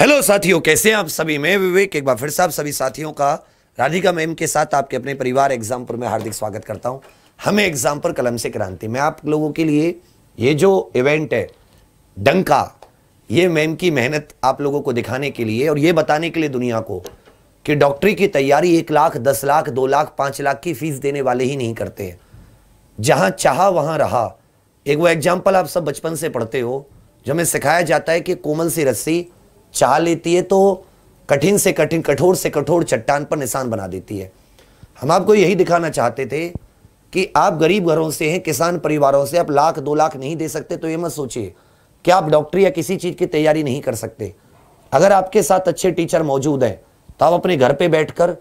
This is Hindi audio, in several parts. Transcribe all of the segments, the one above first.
हेलो साथियों कैसे हैं आप सभी मैं विवेक एक बार फिर से आप सभी साथियों का राधिका मैम के साथ आपके अपने परिवार एग्जाम में हार्दिक स्वागत करता हूं हमें एग्जाम्पल कलम से क्रांति में आप लोगों के लिए ये जो इवेंट है डंका ये मैम की मेहनत आप लोगों को दिखाने के लिए और ये बताने के लिए दुनिया को कि डॉक्टरी की तैयारी एक लाख दस लाख दो लाख पाँच लाख की फीस देने वाले ही नहीं करते हैं जहाँ चाह वहाँ रहा एक वो एग्जाम्पल आप सब बचपन से पढ़ते हो जो हमें सिखाया जाता है कि कोमल सी रस्सी चाह लेती है तो कठिन से कठिन कठोर से कठोर चट्टान पर निशान बना देती है हम आपको यही दिखाना चाहते थे कि आप गरीब घरों से हैं किसान परिवारों से आप लाख दो लाख नहीं दे सकते तो ये मत सोचिए कि आप डॉक्टरी या किसी चीज़ की तैयारी नहीं कर सकते अगर आपके साथ अच्छे टीचर मौजूद है तो आप अपने घर पे बैठकर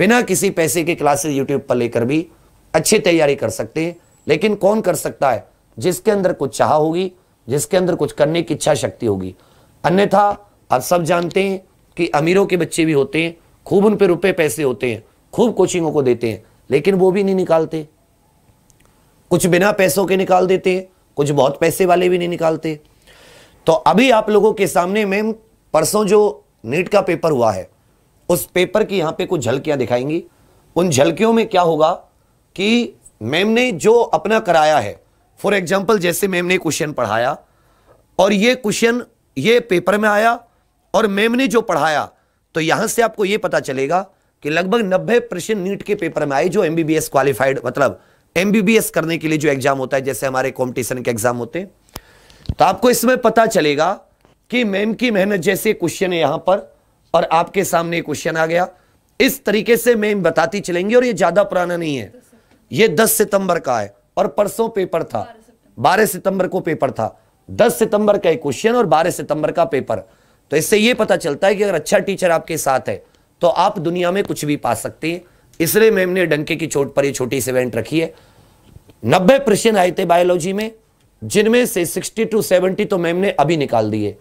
बिना किसी पैसे के क्लासेस यूट्यूब पर लेकर भी अच्छी तैयारी कर सकते हैं लेकिन कौन कर सकता है जिसके अंदर कुछ चाह होगी जिसके अंदर कुछ करने की इच्छा शक्ति होगी अन्यथा आप सब जानते हैं कि अमीरों के बच्चे भी होते हैं खूब उन पर रुपये पैसे होते हैं खूब कोचिंगों को देते हैं लेकिन वो भी नहीं निकालते कुछ बिना पैसों के निकाल देते हैं कुछ बहुत पैसे वाले भी नहीं निकालते तो अभी आप लोगों के सामने मैम परसों जो नीट का पेपर हुआ है उस पेपर की यहाँ पे कुछ झलकियाँ दिखाएंगी उन झलकियों में क्या होगा कि मैम ने जो अपना कराया है फॉर एग्जाम्पल जैसे मैम ने क्वेश्चन पढ़ाया और ये क्वेश्चन ये पेपर में आया और मैम ने जो पढ़ाया तो यहां से आपको यह पता चलेगा कि लगभग नब्बे प्रश्न नीट के पेपर में आए जो एमबीबीएस क्वालिफाइड मतलब एमबीबीएस करने के लिए जो एग्जाम होता है जैसे हमारे कॉम्पिटिशन के एग्जाम होते हैं तो आपको इसमें पता चलेगा कि मैम की मेहनत जैसे क्वेश्चन है यहां पर और आपके सामने क्वेश्चन आ गया इस तरीके से मैम बताती चलेंगी और ये ज्यादा पुराना नहीं है ये दस सितंबर का है और परसों पेपर था बारह सितंबर को पेपर था दस सितंबर का एक क्वेश्चन और बारह सितंबर का पेपर तो इससे ये पता चलता है कि अगर अच्छा टीचर आपके साथ है तो आप दुनिया में कुछ भी पा सकते हैं इसलिए मैम ने डंके की चोट पर ये छोटी सी इवेंट रखी है नब्बे प्रश्न आए थे बायोलॉजी में जिनमें से सिक्सटी टू सेवेंटी तो मैम ने अभी निकाल दिए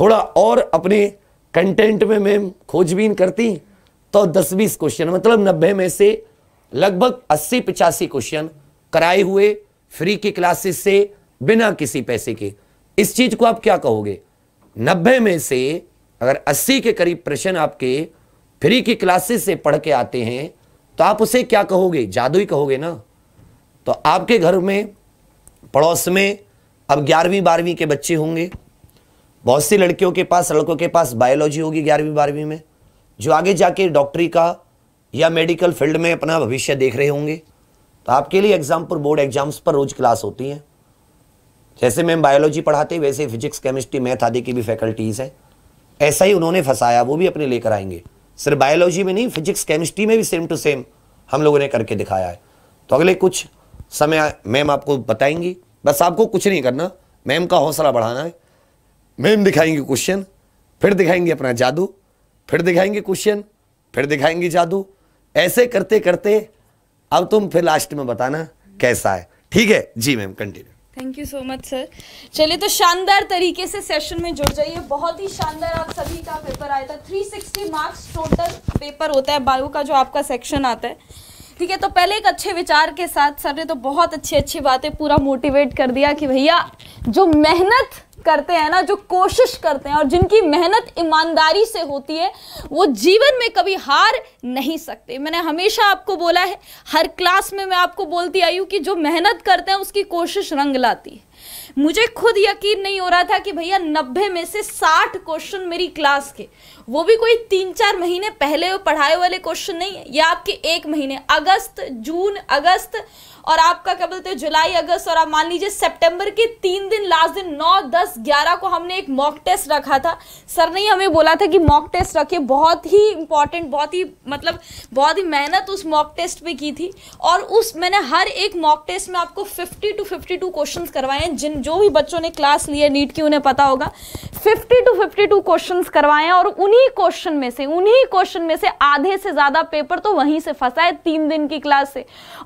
थोड़ा और अपने कंटेंट में मैम खोजबीन करती तो दस बीस क्वेश्चन मतलब नब्बे में से लगभग अस्सी पिचासी क्वेश्चन कराए हुए फ्री की क्लासेस से बिना किसी पैसे के इस चीज को आप क्या कहोगे नब्बे में से अगर अस्सी के करीब प्रश्न आपके फ्री की क्लासेस से पढ़ के आते हैं तो आप उसे क्या कहोगे जादू ही कहोगे ना तो आपके घर में पड़ोस में अब ग्यारहवीं बारहवीं के बच्चे होंगे बहुत सी लड़कियों के पास लड़कों के पास बायोलॉजी होगी ग्यारहवीं बारहवीं में जो आगे जाके डॉक्टरी का या मेडिकल फील्ड में अपना भविष्य देख रहे होंगे तो आपके लिए एग्जाम पर बोर्ड एग्जाम्स पर रोज़ क्लास होती हैं जैसे मैम बायोलॉजी पढ़ाते वैसे फिजिक्स केमिस्ट्री मैथ आदि की भी फैकल्टीज़ है ऐसा ही उन्होंने फंसाया वो भी अपने लेकर आएंगे सिर्फ बायोलॉजी में नहीं फिजिक्स केमिस्ट्री में भी सेम टू सेम हम लोगों ने करके दिखाया है तो अगले कुछ समय मैम आपको बताएंगी बस आपको कुछ नहीं करना मैम का हौसला बढ़ाना है मैम दिखाएंगे क्वेश्चन फिर दिखाएंगे अपना जादू फिर दिखाएंगे क्वेश्चन फिर दिखाएंगे जादू ऐसे करते करते अब तुम फिर लास्ट में बताना कैसा है ठीक है जी ma'am continue thank you so much sir चलिए तो शानदार तरीके से सेशन में जुड़ जाइए बहुत ही शानदार आप सभी का पेपर आया था 360 मार्क्स टोटल पेपर होता है बायो का जो आपका सेक्शन आता है ठीक है तो पहले एक अच्छे विचार के साथ सर ने तो बहुत अच्छी अच्छी बातें पूरा मोटिवेट कर दिया कि भैया जो मेहनत करते हैं ना जो कोशिश करते हैं और जिनकी मेहनत ईमानदारी से होती है वो जीवन में कभी हार नहीं सकते मैंने हमेशा आपको बोला है हर क्लास में मैं आपको बोलती आई हूँ कि जो मेहनत करते हैं उसकी कोशिश रंग लाती है मुझे खुद यकीन नहीं हो रहा था कि भैया नब्बे में से साठ क्वेश्चन मेरी क्लास के वो भी कोई तीन चार महीने पहले पढ़ाए वाले क्वेश्चन नहीं है या आपके एक महीने अगस्त जून अगस्त और आपका क्या बोलते हैं जुलाई अगस्त और आप मान लीजिए सितंबर के तीन दिन लास्ट दिन नौ दस ग्यारह को हमने एक मॉक टेस्ट रखा था सर ने हमें बोला था कि मॉक टेस्ट रखिए बहुत ही इंपॉर्टेंट बहुत ही मतलब बहुत ही मेहनत उस मॉक टेस्ट पे की थी और उस मैंने हर एक मॉक टेस्ट में आपको fifty two fifty two question करवाए हैं जिन जो भी बच्चों ने क्लास लिया नीट की उन्हें पता होगा fifty two fifty two question करवाए हैं और उन्हीं क्वेश्चन में से उन्हीं क्वेश्चन में से आधे से ज़्यादा पेपर तो वहीं से फंसा है तीन दिन की क्लास से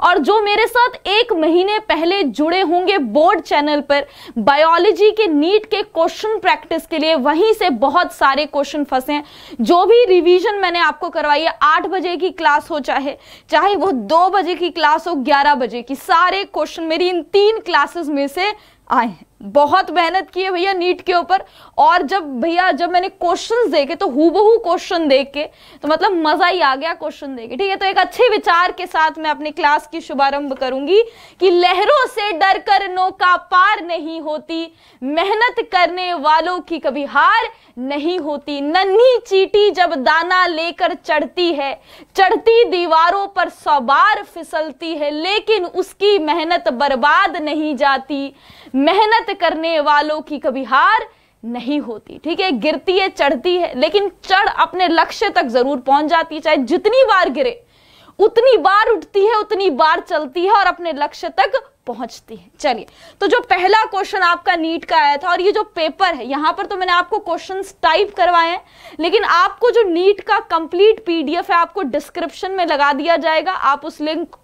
और जो मेरे साथ साथ एक महीने पहले जुड़े होंगे बोर्ड चैनल पर बायोलॉजी के नीट के क्वेश्चन प्रैक्टिस के लिए वहीं से बहुत सारे क्वेश्चन फंसे हैं जो भी रिवीजन मैंने आपको करवाई है आठ बजे की क्लास हो चाहे चाहे वो दो बजे की क्लास हो ग्यारह बजे की सारे क्वेश्चन मेरी इन तीन क्लासेस में से आए हैं बहुत मेहनत की है भैया नीट के ऊपर और जब भैया जब मैंने क्वेश्चन देखे तो बहु क्वेश्चन देख के तो मतलब मजा ही आ गया क्वेश्चन देख के ठीक है तो एक अच्छे विचार के साथ मैं अपने क्लास की शुभारंभ करूंगी कि लहरों से डर कर नौका पार नहीं होती मेहनत करने वालों की कभी हार नहीं होती नन्ही चीटी जब दाना लेकर चढ़ती है चढ़ती दीवारों पर सौबार फिसलती है लेकिन उसकी मेहनत बर्बाद नहीं जाती मेहनत मेहनत करने वालों की कभी हार नहीं होती ठीक है गिरती है चढ़ती है लेकिन चढ़ अपने लक्ष्य तक जरूर पहुंच जाती है चाहे जितनी बार गिरे उतनी बार उठती है उतनी बार चलती है और अपने लक्ष्य तक पहुंचती है चलिए तो जो पहला क्वेश्चन आपका नीट का आया था और ये जो पेपर है यहां पर तो मैंने आपको क्वेश्चंस टाइप करवाए हैं लेकिन आपको जो नीट का कंप्लीट पीडीएफ है आपको डिस्क्रिप्शन में लगा दिया जाएगा आप उस लिंक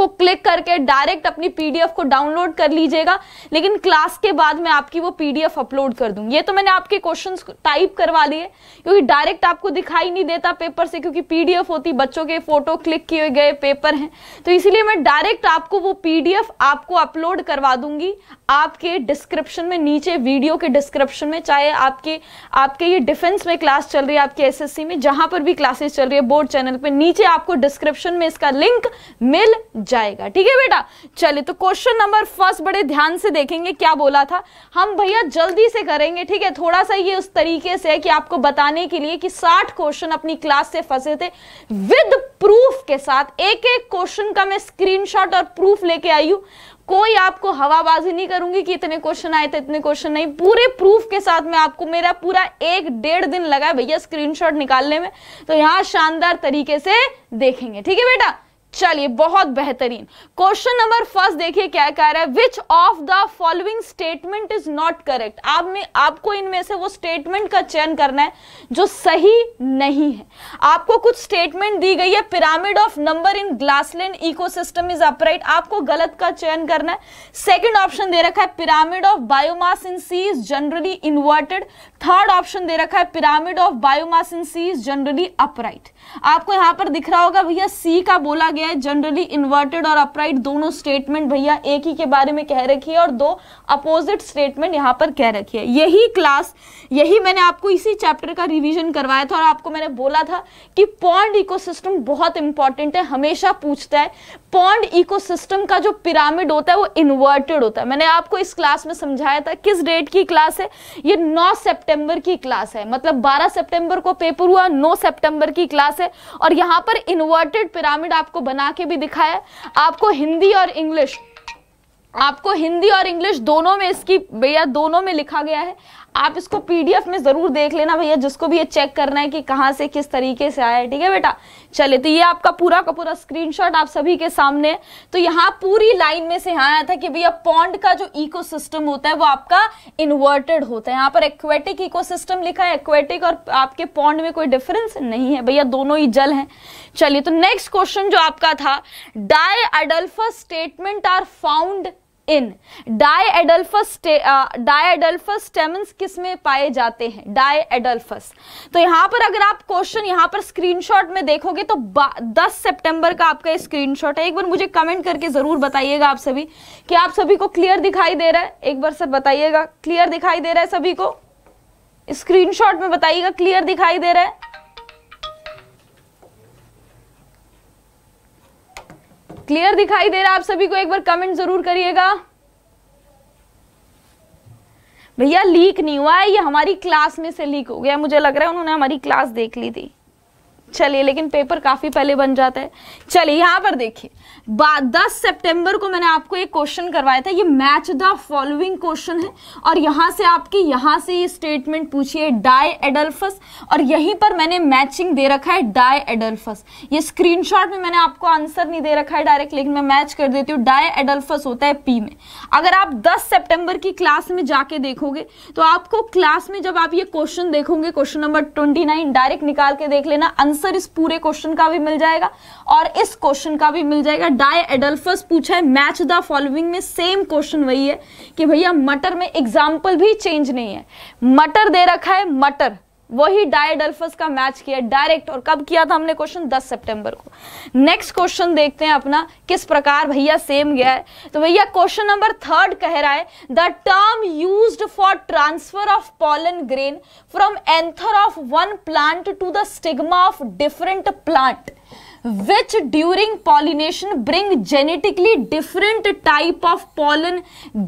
इसको क्लिक करके डायरेक्ट अपनी पीडीएफ को डाउनलोड कर लीजिएगा लेकिन क्लास के बाद मैं आपकी वो पीडीएफ अपलोड कर दूंगी ये तो मैंने आपके क्वेश्चन टाइप करवा लिए क्योंकि डायरेक्ट आपको दिखाई नहीं देता पेपर से क्योंकि पीडीएफ होती बच्चों के फोटो क्लिक किए गए पेपर हैं तो इसीलिए मैं डायरेक्ट आपको वो पीडीएफ आपको अपलोड करवा दूंगी आपके डिस्क्रिप्शन में नीचे वीडियो के डिस्क्रिप्शन में चाहे आपके आपके ये डिफेंस में क्लास चल रही है आपके एसएससी में जहां पर भी क्लासेस चल रही है बोर्ड चैनल पे नीचे आपको डिस्क्रिप्शन में इसका लिंक मिल जाएगा ठीक है बेटा चलिए तो क्वेश्चन नंबर फर्स्ट बड़े ध्यान से देखेंगे क्या बोला था हम भैया जल्दी से करेंगे ठीक है थोड़ा सा ये उस तरीके से है कि आपको बताने के लिए कि साठ क्वेश्चन अपनी क्लास से फंसे थे विद प्रूफ के साथ एक एक क्वेश्चन का मैं स्क्रीन और प्रूफ लेके आई हूं कोई आपको हवाबाजी नहीं करूंगी कि इतने क्वेश्चन आए थे इतने क्वेश्चन नहीं पूरे प्रूफ के साथ मैं आपको मेरा पूरा एक डेढ़ दिन लगा भैया स्क्रीनशॉट निकालने में तो यहां शानदार तरीके से देखेंगे ठीक है बेटा चलिए बहुत बेहतरीन क्वेश्चन नंबर फर्स्ट देखिए क्या कह रहा है which of the following statement is not correct आप में आपको इनमें से वो स्टेटमेंट का चयन करना है जो सही नहीं है आपको कुछ स्टेटमेंट दी गई है pyramid of number in grassland ecosystem is upright आपको गलत का चयन करना है सेकेंड ऑप्शन दे रखा है pyramid of biomass in sea is generally inverted third option दे रखा है pyramid of biomass in sea is generally upright आपको यहाँ पर दिख रहा होगा भैया सी का बोला गया है जनरली इन्वर्टेड और अपराइट दोनों स्टेटमेंट भैया एक ही के बारे में कह रखी है और दो अपोजिट स्टेटमेंट यहाँ पर कह रखी है यही क्लास यही मैंने आपको इसी चैप्टर का रिविजन करवाया था और आपको मैंने बोला था कि पॉन्ड इकोसिस्टम बहुत इंपॉर्टेंट है हमेशा पूछता है पॉन्ड इकोसिस्टम का जो पिरामिड होता है वो इन्वर्टेड होता है मैंने आपको इस क्लास में समझाया था किस डेट की क्लास है ये 9 सितंबर की क्लास है मतलब 12 सितंबर को पेपर हुआ 9 सितंबर की क्लास है और यहाँ पर इन्वर्टेड पिरामिड आपको बना के भी दिखाया आपको हिंदी और इंग्लिश आपको हिंदी और इंग्लिश दोनों में इसकी भैया दोनों में लिखा गया है आप इसको पीडीएफ में ज़रूर देख लेना भैया जिसको भी ये चेक करना है कि कहाँ से किस तरीके से आया है ठीक है बेटा चले तो ये आपका पूरा का पूरा स्क्रीनशॉट आप सभी के सामने तो यहाँ पूरी लाइन में से आया था कि भैया पॉन्ड का जो इकोसिस्टम होता है वो आपका इन्वर्टेड होता है यहाँ पर एक्वेटिक इकोसिस्टम लिखा है एक्वेटिक और आपके पॉन्ड में कोई डिफरेंस नहीं है भैया दोनों ही जल है चलिए तो नेक्स्ट क्वेश्चन जो आपका था diadelphous statement are found in diadelphous diadelphous stamens किस में पाए जाते हैं डायडल्फस तो यहां पर अगर आप क्वेश्चन यहां पर स्क्रीनशॉट में देखोगे तो 10 सितंबर का आपका स्क्रीनशॉट है एक बार मुझे कमेंट करके जरूर बताइएगा आप सभी कि आप सभी को क्लियर दिखाई दे रहा है एक बार सर बताइएगा क्लियर दिखाई दे रहा है सभी को स्क्रीनशॉट में बताइएगा क्लियर दिखाई दे रहा है क्लियर दिखाई दे रहा है आप सभी को एक बार कमेंट जरूर करिएगा भैया लीक नहीं हुआ है ये हमारी क्लास में से लीक हो गया मुझे लग रहा है उन्होंने हमारी क्लास देख ली थी चलिए लेकिन पेपर काफी पहले बन जाता है चलिए यहां पर देखिए दस सितंबर को मैंने आपको एक क्वेश्चन करवाया था ये मैच द फॉलोइंग क्वेश्चन है और यहां से आपकी यहां से ये स्टेटमेंट पूछिए डाई एडल्फस और यहीं पर मैंने मैचिंग दे रखा है डाई एडल्फस ये स्क्रीनशॉट में मैंने आपको आंसर नहीं दे रखा है डायरेक्ट लेकिन मैं मैच कर देती हूँ डाई एडल्फस होता है पी में अगर आप दस सेप्टेंबर की क्लास में जाके देखोगे तो आपको क्लास में जब आप ये क्वेश्चन देखोगे क्वेश्चन नंबर ट्वेंटी डायरेक्ट निकाल के देख लेना आंसर इस पूरे क्वेश्चन का भी मिल जाएगा और इस क्वेश्चन का भी मिल जाएगा डाई एडल्फस पूछा है मैच द फॉलोइंग में सेम क्वेश्चन वही है कि भैया मटर में एग्जाम्पल भी चेंज नहीं है मटर दे रखा है मटर वही डायडल्फस का मैच किया डायरेक्ट और कब किया था हमने क्वेश्चन 10 सितंबर को नेक्स्ट क्वेश्चन देखते हैं अपना किस प्रकार भैया सेम गया है तो भैया क्वेश्चन नंबर थर्ड कह रहा है the term used for transfer of pollen grain from anther of one plant to the stigma of different plant which during pollination bring genetically different type of pollen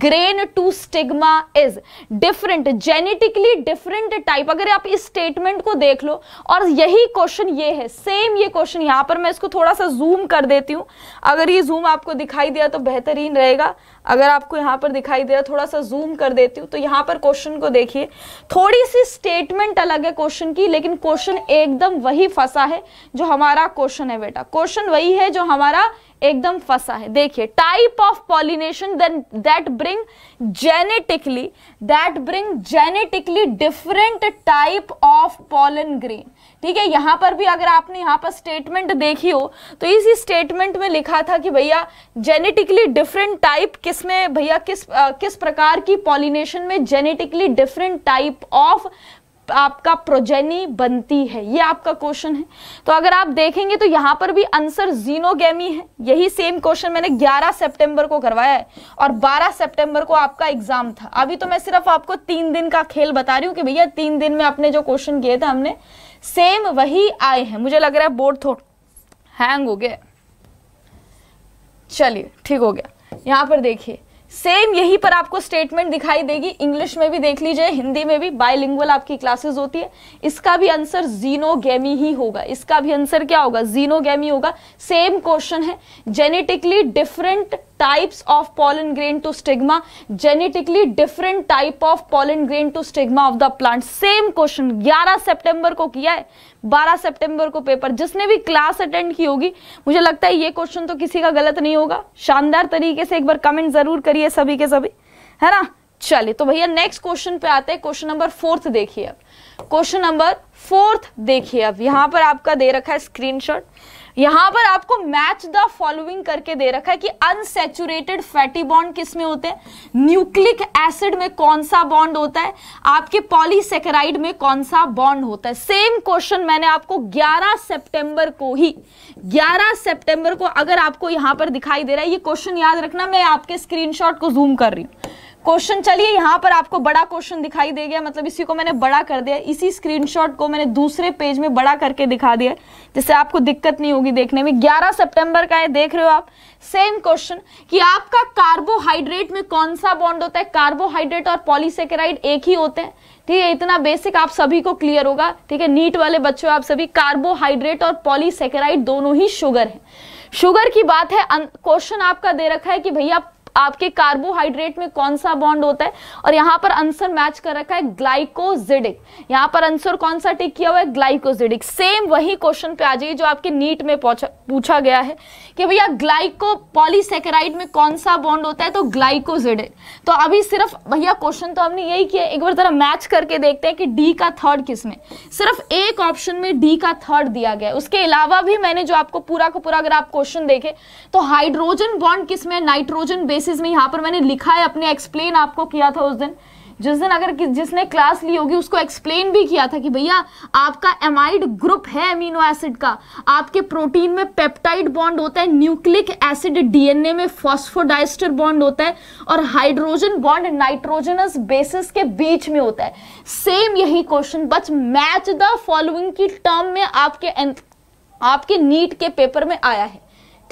grain to stigma is different genetically different type अगर आप इस स्टेटमेंट को देख लो और यही क्वेश्चन ये है सेम ये क्वेश्चन यहां पर मैं इसको थोड़ा सा जूम कर देती हूं अगर ये जूम आपको दिखाई दिया तो बेहतरीन रहेगा अगर आपको यहां पर दिखाई दिया थोड़ा सा जूम कर देती हूं तो यहां पर क्वेश्चन को देखिए थोड़ी सी स्टेटमेंट अलग है क्वेश्चन की लेकिन क्वेश्चन एकदम वही फंसा है जो हमारा क्वेश्चन है बेटा क्वेश्चन वही है जो हमारा एकदम फंसा है देखिए type of pollination then that bring genetically that bring genetically different type of pollen grain ठीक है यहां पर भी अगर आपने यहां पर स्टेटमेंट देखी हो तो इसी स्टेटमेंट में लिखा था कि भैया जेनेटिकली डिफरेंट टाइप किस में भैया किस आ, किस प्रकार की पॉलिनेशन में जेनेटिकली डिफरेंट टाइप ऑफ आपका प्रोजेनी बनती है ये आपका क्वेश्चन है तो अगर आप देखेंगे तो यहां पर भी आंसर जीनोगेमी है यही सेम क्वेश्चन मैंने 11 सितंबर को करवाया है और 12 सितंबर को आपका एग्जाम था अभी तो मैं सिर्फ आपको तीन दिन का खेल बता रही हूं कि भैया तीन दिन में अपने जो क्वेश्चन किए थे हमने सेम वही आए हैं मुझे लग रहा है बोर्ड थोड़ा हैंग हो गया चलिए ठीक हो गया यहां पर देखिए सेम यही पर आपको स्टेटमेंट दिखाई देगी इंग्लिश में भी देख लीजिए हिंदी में भी बायलिंगुअल आपकी क्लासेस होती है इसका भी आंसर जीनोगेमी ही होगा इसका भी आंसर क्या होगा जीनोगेमी होगा सेम क्वेश्चन है genetically different types of pollen grain to stigma genetically different type of pollen grain to stigma of the plant same question 11 सितंबर को किया है 12 सितंबर को पेपर जिसने भी क्लास अटेंड की होगी मुझे लगता है ये क्वेश्चन तो किसी का गलत नहीं होगा शानदार तरीके से एक बार कमेंट जरूर करिए सभी के सभी है ना चलिए तो भैया नेक्स्ट क्वेश्चन पे आते हैं क्वेश्चन नंबर फोर्थ देखिए अब क्वेश्चन नंबर फोर्थ देखिए अब यहां पर आपका दे रखा है स्क्रीनशॉट यहां पर आपको मैच द फॉलोइंग करके दे रखा है कि अनसेचुरेटेड फैटी बॉन्ड किस में होते हैं न्यूक्लिक एसिड में कौन सा बॉन्ड होता है आपके पॉलीसेकेराइड में कौन सा बॉन्ड होता है सेम क्वेश्चन मैंने आपको 11 सितंबर को ही 11 सितंबर को अगर आपको यहां पर दिखाई दे रहा है ये क्वेश्चन याद रखना मैं आपके स्क्रीनशॉट को जूम कर रही हूं क्वेश्चन चलिए यहाँ पर आपको बड़ा क्वेश्चन दिखाई दे गया मतलब इसी को मैंने बड़ा कर दिया इसी स्क्रीनशॉट को मैंने दूसरे पेज में बड़ा करके दिखा दिया जिससे आपको दिक्कत नहीं होगी देखने में 11 सितंबर का है देख रहे हो आप सेम क्वेश्चन कि आपका कार्बोहाइड्रेट में कौन सा बॉन्ड होता है कार्बोहाइड्रेट और पॉलीसेकेराइड एक ही होते हैं ठीक है इतना बेसिक आप सभी को क्लियर होगा ठीक है नीट वाले बच्चों आप सभी कार्बोहाइड्रेट और पॉलीसेकेराइड दोनों ही शुगर है शुगर की बात है क्वेश्चन अं- आपका दे रखा है कि भैया आपके कार्बोहाइड्रेट में कौन सा बॉन्ड होता है और यहां पर आंसर मैच कर रखा है ग्लाइकोजिडिक यहां पर आंसर कौन सा टिक किया हुआ है ग्लाइकोजिडिक सेम वही क्वेश्चन पे आ जाइए जो आपके नीट में पूछा गया है कि भैया ग्लाइको पॉलीसेकेराइड में कौन सा बॉन्ड होता है तो ग्लाइकोजिड तो अभी सिर्फ भैया क्वेश्चन तो हमने यही किया एक बार जरा मैच करके देखते हैं कि डी का थर्ड किस में सिर्फ एक ऑप्शन में डी का थर्ड दिया गया उसके अलावा भी मैंने जो आपको पूरा का पूरा अगर आप क्वेश्चन देखे तो हाइड्रोजन बॉन्ड किस में नाइट्रोजन बेसिस में यहाँ पर मैंने लिखा है अपने एक्सप्लेन आपको किया था उस दिन जिस दिन अगर कि, जिसने क्लास ली होगी उसको एक्सप्लेन भी किया था कि भैया आपका एमाइड ग्रुप है अमीनो एसिड का आपके प्रोटीन में पेप्टाइड बॉन्ड होता है न्यूक्लिक एसिड डीएनए में फॉस्फोडाइस्टर बॉन्ड होता है और हाइड्रोजन बॉन्ड नाइट्रोजनस बेसिस के बीच में होता है सेम यही क्वेश्चन बच मैच द फॉलोइंग की टर्म में आपके आपके नीट के पेपर में आया है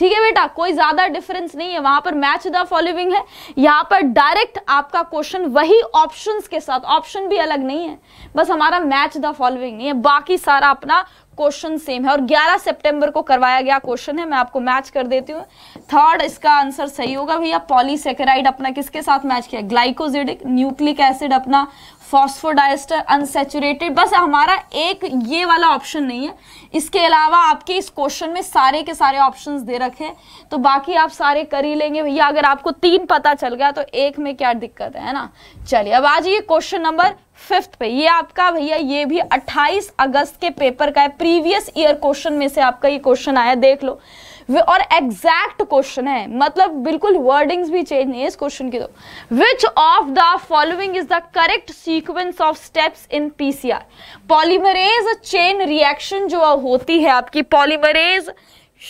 ठीक है बेटा कोई ज्यादा डिफरेंस नहीं है वहां पर मैच द फॉलोइंग है यहां पर डायरेक्ट आपका क्वेश्चन वही ऑप्शन के साथ ऑप्शन भी अलग नहीं है बस हमारा मैच द फॉलोइंग नहीं है बाकी सारा अपना क्वेश्चन सेम है और 11 सितंबर को करवाया गया क्वेश्चन है मैं आपको मैच कर देती हूँ थर्ड इसका आंसर सही होगा भैया पॉलीसेकेराइड अपना किसके साथ मैच किया ग्लाइकोजेडिक न्यूक्लिक एसिड अपना फॉस्फोडाइस्टर अनसेचुरेटेड बस हमारा एक ये वाला ऑप्शन नहीं है इसके अलावा आपके इस क्वेश्चन में सारे के सारे ऑप्शन दे रखे हैं तो बाकी आप सारे कर ही लेंगे भैया अगर आपको तीन पता चल गया तो एक में क्या दिक्कत है ना चलिए अब आज ये क्वेश्चन नंबर फिफ्थ पे ये आपका भैया ये भी 28 अगस्त के पेपर का है प्रीवियस ईयर क्वेश्चन में से आपका ये क्वेश्चन आया देख लो और एग्जैक्ट क्वेश्चन है मतलब बिल्कुल वर्डिंग्स भी चेंज नहीं है इस क्वेश्चन की तो which of the following is the correct sequence of steps in PCR polymerase chain reaction जो होती है आपकी पॉलीमरेज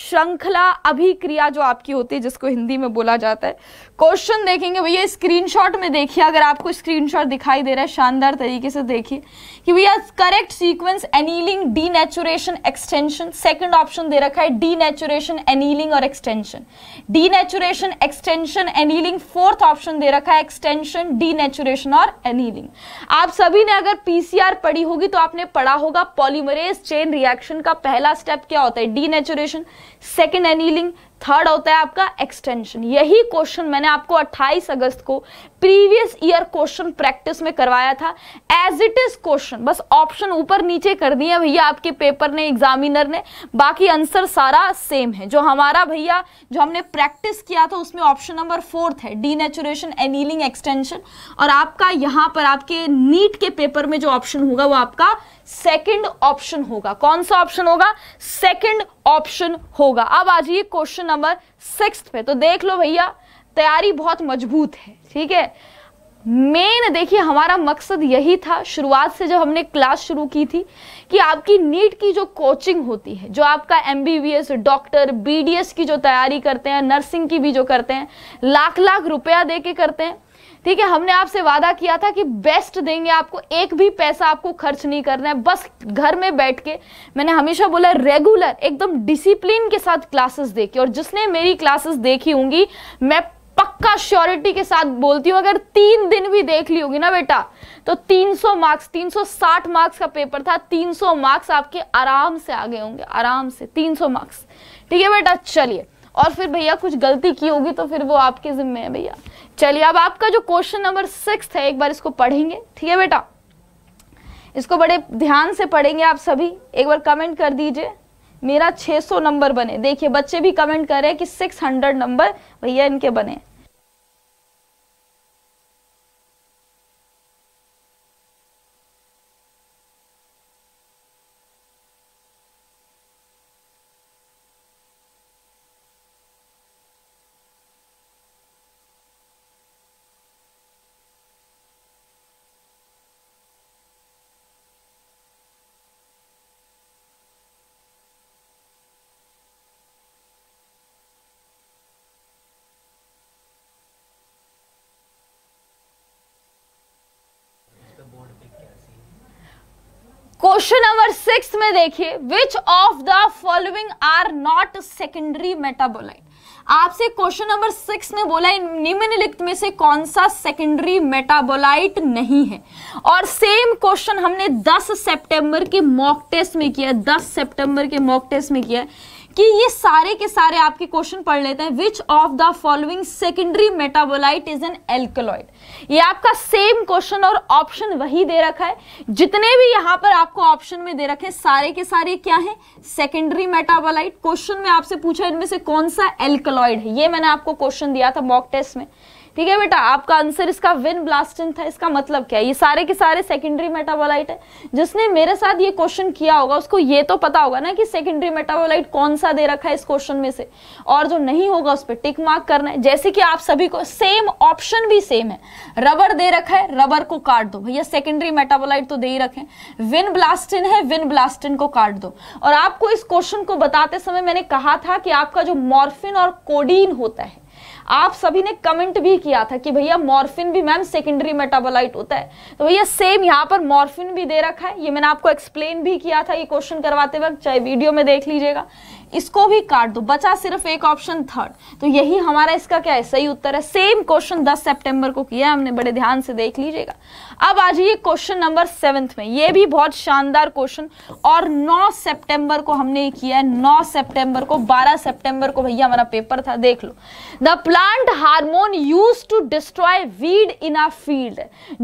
श्रृंखला अभिक्रिया जो आपकी होती है जिसको हिंदी में बोला जाता है क्वेश्चन देखेंगे भैया स्क्रीनशॉट में देखिए अगर आपको स्क्रीनशॉट दिखाई दे रहा है शानदार तरीके से देखिए कि भैया correct sequence annealing denaturation extension second option दे रखा है डीनेचुरेशन एनीलिंग और extension denaturation extension annealing fourth option दे रखा है एक्सटेंशन डीनेचुरेशन और एनीलिंग आप सभी ने अगर पीसीआर पढ़ी होगी तो आपने पढ़ा होगा पॉलीमरेज चेन रिएक्शन का पहला स्टेप क्या होता है denaturation second annealing third होता है आपका एक्सटेंशन यही क्वेश्चन मैंने आपको 28 अगस्त को प्रीवियस ईयर क्वेश्चन प्रैक्टिस में करवाया था एज इट इज क्वेश्चन बस ऑप्शन ऊपर नीचे कर दिए भैया आपके पेपर ने एग्जामिनर ने बाकी आंसर सारा सेम है जो हमारा भैया जो हमने प्रैक्टिस किया था उसमें ऑप्शन नंबर फोर्थ है डी नेचुरेशन एनीलिंग एक्सटेंशन और आपका यहाँ पर आपके नीट के पेपर में जो ऑप्शन होगा वो आपका सेकेंड ऑप्शन होगा कौन सा ऑप्शन होगा सेकेंड ऑप्शन होगा अब आ जाइए क्वेश्चन नंबर सिक्स पे तो देख लो भैया तैयारी बहुत मजबूत है ठीक है मेन देखिए हमारा मकसद यही था शुरुआत से जब हमने क्लास शुरू की थी कि आपकी नीट की जो कोचिंग होती है जो आपका एम डॉक्टर बी की जो तैयारी करते हैं नर्सिंग की भी जो करते हैं लाख लाख रुपया दे के करते हैं ठीक है हमने आपसे वादा किया था कि बेस्ट देंगे आपको एक भी पैसा आपको खर्च नहीं करना है बस घर में बैठ के मैंने हमेशा बोला रेगुलर एकदम डिसिप्लिन के साथ क्लासेस देखी और जिसने मेरी क्लासेस देखी होंगी मैं पक्का श्योरिटी के साथ बोलती हूँ अगर तीन दिन भी देख ली होगी ना बेटा तो 300 मार्क्स 360 मार्क्स का पेपर था 300 मार्क्स आपके आराम से आ गए होंगे आराम से 300 मार्क्स ठीक है बेटा चलिए और फिर भैया कुछ गलती की होगी तो फिर वो आपके जिम्मे है भैया चलिए अब आपका जो क्वेश्चन नंबर सिक्स है एक बार इसको पढ़ेंगे ठीक है बेटा इसको बड़े ध्यान से पढ़ेंगे आप सभी एक बार कमेंट कर दीजिए मेरा 600 नंबर बने देखिए बच्चे भी कमेंट कर रहे हैं कि 600 नंबर भैया इनके बने क्वेश्चन नंबर सिक्स में देखिए which of the following are not secondary metabolite आपसे क्वेश्चन नंबर सिक्स ने बोला निम्नलिखित में से कौन सा सेकेंडरी मेटाबोलाइट नहीं है और सेम क्वेश्चन हमने 10 सितंबर के मॉक टेस्ट में किया 10 सितंबर के मॉक टेस्ट में किया कि ये सारे के सारे आपके क्वेश्चन पढ़ लेते हैं which of the following secondary metabolite is an alkaloid ये आपका सेम क्वेश्चन और ऑप्शन वही दे रखा है जितने भी यहां पर आपको ऑप्शन में दे रखे सारे के सारे क्या है सेकेंडरी मेटाबोलाइट क्वेश्चन में आपसे पूछा इनमें से कौन सा एल्कोलॉइड है ये मैंने आपको क्वेश्चन दिया था मॉक टेस्ट में ठीक है बेटा आपका आंसर इसका विन ब्लास्टिन था इसका मतलब क्या है ये सारे के सारे सेकेंडरी मेटाबोलाइट है जिसने मेरे साथ ये क्वेश्चन किया होगा उसको ये तो पता होगा ना कि सेकेंडरी मेटाबोलाइट कौन सा दे रखा है इस क्वेश्चन में से और जो नहीं होगा उस पर टिक मार्क करना है जैसे कि आप सभी को सेम ऑप्शन भी सेम है रबर दे रखा है रबर को काट दो भैया सेकेंडरी मेटाबोलाइट तो दे ही रखे विन ब्लास्टिन है विन ब्लास्टिन को काट दो और आपको इस क्वेश्चन को बताते समय मैंने कहा था कि आपका जो मॉर्फिन और कोडीन होता है आप सभी ने कमेंट भी किया था कि भैया मॉर्फिन भी मैम सेकेंडरी मेटाबोलाइट होता है तो भैया सेम यहाँ पर मॉर्फिन भी दे रखा है ये मैंने आपको एक्सप्लेन भी किया था ये क्वेश्चन करवाते वक्त चाहे वीडियो में देख लीजिएगा इसको भी काट दो बचा सिर्फ एक ऑप्शन थर्ड तो यही हमारा इसका क्या है सही उत्तर है सेम क्वेश्चन दस सेप्टेम्बर को किया हमने बड़े ध्यान से देख लीजिएगा अब आ जाइए क्वेश्चन नंबर सेवेंथ में ये भी बहुत शानदार क्वेश्चन और 9 सितंबर को हमने किया है 9 सितंबर को 12 सितंबर को भैया हमारा पेपर था देख लो the plant hormone use to destroy weed in a field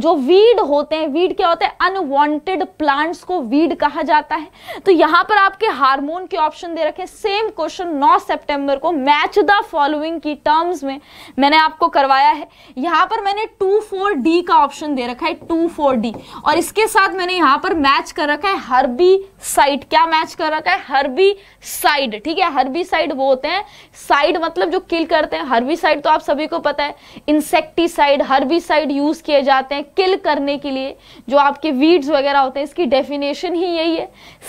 जो वीड होते हैं वीड क्या होते हैं अनवांटेड प्लांट्स को वीड कहा जाता है तो यहां पर आपके हार्मोन के ऑप्शन दे रखे सेम क्वेश्चन नौ सेप्टेंबर को मैच द फॉलोइंग की टर्म्स में मैंने आपको करवाया है यहां पर मैंने टू फोर डी का ऑप्शन दे रखा है टू फोर डी और इसके साथ मैंने यहां पर मैच कर रखा है हर्बी साइड क्या मैच कर रखा है हर्बी साइड ठीक है हर्बी साइड वो होते हैं साइड मतलब जो किल करते हैं हर्बी साइड तो आप सभी को पता है इंसेक्टीसाइड हर्बी साइड यूज किए जाते हैं किल करने के लिए जो आपके वीड्स वगैरह होते हैं इसकी डेफिनेशन ही यही है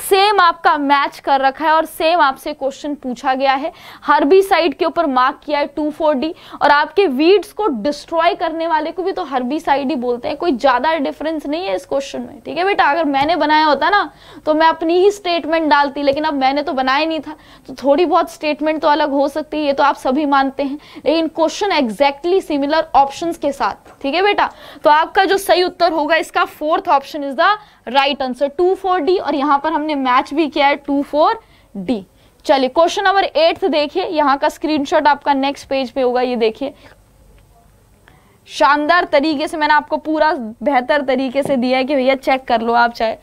सेम आपका मैच कर रखा है और सेम आपसे क्वेश्चन पूछा गया है हर्बी साइड के ऊपर मार्क किया है टू फोर डी और आपके वीड्स को डिस्ट्रॉय करने वाले को भी तो हर्बी साइड ही बोलते हैं कोई ज्यादा ज़्यादा डिफरेंस नहीं है इस क्वेश्चन में ठीक है बेटा अगर मैंने बनाया होता ना तो मैं अपनी ही स्टेटमेंट डालती लेकिन अब मैंने तो बनाया नहीं था तो थोड़ी बहुत स्टेटमेंट तो अलग हो सकती है ये तो आप सभी मानते हैं लेकिन क्वेश्चन एग्जैक्टली सिमिलर ऑप्शन के साथ ठीक है बेटा तो आपका जो सही उत्तर होगा इसका fourth option is the right answer two four D और यहाँ पर हमने मैच भी किया है टू फोर डी चलिए क्वेश्चन नंबर एट्थ देखिए यहाँ का स्क्रीनशॉट आपका नेक्स्ट पेज पे होगा ये देखिए शानदार तरीके से मैंने आपको पूरा बेहतर तरीके से दिया है कि भैया चेक कर लो आप चाहे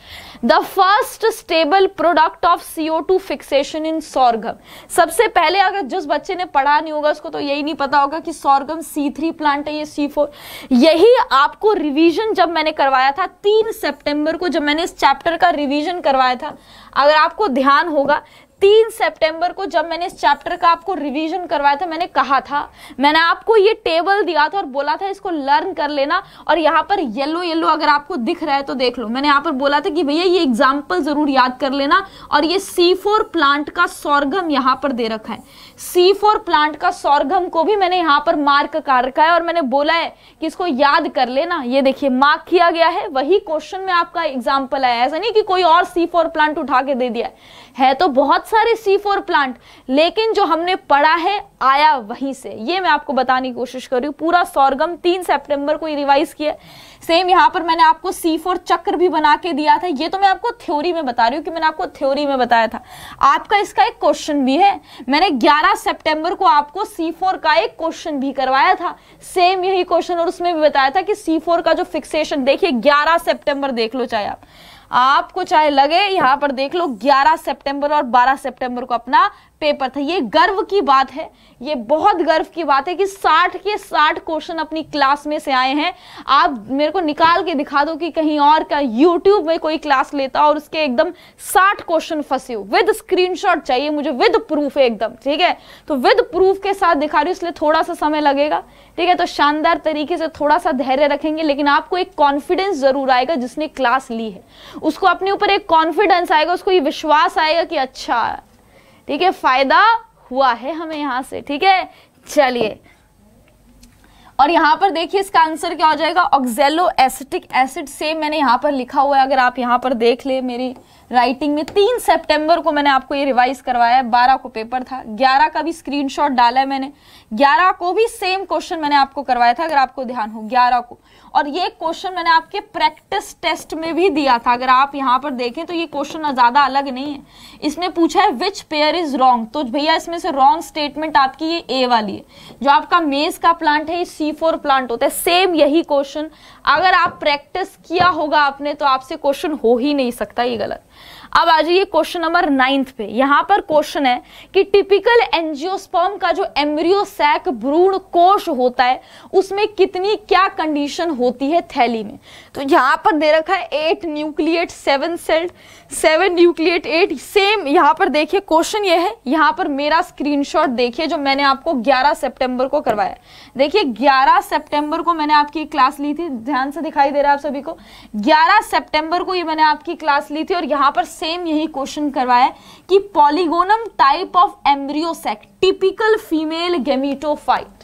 the first stable product of CO two fixation in sorghum सबसे पहले अगर जिस बच्चे ने पढ़ा नहीं होगा उसको तो यही नहीं पता होगा कि सौरगम सी थ्री प्लांट है ये सी फोर यही आपको रिविजन जब मैंने करवाया था तीन सेप्टेम्बर को जब मैंने इस चैप्टर का रिविजन करवाया था अगर आपको ध्यान होगा तीन सितंबर को जब मैंने इस चैप्टर का आपको रिवीजन करवाया था मैंने कहा था मैंने आपको ये टेबल दिया था और बोला था इसको लर्न कर लेना और यहाँ पर येलो येलो अगर आपको दिख रहा है तो देख लो मैंने यहाँ पर बोला था कि भैया ये एग्जाम्पल जरूर याद कर लेना और ये सी प्लांट का सौरगम यहाँ पर दे रखा है सी प्लांट का सौरगम को भी मैंने यहाँ पर मार्क कर रखा है और मैंने बोला है कि इसको याद कर लेना ये देखिए मार्क किया गया है वही क्वेश्चन में आपका एग्जाम्पल आया ऐसा नहीं कि कोई और सी प्लांट उठा के दे दिया है है तो बहुत सारे सी फोर प्लांट लेकिन जो हमने पढ़ा है आया वहीं से ये मैं आपको बताने की कोशिश कर रही हूँ पूरा सौरगम तीन सेप्टेम्बर को रिवाइज किया सेम यहाँ पर मैंने आपको सी फोर चक्र भी बना के दिया था ये तो मैं आपको थ्योरी में बता रही हूँ कि मैंने आपको थ्योरी में बताया था आपका इसका एक क्वेश्चन भी है मैंने 11 सितंबर को आपको सी फोर का एक क्वेश्चन भी करवाया था सेम यही क्वेश्चन और उसमें भी बताया था कि सी फोर का जो फिक्सेशन देखिए ग्यारह सेप्टेम्बर देख लो चाहे आप आपको चाहे लगे यहां पर देख लो 11 सितंबर और 12 सितंबर को अपना पेपर था ये गर्व की बात है ये बहुत गर्व की बात है कि 60 के 60 क्वेश्चन अपनी क्लास में से आए हैं आप मेरे को निकाल के दिखा दो कि कहीं और का यूट्यूब में कोई क्लास लेता और उसके एकदम 60 क्वेश्चन फंसे हो विद स्क्रीनशॉट चाहिए मुझे विद प्रूफ है एकदम ठीक है तो विद प्रूफ के साथ दिखा रही हूँ इसलिए थोड़ा सा समय लगेगा ठीक है तो शानदार तरीके से थोड़ा सा धैर्य रखेंगे लेकिन आपको एक कॉन्फिडेंस जरूर आएगा जिसने क्लास ली है उसको अपने ऊपर एक कॉन्फिडेंस आएगा उसको ये विश्वास आएगा कि अच्छा ठीक है फायदा हुआ है हमें यहां से ठीक है चलिए और यहां पर देखिए इसका आंसर क्या हो जाएगा ऑक्जेलो एसिटिक एसिड सेम मैंने यहां पर लिखा हुआ है अगर आप यहां पर देख ले मेरी राइटिंग में तीन सितंबर को मैंने आपको ये रिवाइज करवाया है बारह को पेपर था ग्यारह का भी स्क्रीनशॉट डाला है मैंने ग्यारह को भी सेम क्वेश्चन मैंने आपको करवाया था अगर आपको ध्यान हो ग्यारह को और ये क्वेश्चन मैंने आपके प्रैक्टिस टेस्ट में भी दिया था अगर आप यहाँ पर देखें तो ये क्वेश्चन ज़्यादा अलग नहीं है इसमें पूछा है विच पेयर इज रॉन्ग तो भैया इसमें से रॉन्ग स्टेटमेंट आपकी ये ए वाली है जो आपका मेज का प्लांट है ये सी प्लांट होता है सेम यही क्वेश्चन अगर आप प्रैक्टिस किया होगा आपने तो आपसे क्वेश्चन हो ही नहीं सकता ये गलत अब आ जाइए क्वेश्चन नंबर नाइन्थ पे यहां पर क्वेश्चन है कि टिपिकल एंजियोस्पर्म का जो एम्ब्रियोसैक भ्रूण कोश होता है उसमें कितनी क्या कंडीशन होती है थैली में तो यहां पर दे रखा है eight nucleate seven celled seven nucleate eight same यहां पर देखिए क्वेश्चन ये है यहां पर मेरा स्क्रीन देखिए जो मैंने आपको ग्यारह सितंबर को करवाया देखिए ग्यारह सितंबर को मैंने आपकी क्लास ली थी ध्यान से दिखाई दे रहा है आप सभी को ग्यारह सितंबर को ये मैंने आपकी क्लास ली थी और यहां पर सेम यही क्वेश्चन करवाया कि polygonum type of embryo sac typical female gametophyte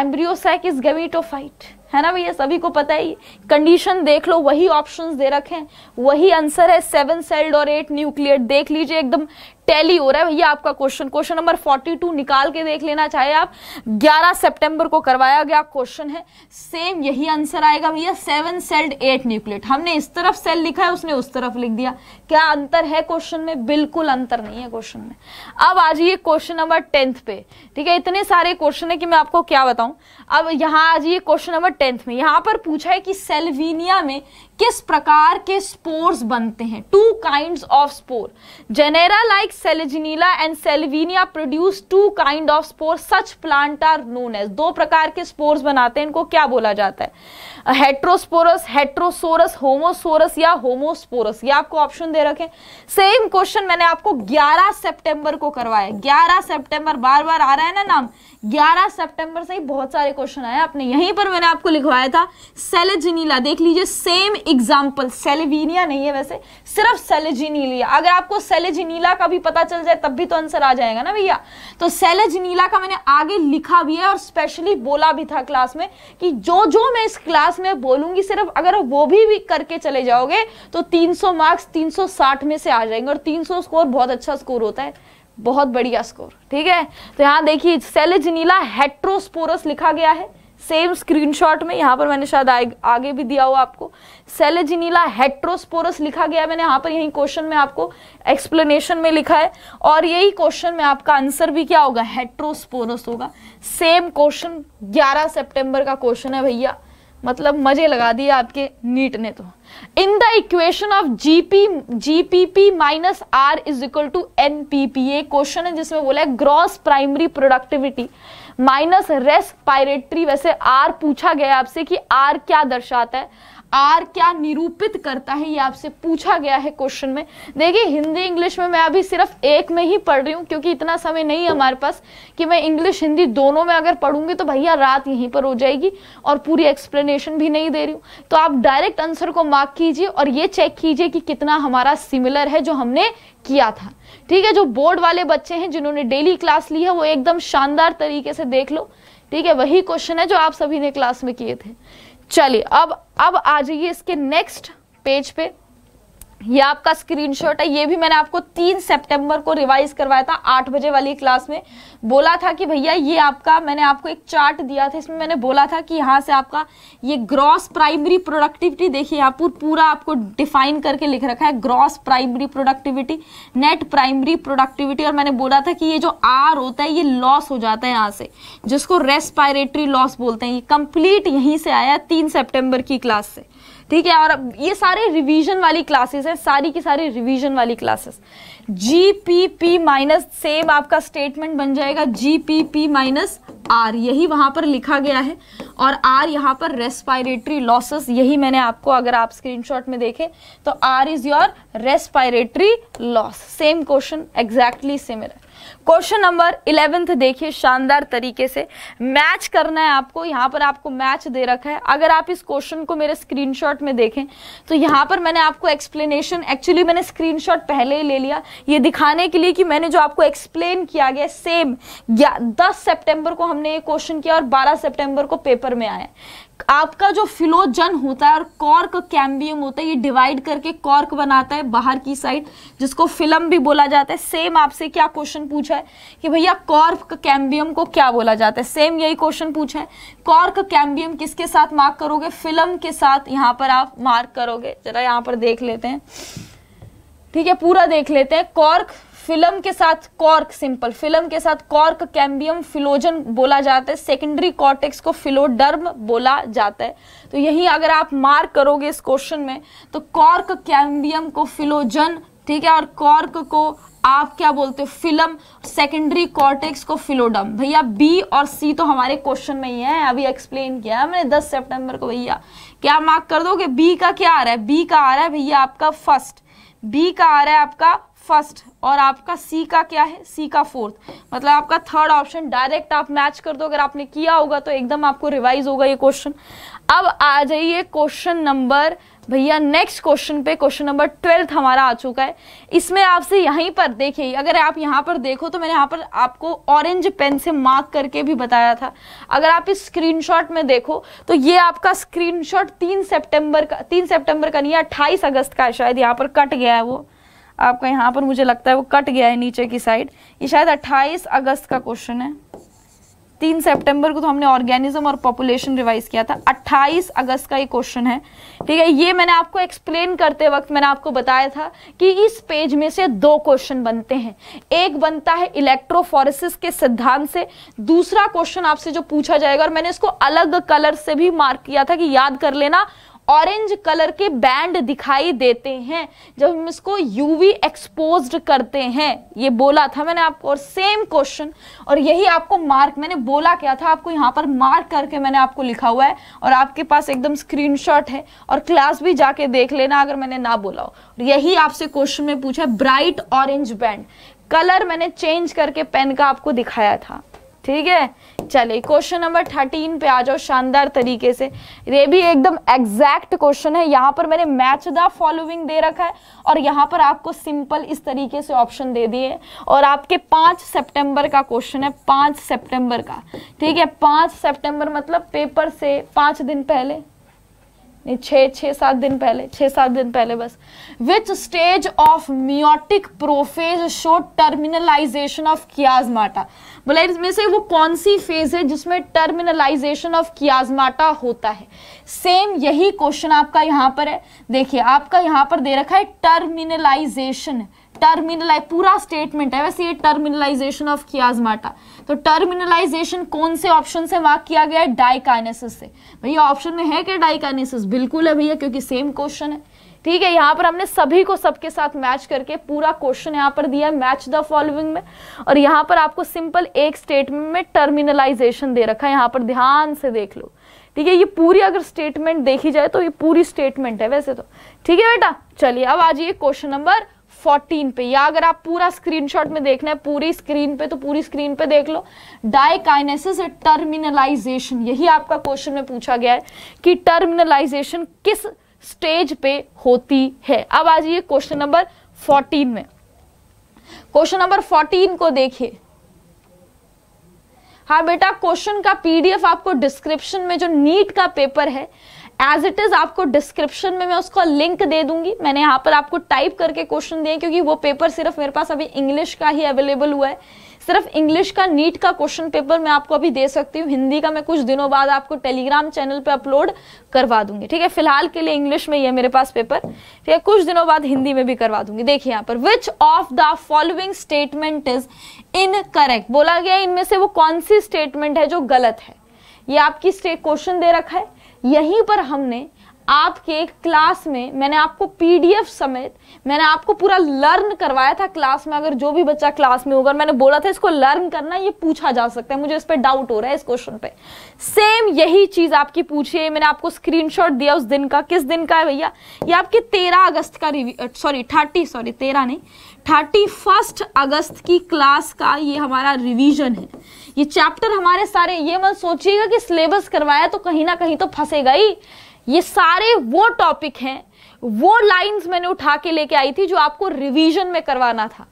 embryo sac is gametophyte है ना भैया सभी को पता ही कंडीशन देख लो वही ऑप्शंस दे रखे हैं वही आंसर है सेवन सेल्ड और एट न्यूक्लियर देख लीजिए एकदम टैली हो रहा है भैया आपका क्वेश्चन क्वेश्चन नंबर 42 निकाल के देख लेना चाहे आप 11 सितंबर को करवाया गया क्वेश्चन है सेम यही आंसर आएगा भैया सेवन सेल्ड एट न्यूक्लियट हमने इस तरफ सेल लिखा है उसने उस तरफ लिख दिया क्या अंतर है क्वेश्चन में बिल्कुल अंतर नहीं है क्वेश्चन में अब आ जाइए क्वेश्चन नंबर टेंथ पे ठीक है इतने सारे क्वेश्चन है कि मैं आपको क्या बताऊं अब यहाँ आ जाइए क्वेश्चन नंबर टेंथ में यहाँ पर पूछा है कि सेल्वीनिया में किस प्रकार के स्पोर्स बनते हैं two kind of spore genera like selaginella and salvinia produce two kind of spore such plant are known as दो प्रकार के स्पोर्स बनाते हैं इनको क्या बोला जाता है हेट्रोस्पोरस हेट्रोसोरस होमोसोरस या होमोस्पोरस ये आपको ऑप्शन दे रखे सेम क्वेश्चन मैंने आपको 11 सितंबर को करवाया 11 सितंबर बार बार आ रहा है ना नाम 11 सितंबर से ही बहुत सारे क्वेश्चन आए आपने यहीं पर मैंने आपको लिखवाया था सेलेजिनीला देख लीजिए सेम एग्जाम्पल सेलेवीनिया नहीं है वैसे सिर्फ सेलेजिनीलिया अगर आपको सेलेजिनीला का भी पता चल जाए तब भी तो आंसर आ जाएगा ना भैया तो सेलेजिनीला का मैंने आगे लिखा भी है और स्पेशली बोला भी था क्लास में कि जो जो मैं इस क्लास में बोलूंगी सिर्फ अगर वो भी, भी करके चले जाओगे तो तीन मार्क्स तीन में से आ जाएंगे और तीन स्कोर बहुत अच्छा स्कोर होता है बहुत बढ़िया स्कोर ठीक है तो यहाँ देखिए सेलेज नीला हेट्रोस्पोरस लिखा गया है सेम स्क्रीनशॉट में यहाँ पर मैंने शायद आग, आगे भी दिया हुआ आपको सेलेजिनीला हेट्रोस्पोरस लिखा गया मैंने यहाँ पर यही क्वेश्चन में आपको एक्सप्लेनेशन में लिखा है और यही क्वेश्चन में आपका आंसर भी क्या होगा हेट्रोस्पोरस होगा सेम क्वेश्चन 11 सितंबर का क्वेश्चन है भैया मतलब मजे लगा दिए आपके नीट ने तो in the equation of GP GPP minus R is equal to NPP ये क्वेश्चन है जिसमें बोला है gross primary productivity minus respiratory वैसे आर पूछा गया आपसे कि आर क्या दर्शाता है आर क्या निरूपित करता है ये आपसे पूछा गया है क्वेश्चन में देखिए हिंदी इंग्लिश में मैं अभी सिर्फ एक में ही पढ़ रही हूँ क्योंकि इतना समय नहीं है हमारे पास कि मैं इंग्लिश हिंदी दोनों में अगर पढ़ूंगी तो भैया रात यहीं पर हो जाएगी और पूरी एक्सप्लेनेशन भी नहीं दे रही हूँ तो आप डायरेक्ट आंसर को मार्क कीजिए और ये चेक कीजिए कि कितना हमारा सिमिलर है जो हमने किया था ठीक है जो बोर्ड वाले बच्चे हैं जिन्होंने डेली क्लास ली है वो एकदम शानदार तरीके से देख लो ठीक है वही क्वेश्चन है जो आप सभी ने क्लास में किए थे चलिए अब अब आ जाइए इसके नेक्स्ट पेज पे ये आपका स्क्रीनशॉट है ये भी मैंने आपको तीन सितंबर को रिवाइज करवाया था आठ बजे वाली क्लास में बोला था कि भैया ये आपका मैंने आपको एक चार्ट दिया था इसमें मैंने बोला था कि यहाँ से आपका ये ग्रॉस प्राइमरी प्रोडक्टिविटी देखिए यहाँ पर पूरा आपको डिफाइन करके लिख रखा है gross primary productivity net primary productivity और मैंने बोला था कि ये जो आर होता है ये लॉस हो जाता है यहाँ से जिसको रेस्पायरेटरी लॉस बोलते हैं ये कंप्लीट यहीं से आया तीन सेप्टेम्बर की क्लास से ठीक है और ये सारे रिवीजन वाली क्लासेस है सारी की सारी रिवीजन वाली classes G P P minus same आपका स्टेटमेंट बन जाएगा G P P minus R यही वहां पर लिखा गया है और आर यहाँ पर रेस्पायरेटरी लॉसेस यही मैंने आपको अगर आप स्क्रीनशॉट में देखें तो R is your respiratory loss same question exactly similar question number eleventh देखिए शानदार तरीके से मैच करना है आपको यहाँ पर आपको मैच दे रखा है अगर आप इस क्वेश्चन को मेरे स्क्रीनशॉट में देखें तो यहाँ पर मैंने आपको एक्सप्लेनेशन एक्चुअली मैंने स्क्रीनशॉट पहले ही ले लिया ये दिखाने के लिए कि मैंने जो आपको एक्सप्लेन किया गया सेम दस सेप्टेम्बर को हमने ये क्वेश्चन किया और बारह सेप्टेम्बर को पेपर में आया आपका जो फिलोजन होता है और कॉर्क कैम्बियम होता है ये डिवाइड करके कॉर्क बनाता है बाहर की साइड जिसको फिल्म भी बोला जाता है सेम आपसे क्या क्वेश्चन पूछा है कि भैया कॉर्क कैम्बियम को क्या बोला जाता है सेम यही क्वेश्चन पूछा है कॉर्क कैम्बियम किसके साथ मार्क करोगे फिल्म के साथ यहाँ पर आप मार्क करोगे जरा यहाँ पर देख लेते हैं ठीक है पूरा देख लेते हैं कॉर्क फिल्म के साथ कॉर्क सिंपल फिल्म के साथ कॉर्क कैम्बियम फिलोजन बोला जाता है सेकेंडरी कॉर्टेक्स को फिलोडर्म बोला जाता है तो यही अगर आप मार्क करोगे इस क्वेश्चन में तो कॉर्क कैम्बियम को फिलोजन ठीक है और कॉर्क को आप क्या बोलते हो फिल्म सेकेंडरी कॉर्टेक्स को फिलोडम भैया बी और सी तो हमारे क्वेश्चन में ही है अभी एक्सप्लेन किया है मैंने 10 सितंबर को भैया क्या मार्क कर दोगे बी का क्या आ रहा है बी का आ रहा है भैया आपका फर्स्ट बी का आ रहा है आपका फर्स्ट और आपका सी का क्या है सी का फोर्थ मतलब आपका थर्ड ऑप्शन डायरेक्ट आप मैच कर दो अगर आपने किया होगा तो एकदम आपको रिवाइज होगा ये क्वेश्चन अब आ जाइए क्वेश्चन नंबर भैया नेक्स्ट क्वेश्चन पे क्वेश्चन नंबर ट्वेल्थ हमारा आ चुका है इसमें आपसे यहीं पर देखिए अगर आप यहाँ पर देखो तो मैंने यहाँ पर आपको ऑरेंज पेन से मार्क करके भी बताया था अगर आप इस स्क्रीनशॉट में देखो तो ये आपका स्क्रीनशॉट तीन सेप्टेम्बर का तीन सेप्टेम्बर का नहीं है अट्ठाईस अगस्त का शायद यहाँ पर कट गया है वो आपका यहाँ पर मुझे लगता है वो कट गया है नीचे की साइड ये शायद 28 अगस्त का क्वेश्चन है तीन सितंबर को तो हमने ऑर्गेनिज्म और पॉपुलेशन रिवाइज किया था 28 अगस्त का ये क्वेश्चन है ठीक है ये मैंने आपको एक्सप्लेन करते वक्त मैंने आपको बताया था कि इस पेज में से दो क्वेश्चन बनते हैं एक बनता है इलेक्ट्रोफोरेसिस के सिद्धांत से दूसरा क्वेश्चन आपसे जो पूछा जाएगा और मैंने इसको अलग कलर से भी मार्क किया था कि याद कर लेना ऑरेंज कलर के बैंड दिखाई देते हैं जब हम इसको यूवी एक्सपोज्ड करते हैं ये बोला था मैंने आपको और सेम क्वेश्चन और यही आपको मार्क मैंने बोला क्या था आपको यहाँ पर मार्क करके मैंने आपको लिखा हुआ है और आपके पास एकदम स्क्रीनशॉट है और क्लास भी जाके देख लेना अगर मैंने ना बोला हो और यही आपसे क्वेश्चन में पूछा ब्राइट ऑरेंज बैंड कलर मैंने चेंज करके पेन का आपको दिखाया था ठीक है चलिए क्वेश्चन नंबर थर्टीन पे आ जाओ शानदार तरीके से ये भी एकदम एग्जैक्ट क्वेश्चन है यहाँ पर मैंने मैच द फॉलोइंग दे रखा है और यहाँ पर आपको सिंपल इस तरीके से ऑप्शन दे दिए और आपके पाँच सितंबर का क्वेश्चन है पाँच सितंबर का ठीक है पाँच सितंबर मतलब पेपर से पाँच दिन पहले नहीं छ सात दिन पहले छ सात दिन पहले बस which stage of meiotic prophase show terminalisation of कियाज बोला इसमें से वो कौन सी फेज है जिसमें टर्मिनलाइजेशन ऑफ कियाजमाटा होता है सेम यही क्वेश्चन आपका यहाँ पर है देखिए आपका यहाँ पर दे रखा है टर्मिनलाइजेशन टर्मिनलाइज पूरा स्टेटमेंट है वैसे ये टर्मिनलाइजेशन ऑफ कियाजमाटा तो टर्मिनलाइजेशन कौन से ऑप्शन से मार्क किया गया है डाइकाइनेसिस से भैया ऑप्शन में है क्या डाइकाइनेसिस बिल्कुल है भैया क्योंकि सेम क्वेश्चन है ठीक है यहाँ पर हमने सभी को सबके साथ मैच करके पूरा क्वेश्चन यहाँ पर दिया है मैच द फॉलोइंग में और यहाँ पर आपको सिंपल एक स्टेटमेंट में टर्मिनलाइजेशन दे रखा है यहाँ पर ध्यान से देख लो ठीक है ये पूरी अगर स्टेटमेंट देखी जाए तो ये पूरी स्टेटमेंट है वैसे तो ठीक है बेटा चलिए अब आ जाइए क्वेश्चन नंबर 14 पे या अगर आप पूरा स्क्रीनशॉट में देखना है पूरी स्क्रीन पे तो पूरी स्क्रीन पे देख लो डाइकाइनेसिस टर्मिनलाइजेशन यही आपका क्वेश्चन में पूछा गया है कि टर्मिनलाइजेशन किस स्टेज पे होती है अब आ जाइए क्वेश्चन नंबर फोर्टीन में क्वेश्चन नंबर फोर्टीन को देखिए हाँ बेटा क्वेश्चन का पीडीएफ आपको डिस्क्रिप्शन में जो नीट का पेपर है एज इट इज आपको डिस्क्रिप्शन में मैं उसका लिंक दे दूंगी मैंने यहां पर आपको टाइप करके क्वेश्चन दिए क्योंकि वो पेपर सिर्फ मेरे पास अभी इंग्लिश का ही अवेलेबल हुआ है सिर्फ इंग्लिश का नीट का क्वेश्चन पेपर मैं आपको अभी दे सकती हूँ हिंदी का मैं कुछ दिनों बाद आपको टेलीग्राम चैनल पे अपलोड करवा दूंगी ठीक है फिलहाल के लिए इंग्लिश में ये मेरे पास पेपर ठीक है कुछ दिनों बाद हिंदी में भी करवा दूंगी देखिए यहाँ पर which of the following statement is incorrect बोला गया इनमें से वो कौन सी स्टेटमेंट है जो गलत है ये आपकी क्वेश्चन दे रखा है यहीं पर हमने आपके क्लास में मैंने आपको पीडीएफ समेत मैंने आपको पूरा लर्न करवाया था क्लास में अगर जो भी बच्चा क्लास में होगा मैंने बोला था इसको लर्न करना ये पूछा जा सकता है मुझे इस पर डाउट हो रहा है इस क्वेश्चन पे सेम यही चीज आपकी पूछी है मैंने आपको स्क्रीनशॉट दिया उस दिन का किस दिन का है भैया ये आपके तेरह अगस्त का रिव्यू सॉरी थर्टी सॉरी तेरह नहीं थर्टी फर्स्ट अगस्त की क्लास का ये हमारा रिविजन है ये चैप्टर हमारे सारे ये मत सोचिएगा कि सिलेबस करवाया तो कहीं ना कहीं तो फंसेगा ही ये सारे वो टॉपिक हैं वो लाइंस मैंने उठा के लेके आई थी जो आपको रिवीजन में करवाना था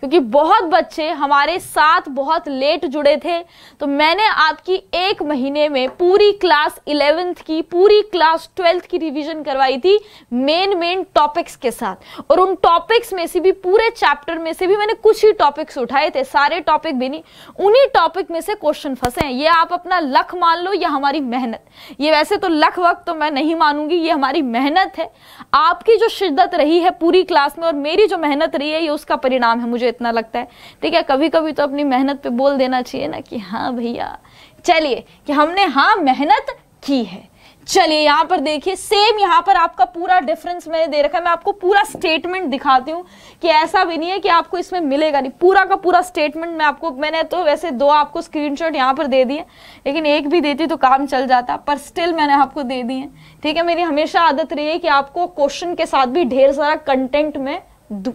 क्योंकि बहुत बच्चे हमारे साथ बहुत लेट जुड़े थे तो मैंने आपकी एक महीने में पूरी क्लास इलेवेंथ की पूरी क्लास ट्वेल्थ की रिवीजन करवाई थी मेन मेन टॉपिक्स के साथ और उन टॉपिक्स में से भी पूरे चैप्टर में से भी मैंने कुछ ही टॉपिक्स उठाए थे सारे टॉपिक भी नहीं उन्हीं टॉपिक में से क्वेश्चन फंसे हैं ये आप अपना लख मान लो या हमारी मेहनत ये वैसे तो लख वक्त तो मैं नहीं मानूंगी ये हमारी मेहनत है आपकी जो शिद्दत रही है पूरी क्लास में और मेरी जो मेहनत रही है ये उसका परिणाम है मुझे इतना लगता है ठीक है कभी कभी तो अपनी मेहनत पे बोल देना चाहिए ना कि हाँ भैया चलिए कि हमने हाँ मेहनत की है चलिए यहाँ पर देखिए सेम यहाँ पर आपका पूरा डिफरेंस मैंने दे रखा है मैं आपको पूरा स्टेटमेंट दिखाती हूँ कि ऐसा भी नहीं है कि आपको इसमें मिलेगा नहीं पूरा का पूरा स्टेटमेंट मैं आपको मैंने तो वैसे दो आपको स्क्रीनशॉट यहाँ पर दे दिए लेकिन एक भी देती तो काम चल जाता पर स्टिल मैंने आपको दे दिए ठीक है मेरी हमेशा आदत रही है कि आपको क्वेश्चन के साथ भी ढेर सारा कंटेंट में दू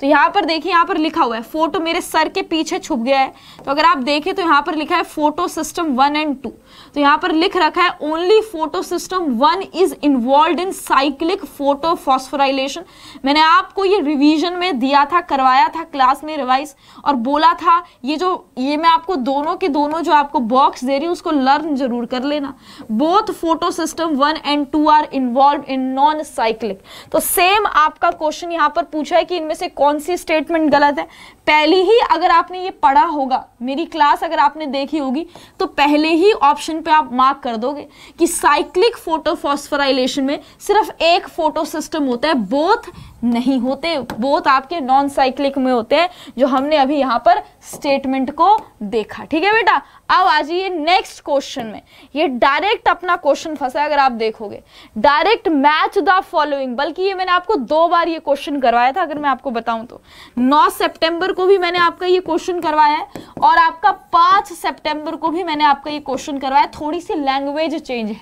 तो यहाँ पर देखिए यहाँ पर लिखा हुआ है फोटो मेरे सर के पीछे छुप गया है तो अगर आप देखें तो यहाँ पर लिखा है photosystem one and two तो यहां पर लिख रखा है only photosystem one is involve in cyclic photophosphorylation मैंने आपको ये रिवीजन में दिया था करवाया था क्लास में रिवाइज और बोला था ये जो ये मैं आपको दोनों के दोनों जो आपको बॉक्स दे रही हूँ उसको लर्न जरूर कर लेना both photosystem one and two are involve in non cyclic तो सेम आपका क्वेश्चन यहाँ पर पूछा है कि इनमें से कौन सी स्टेटमेंट गलत है पहले ही अगर आपने ये पढ़ा होगा मेरी क्लास अगर आपने देखी होगी तो पहले ही ऑप्शन पे आप मार्क कर दोगे कि साइक्लिक फोटोफॉस्फराइलेशन में सिर्फ एक फोटो सिस्टम होता है बोथ नहीं होते बोथ आपके नॉन साइक्लिक में होते हैं जो हमने अभी यहाँ पर स्टेटमेंट को देखा ठीक है बेटा अब आ जाइए नेक्स्ट क्वेश्चन में ये डायरेक्ट अपना क्वेश्चन फंसा है अगर आप देखोगे डायरेक्ट मैच द फॉलोइंग बल्कि ये मैंने आपको दो बार ये क्वेश्चन करवाया था अगर मैं आपको बताऊं तो 9 सितंबर को भी मैंने आपका ये क्वेश्चन करवाया है और आपका 5 सितंबर को भी मैंने आपका ये क्वेश्चन करवाया थोड़ी सी लैंग्वेज चेंज है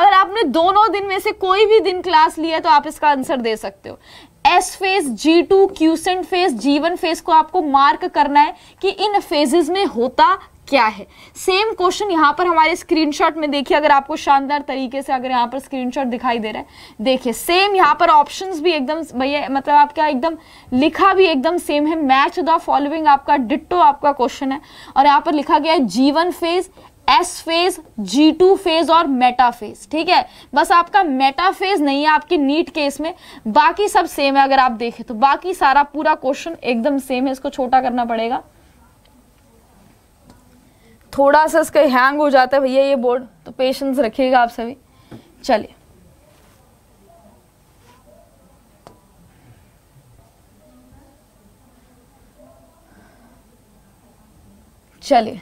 अगर आपने दोनों दिन में से कोई भी दिन क्लास लिया तो आप इसका आंसर दे सकते हो S phase G two quiescent phase G one phase को आपको मार्क करना है कि इन फेजेस में होता क्या है सेम क्वेश्चन यहां पर हमारे स्क्रीनशॉट में देखिए अगर आपको शानदार तरीके से अगर यहाँ पर स्क्रीनशॉट दिखाई दे रहा है देखिए सेम यहाँ पर ऑप्शंस भी एकदम भैया मतलब आपका एकदम लिखा भी एकदम सेम है मैच द फॉलोइंग आपका डिट्टो आपका क्वेश्चन है और यहाँ पर लिखा गया है G one phase S phase G two phase और मेटा फेज ठीक है बस आपका मेटा फेज नहीं है आपकी नीट केस में बाकी सब सेम है अगर आप देखें तो बाकी सारा पूरा क्वेश्चन एकदम सेम है इसको छोटा करना पड़ेगा थोड़ा सा इसका हैंग हो जाता है भैया ये बोर्ड तो पेशेंस रखिएगा आप सभी चलिए चलिए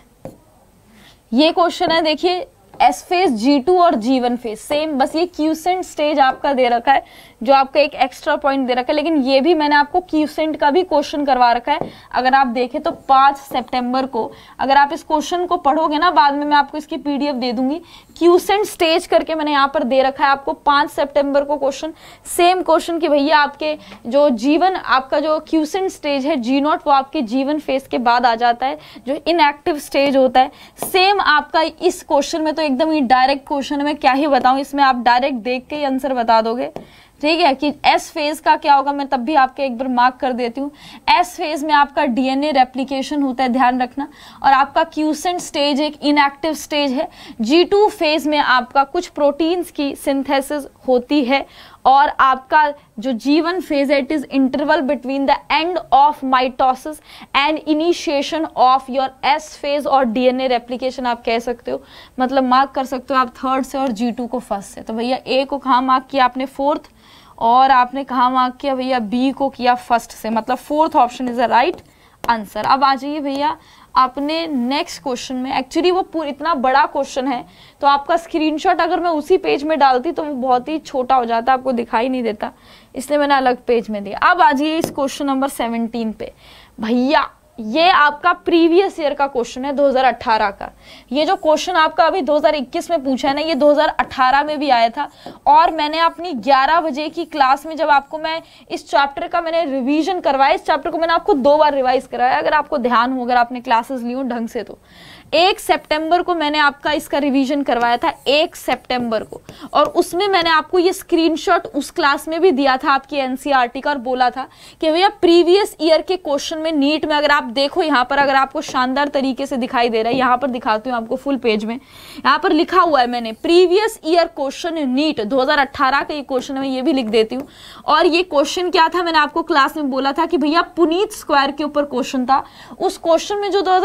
ये क्वेश्चन है देखिए एस फेस जी टू और जी वन फेस सेम बस ये क्यूसेंट स्टेज आपका दे रखा है जो आपका एक एक्स्ट्रा पॉइंट दे रखा है लेकिन ये भी मैंने आपको क्यूसेंट का भी क्वेश्चन करवा रखा है अगर आप देखें तो पांच सितंबर को अगर आप इस क्वेश्चन को पढ़ोगे ना बाद में मैं आपको इसकी पीडीएफ दे दूंगी क्यूसेंट स्टेज करके मैंने यहाँ पर दे रखा है आपको पाँच सितंबर को क्वेश्चन सेम क्वेश्चन कि भैया आपके जो जीवन आपका जो क्यूसेंट स्टेज है जी नॉट वो आपके जीवन फेस के बाद आ जाता है जो इनएक्टिव स्टेज होता है सेम आपका इस क्वेश्चन में तो एकदम ही डायरेक्ट क्वेश्चन में क्या ही बताऊँ इसमें आप डायरेक्ट देख के ही आंसर बता दोगे ठीक है कि एस फेज का क्या होगा मैं तब भी आपके एक बार मार्क कर देती हूँ एस फेज में आपका डीएनए रेप्लिकेशन होता है ध्यान रखना और आपका क्यूसेंट स्टेज एक इनएक्टिव स्टेज है जी टू फेज में आपका कुछ प्रोटीन्स की सिंथेसिस होती है और आपका जो जीवन फेज है it is interval between the end of mitosis and initiation of your S phase और डीएनए रेप्लिकेशन आप कह सकते हो मतलब मार्क कर सकते हो आप थर्ड से और जी टू को फर्स्ट से तो भैया ए को कहाँ मार्क किया आपने फोर्थ और आपने कहा मार्क किया भैया बी को किया फर्स्ट से मतलब fourth option is a right answer अब आ जाइए भैया आपने नेक्स्ट क्वेश्चन में एक्चुअली वो पूरा इतना बड़ा क्वेश्चन है तो आपका स्क्रीनशॉट अगर मैं उसी पेज में डालती तो वो बहुत ही छोटा हो जाता आपको दिखाई नहीं देता इसलिए मैंने अलग पेज में दिया अब आ जाइए इस क्वेश्चन नंबर सेवनटीन पे भैया ये आपका प्रीवियस ईयर का क्वेश्चन है 2018 का ये जो क्वेश्चन आपका अभी 2021 में पूछा है ना ये 2018 में भी आया था और मैंने अपनी 11 बजे की क्लास में जब आपको मैं इस चैप्टर का मैंने रिवीजन करवाया इस चैप्टर को मैंने आपको दो बार रिवाइज करवाया अगर आपको ध्यान हो अगर आपने क्लासेस ली हूँ ढंग से तो एक सितंबर को मैंने आपका इसका रिवीजन करवाया था एक सितंबर को और उसमें मैंने आपको ये स्क्रीनशॉट उस क्लास में भी दिया था आपकी एनसीईआरटी e का और बोला था कि भैया प्रीवियस ईयर के क्वेश्चन में नीट में अगर आप देखो यहाँ पर अगर आपको शानदार तरीके से दिखाई दे रहा है यहाँ पर दिखाती हूँ आपको फुल पेज में यहाँ पर लिखा हुआ है मैंने प्रीवियस ईयर क्वेश्चन नीट दो का ये क्वेश्चन में ये भी लिख देती हूँ और ये क्वेश्चन क्या था मैंने आपको क्लास में बोला था कि भैया पुनीत स्क्वायर के ऊपर क्वेश्चन था उस क्वेश्चन में जो दो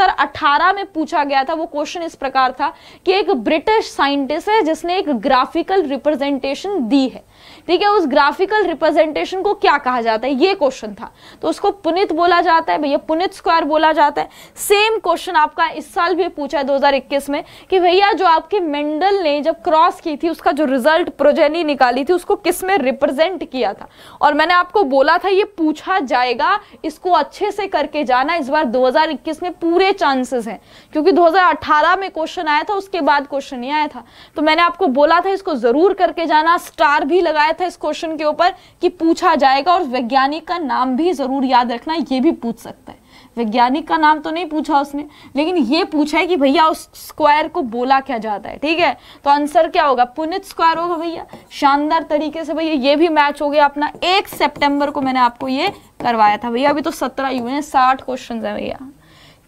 में पूछा गया गया था वो क्वेश्चन इस प्रकार था कि एक ब्रिटिश साइंटिस्ट है जिसने एक ग्राफिकल रिप्रेजेंटेशन दी है ठीक है उस ग्राफिकल रिप्रेजेंटेशन को क्या कहा जाता है ये क्वेश्चन था तो उसको पुनित बोला जाता है भैया पुनित स्क्वायर बोला जाता है सेम क्वेश्चन आपका इस साल भी पूछा है दो में कि भैया जो आपके मेंडल ने जब क्रॉस की थी उसका जो रिजल्ट प्रोजेनी निकाली थी उसको किस में रिप्रेजेंट किया था और मैंने आपको बोला था ये पूछा जाएगा इसको अच्छे से करके जाना इस बार 2021 में पूरे चांसेस हैं क्योंकि 2018 में क्वेश्चन आया था उसके बाद क्वेश्चन नहीं आया था तो मैंने आपको बोला था इसको जरूर करके जाना स्टार भी लगाया आया था इस क्वेश्चन के ऊपर कि पूछा जाएगा और वैज्ञानिक का नाम भी जरूर याद रखना ये भी पूछ सकता है वैज्ञानिक का नाम तो नहीं पूछा उसने लेकिन ये पूछा है कि भैया उस स्क्वायर को बोला क्या जाता है ठीक है तो आंसर क्या होगा पुनित स्क्वायर होगा भैया शानदार तरीके से भैया ये भी मैच हो गया अपना एक सितंबर को मैंने आपको ये करवाया था भैया अभी तो सत्रह ही हुए हैं साठ क्वेश्चन है भैया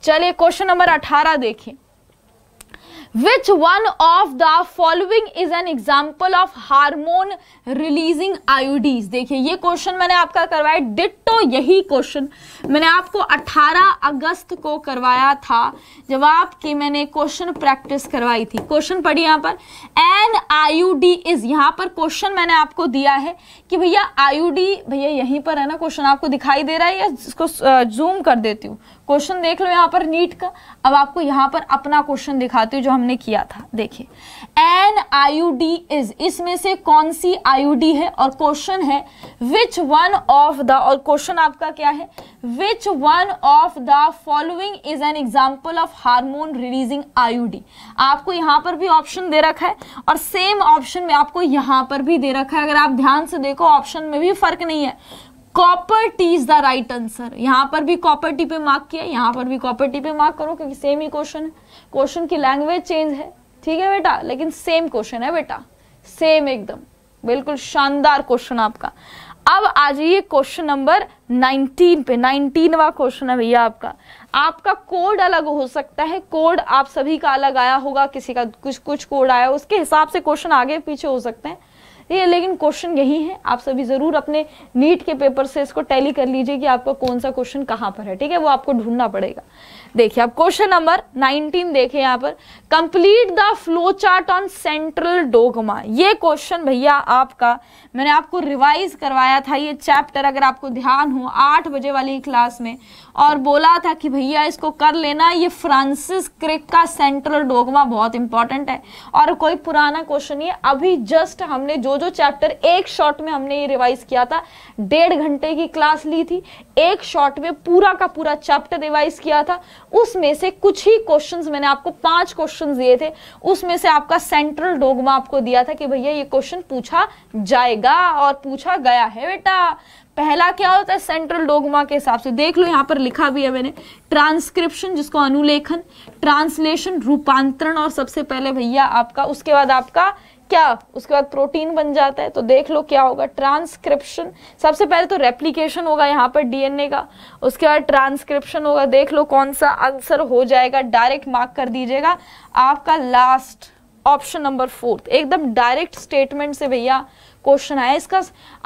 चलिए क्वेश्चन नंबर अठारह देखें which one of the following is an example of hormone releasing IUDs देखिए ये क्वेश्चन मैंने आपका करवाया डिट्टो तो यही क्वेश्चन मैंने आपको 18 अगस्त को करवाया था जब आपके मैंने क्वेश्चन प्रैक्टिस करवाई थी क्वेश्चन पढ़िए यहाँ पर एन आईयूडी इज यहाँ पर क्वेश्चन मैंने आपको दिया है कि भैया आईयूडी भैया यहीं पर है ना क्वेश्चन आपको दिखाई दे रहा है या इसको जूम कर देती हूँ क्वेश्चन देख लो यहाँ पर नीट का अब आपको यहाँ पर अपना क्वेश्चन दिखाती हूँ जो हमने किया था देखिए एन आईयूडी इज इसमें से कौन सी आईयूडी है और क्वेश्चन है विच वन ऑफ द और क्वेश्चन आपका क्या है which one of the following is an example of hormone releasing IUD आपको यहाँ पर भी ऑप्शन दे रखा है और सेम ऑप्शन में आपको यहाँ पर भी दे रखा है अगर आप ध्यान से देखो ऑप्शन में भी फर्क नहीं है copper T is the right answer यहाँ पर भी कॉपर टी पे मार्क किया यहाँ पर भी कॉपर टी पे मार्क करो क्योंकि सेम ही क्वेश्चन है क्वेश्चन की लैंग्वेज चेंज है ठीक है बेटा लेकिन सेम क्वेश्चन है बेटा सेम एकदम बिल्कुल शानदार क्वेश्चन आपका अब आ जाइए क्वेश्चन नंबर 19 पे वा क्वेश्चन है भैया आपका आपका कोड अलग हो सकता है कोड आप सभी का अलग आया होगा किसी का कुछ कुछ कोड आया उसके हिसाब से क्वेश्चन आगे पीछे हो सकते हैं ये लेकिन क्वेश्चन यही है आप सभी ज़रूर अपने नीट के पेपर से इसको टैली कर लीजिए कि आपका कौन सा क्वेश्चन कहाँ पर है ठीक है वो आपको ढूंढना पड़ेगा देखिए अब क्वेश्चन नंबर 19 देखिए यहाँ पर complete the flow chart on central dogma ये क्वेश्चन भैया आपका मैंने आपको रिवाइज करवाया था ये चैप्टर अगर आपको ध्यान हो आठ बजे वाली क्लास में और बोला था कि भैया इसको कर लेना ये फ्रांसिस क्रिक का सेंट्रल डोगमा बहुत इंपॉर्टेंट है और कोई पुराना क्वेश्चन ये अभी जस्ट हमने जो जो चैप्टर एक शॉर्ट में हमने ये रिवाइज किया था डेढ़ घंटे की क्लास ली थी एक शॉर्ट में पूरा का पूरा चैप्टर रिवाइज किया था उसमें से कुछ ही क्वेश्चंस मैंने आपको पांच क्वेश्चंस दिए थे उसमें से आपका सेंट्रल डोगमा आपको दिया था कि भैया ये क्वेश्चन पूछा जाएगा और पूछा गया है बेटा पहला क्या होता है सेंट्रल डोगमा के हिसाब से देख लो यहाँ पर लिखा भी है मैंने ट्रांसक्रिप्शन जिसको अनुलेखन ट्रांसलेशन रूपांतरण और सबसे पहले भैया आपका उसके बाद आपका क्या उसके बाद प्रोटीन बन जाता है तो देख लो क्या होगा ट्रांसक्रिप्शन सबसे पहले तो रेप्लीकेशन होगा यहाँ पर डीएनए का उसके बाद ट्रांसक्रिप्शन होगा देख लो कौन सा आंसर हो जाएगा डायरेक्ट मार्क कर दीजिएगा आपका लास्ट ऑप्शन नंबर फोर्थ एकदम डायरेक्ट स्टेटमेंट से भैया क्वेश्चन आया इसका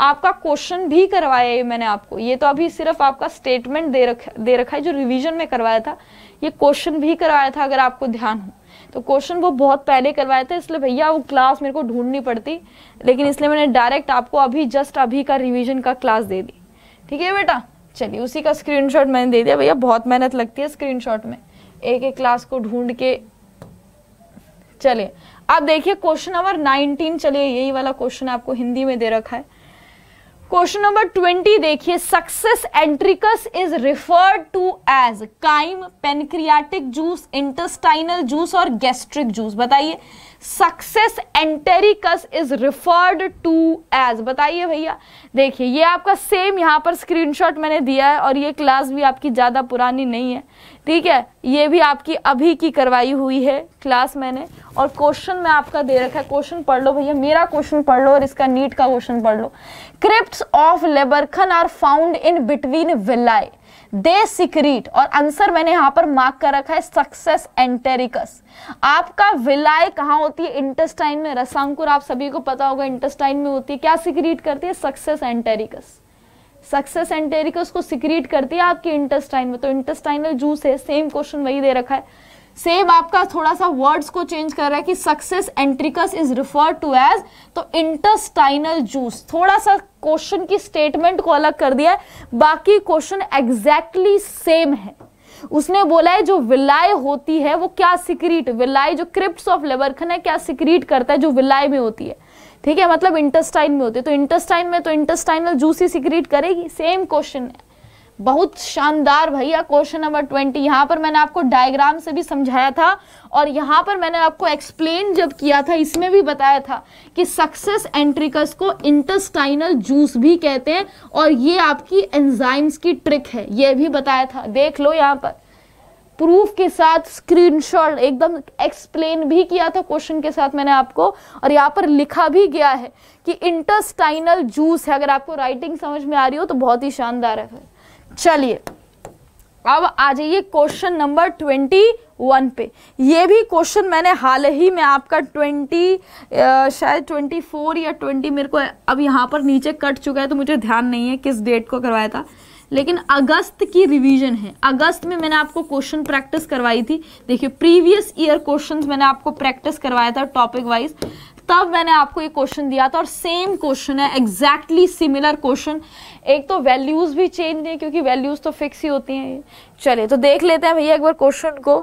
आपका क्वेश्चन भी करवाया है मैंने आपको ये तो अभी सिर्फ आपका स्टेटमेंट दे रखा दे रखा है जो रिवीजन में करवाया था ये क्वेश्चन भी करवाया था अगर आपको ध्यान हो तो क्वेश्चन वो बहुत पहले करवाए थे इसलिए भैया वो क्लास मेरे को ढूंढनी पड़ती लेकिन इसलिए मैंने डायरेक्ट आपको अभी जस्ट अभी का रिविजन का क्लास दे दी ठीक है बेटा चलिए उसी का स्क्रीन मैंने दे दिया भैया बहुत मेहनत लगती है स्क्रीन में एक एक क्लास को ढूंढ के चलिए अब देखिए क्वेश्चन नंबर 19 चलिए यही वाला क्वेश्चन आपको हिंदी में दे रखा है क्वेश्चन नंबर ट्वेंटी देखिए succus entericus is referred to as chyme pancreatic juice intestinal juice और गैस्ट्रिक जूस बताइए succus entericus is referred to as बताइए भैया देखिए ये आपका सेम यहाँ पर स्क्रीनशॉट मैंने दिया है और ये क्लास भी आपकी ज़्यादा पुरानी नहीं है ठीक है ये भी आपकी अभी की करवाई हुई है क्लास मैंने और क्वेश्चन में आपका दे रखा है क्वेश्चन पढ़ लो भैया मेरा क्वेश्चन पढ़ लो और इसका नीट का क्वेश्चन पढ़ लो crypts of Lieberkuhn are found in between villi they secrete और आंसर मैंने यहां पर मार्क कर रखा है सक्सेस एंटेरिकस आपका विलाय कहाँ होती है इंटेस्टाइन में रसांकुर आप सभी को पता होगा इंटेस्टाइन में होती है क्या सिक्रीट करती है सक्सेस एंटेरिकस सक्सेस एंटेरिकस को सिक्रीट करती है आपके इंटेस्टाइन में तो इंटेस्टाइनल जूस है सेम क्वेश्चन वही दे रखा है सेम आपका थोड़ा सा वर्ड्स को चेंज कर रहा है कि succus entericus is refer to as तो इंटरस्टाइनल जूस थोड़ा सा क्वेश्चन की स्टेटमेंट को अलग कर दिया है बाकी क्वेश्चन एग्जैक्टली सेम है उसने बोला है जो विलाय होती है वो क्या सिक्रीट विलाय जो क्रिप्ट ऑफ लेबरखन है क्या सिक्रीट करता है जो विलाय में होती है ठीक है मतलब इंटेस्टाइन में होती है तो इंटेस्टाइन में तो इंटेस्टाइनल जूस ही सिक्रीट करेगी सेम क्वेश्चन है बहुत शानदार भैया क्वेश्चन नंबर ट्वेंटी यहाँ पर मैंने आपको डायग्राम से भी समझाया था और यहाँ पर मैंने आपको एक्सप्लेन जब किया था इसमें भी बताया था कि सक्सेस एंट्रिकस को इंटेस्टाइनल जूस भी कहते हैं और ये आपकी एंजाइम्स की ट्रिक है ये भी बताया था देख लो यहाँ पर प्रूफ के साथ स्क्रीनशॉट एकदम एक्सप्लेन भी किया था क्वेश्चन के साथ मैंने आपको और यहाँ पर लिखा भी गया है कि इंटरस्टाइनल जूस है अगर आपको राइटिंग समझ में आ रही हो तो बहुत ही शानदार है फिर चलिए अब आ जाइए क्वेश्चन नंबर ट्वेंटी वन पे ये भी क्वेश्चन मैंने हाल ही में आपका ट्वेंटी शायद ट्वेंटी फोर या ट्वेंटी मेरे को अब यहाँ पर नीचे कट चुका है तो मुझे ध्यान नहीं है किस डेट को करवाया था लेकिन अगस्त की रिवीजन है अगस्त में मैंने आपको क्वेश्चन प्रैक्टिस करवाई थी देखिए प्रीवियस ईयर क्वेश्चंस मैंने आपको प्रैक्टिस करवाया था टॉपिक वाइज तब मैंने आपको एक क्वेश्चन दिया था और सेम क्वेश्चन है एग्जैक्टली सिमिलर क्वेश्चन एक तो वैल्यूज़ भी चेंज नहीं क्योंकि वैल्यूज़ तो फिक्स ही होती हैं चलिए तो देख लेते हैं भैया एक बार क्वेश्चन को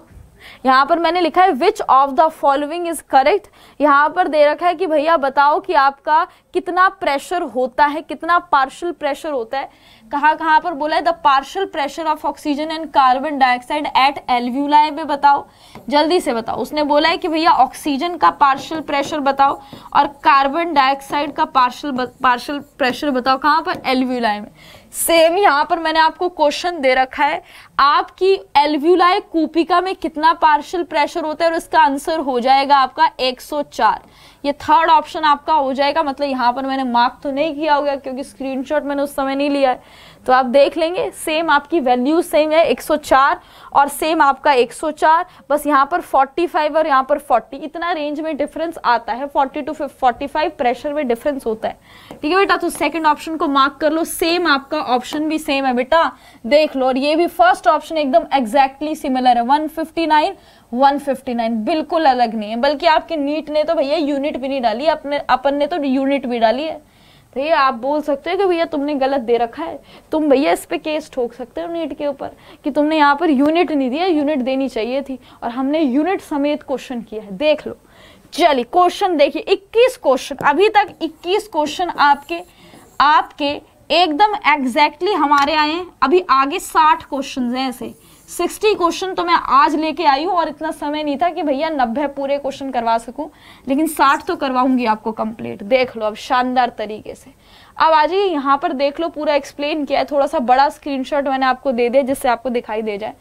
यहाँ पर मैंने लिखा है which of the following is correct यहाँ पर दे रखा है कि भैया बताओ कि आपका कितना प्रेशर होता है कितना पार्शल प्रेशर होता है कहाँ कहाँ पर बोला है the partial pressure of oxygen and carbon dioxide at alveoli में बताओ जल्दी से बताओ उसने बोला है कि भैया ऑक्सीजन का पार्शल प्रेशर बताओ और कार्बन डाइऑक्साइड का पार्शल पार्शल प्रेशर बताओ कहाँ पर एलव्यूलाई में सेम यहां पर मैंने आपको क्वेश्चन दे रखा है आपकी एलव्यूलाई कूपिका में कितना पार्शियल प्रेशर होता है और इसका आंसर हो जाएगा आपका 104 ये थर्ड ऑप्शन आपका हो जाएगा मतलब यहां पर मैंने मार्क तो नहीं किया होगा क्योंकि स्क्रीनशॉट मैंने उस समय नहीं लिया है तो आप देख लेंगे सेम आपकी वैल्यू सेम है 104 और सेम आपका 104 बस यहाँ पर 45 और यहाँ पर 40 इतना रेंज में डिफरेंस आता है 40 टू 45 प्रेशर में डिफरेंस होता है ठीक है बेटा तो सेकंड ऑप्शन को मार्क कर लो सेम आपका ऑप्शन भी सेम है बेटा देख लो और ये भी फर्स्ट ऑप्शन एकदम एग्जैक्टली सिमिलर है वन 159 बिल्कुल अलग नहीं है बल्कि आपके नीट ने तो भैया यूनिट भी नहीं डाली अपने अपन ने तो यूनिट भी डाली है तो ये आप बोल सकते हो कि भैया तुमने गलत दे रखा है तुम भैया इस पर केस ठोक सकते हो नीट के ऊपर कि तुमने यहाँ पर यूनिट नहीं दिया यूनिट देनी चाहिए थी और हमने यूनिट समेत क्वेश्चन किया है देख लो चलिए क्वेश्चन देखिए 21 क्वेश्चन अभी तक 21 क्वेश्चन आपके आपके एकदम एग्जैक्टली exactly हमारे आए हैं अभी आगे 60 क्वेश्चन हैं ऐसे सिक्सटी क्वेश्चन तो मैं आज लेके आई हूँ और इतना समय नहीं था कि भैया नब्बे पूरे क्वेश्चन करवा सकूँ लेकिन साठ तो करवाऊंगी आपको कंप्लीट देख लो अब शानदार तरीके से अब आ जाइए यहाँ पर देख लो पूरा एक्सप्लेन किया है थोड़ा सा बड़ा स्क्रीनशॉट मैंने आपको दे दिया जिससे आपको दिखाई दे जाए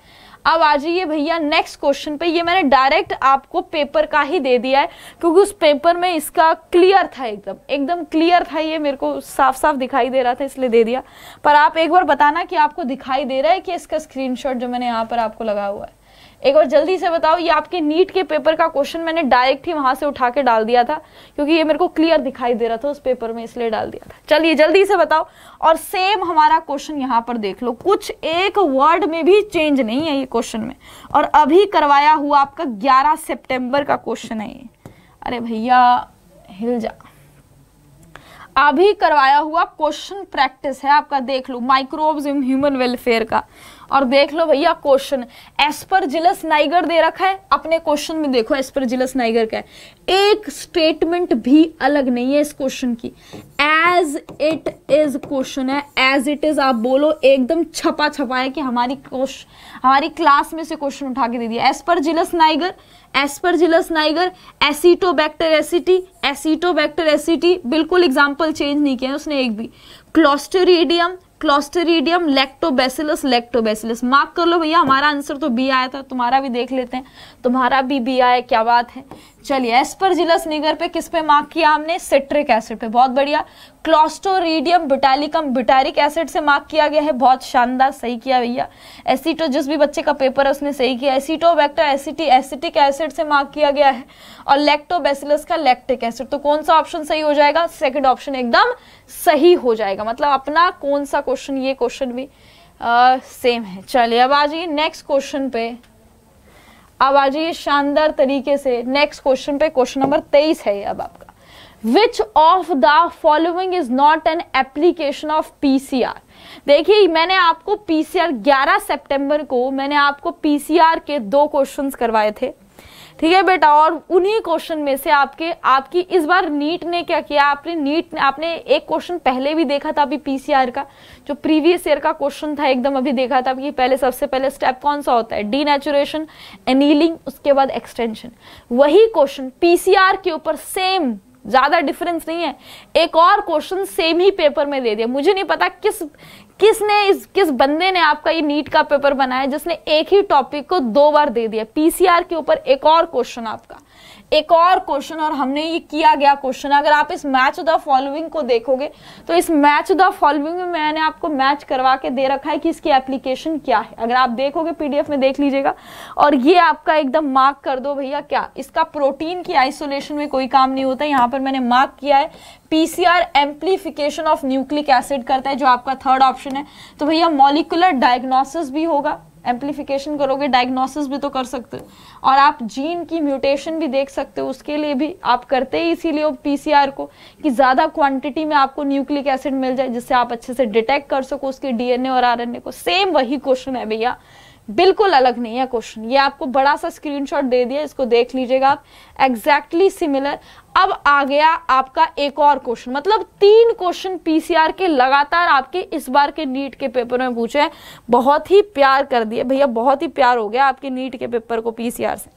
अब आ जाइए भैया नेक्स्ट क्वेश्चन पे ये मैंने डायरेक्ट आपको पेपर का ही दे दिया है क्योंकि उस पेपर में इसका क्लियर था एकदम एकदम क्लियर था ये मेरे को साफ साफ दिखाई दे रहा था इसलिए दे दिया पर आप एक बार बताना कि आपको दिखाई दे रहा है कि इसका स्क्रीनशॉट जो मैंने यहाँ पर आपको लगा हुआ है एक बार जल्दी से बताओ ये आपके नीट के पेपर का क्वेश्चन मैंने डायरेक्ट ही वहां से उठा के डाल दिया था क्योंकि ये मेरे को क्लियर दिखाई दे रहा था उस पेपर में इसलिए डाल दिया था चलिए जल्दी से बताओ और सेम हमारा क्वेश्चन यहाँ पर देख लो कुछ एक वर्ड में भी चेंज नहीं है ये क्वेश्चन में और अभी करवाया हुआ आपका ग्यारह सेप्टेम्बर का क्वेश्चन है ये अरे भैया हिल जा अभी करवाया हुआ क्वेश्चन प्रैक्टिस है आपका देख लो माइक्रोव इन ह्यूमन वेलफेयर का और देख लो भैया क्वेश्चन जिलस नाइगर दे रखा है अपने क्वेश्चन में देखो जिलस नाइगर का है एक स्टेटमेंट भी अलग नहीं है इस क्वेश्चन की एज इट इज क्वेश्चन है एज इट इज आप बोलो एकदम छपा छपा है कि हमारी हमारी क्लास में से क्वेश्चन उठा के दे दिया जिलस नाइगर जिलस नाइगर बैक्टर एसिटी बैक्टर एसिटी बिल्कुल एग्जाम्पल चेंज नहीं किया है उसने एक भी Clostridium Clostridium Lactobacillus Lactobacillus mark कर लो भैया हमारा आंसर तो बी आया था तुम्हारा भी देख लेते हैं तुम्हारा भी बी आया क्या बात है चलिए एस्परजिलस निगर पे किस पे मार्क किया हमने सिट्रिक एसिड पे बहुत बढ़िया क्लॉस्टोरीडियम बिटालिकम बिटारिक एसिड से मार्क किया गया है बहुत शानदार सही किया भैया एसिटो जिस भी बच्चे का पेपर है उसने सही किया Acetobacter aceti acetic acid से मार्क किया गया है और लेक्टोबेसिलस का लेक्टिक एसिड तो कौन सा ऑप्शन सही हो जाएगा सेकेंड ऑप्शन एकदम सही हो जाएगा मतलब अपना कौन सा क्वेश्चन ये क्वेश्चन भी आ, सेम है चलिए अब आ जाइए नेक्स्ट क्वेश्चन पे अब आ जाइए शानदार तरीके से नेक्स्ट क्वेश्चन पे क्वेश्चन नंबर तेईस है अब आपका which of the following is not an application of PCR देखिए मैंने आपको पीसीआर 11 सितंबर को मैंने आपको पीसीआर के दो क्वेश्चंस करवाए थे ठीक है बेटा और उन्हीं क्वेश्चन में से आपके आपकी इस बार नीट ने क्या किया आपने नीट आपने एक क्वेश्चन पहले भी देखा था अभी पीसीआर का जो प्रीवियस ईयर का क्वेश्चन था एकदम अभी देखा था कि पहले सबसे पहले स्टेप कौन सा होता है डी नेचुरेशन एनीलिंग उसके बाद एक्सटेंशन वही क्वेश्चन पीसीआर के ऊपर सेम ज्यादा डिफरेंस नहीं है एक और क्वेश्चन सेम ही पेपर में दे दिया मुझे नहीं पता किस किसने इस किस बंदे ने आपका ये नीट का पेपर बनाया जिसने एक ही टॉपिक को दो बार दे दिया पीसीआर के ऊपर एक और क्वेश्चन आपका एक और क्वेश्चन और हमने ये किया गया क्वेश्चन अगर आप इस मैच द फॉलोइंग को देखोगे तो इस मैच द फॉलोइंग में मैंने आपको मैच करवा के दे रखा है कि इसकी एप्लीकेशन क्या है अगर आप देखोगे पीडीएफ में देख लीजिएगा और ये आपका एकदम मार्क कर दो भैया क्या इसका प्रोटीन की आइसोलेशन में कोई काम नहीं होता यहाँ पर मैंने मार्क किया है PCR amplification of nucleic acid करता है जो आपका थर्ड ऑप्शन है तो भैया मॉलिकुलर डायग्नोसिस भी होगा एम्पलीफिकेशन करोगे डायग्नोसिस भी तो कर सकते हो और आप जीन की म्यूटेशन भी देख सकते हो उसके लिए भी आप करते ही इसीलिए पीसीआर को कि ज़्यादा क्वांटिटी में आपको न्यूक्लिक एसिड मिल जाए जिससे आप अच्छे से डिटेक्ट कर सको उसके डीएनए और आरएनए को सेम वही क्वेश्चन है भैया बिल्कुल अलग नहीं है क्वेश्चन ये आपको बड़ा सा स्क्रीनशॉट दे दिया इसको देख लीजिएगा आप एग्जैक्टली सिमिलर अब आ गया आपका एक और क्वेश्चन मतलब तीन क्वेश्चन पीसीआर के लगातार आपके इस बार के नीट के पेपर में पूछे हैं बहुत ही प्यार कर दिए भैया बहुत ही प्यार हो गया आपके नीट के पेपर को पीसीआर से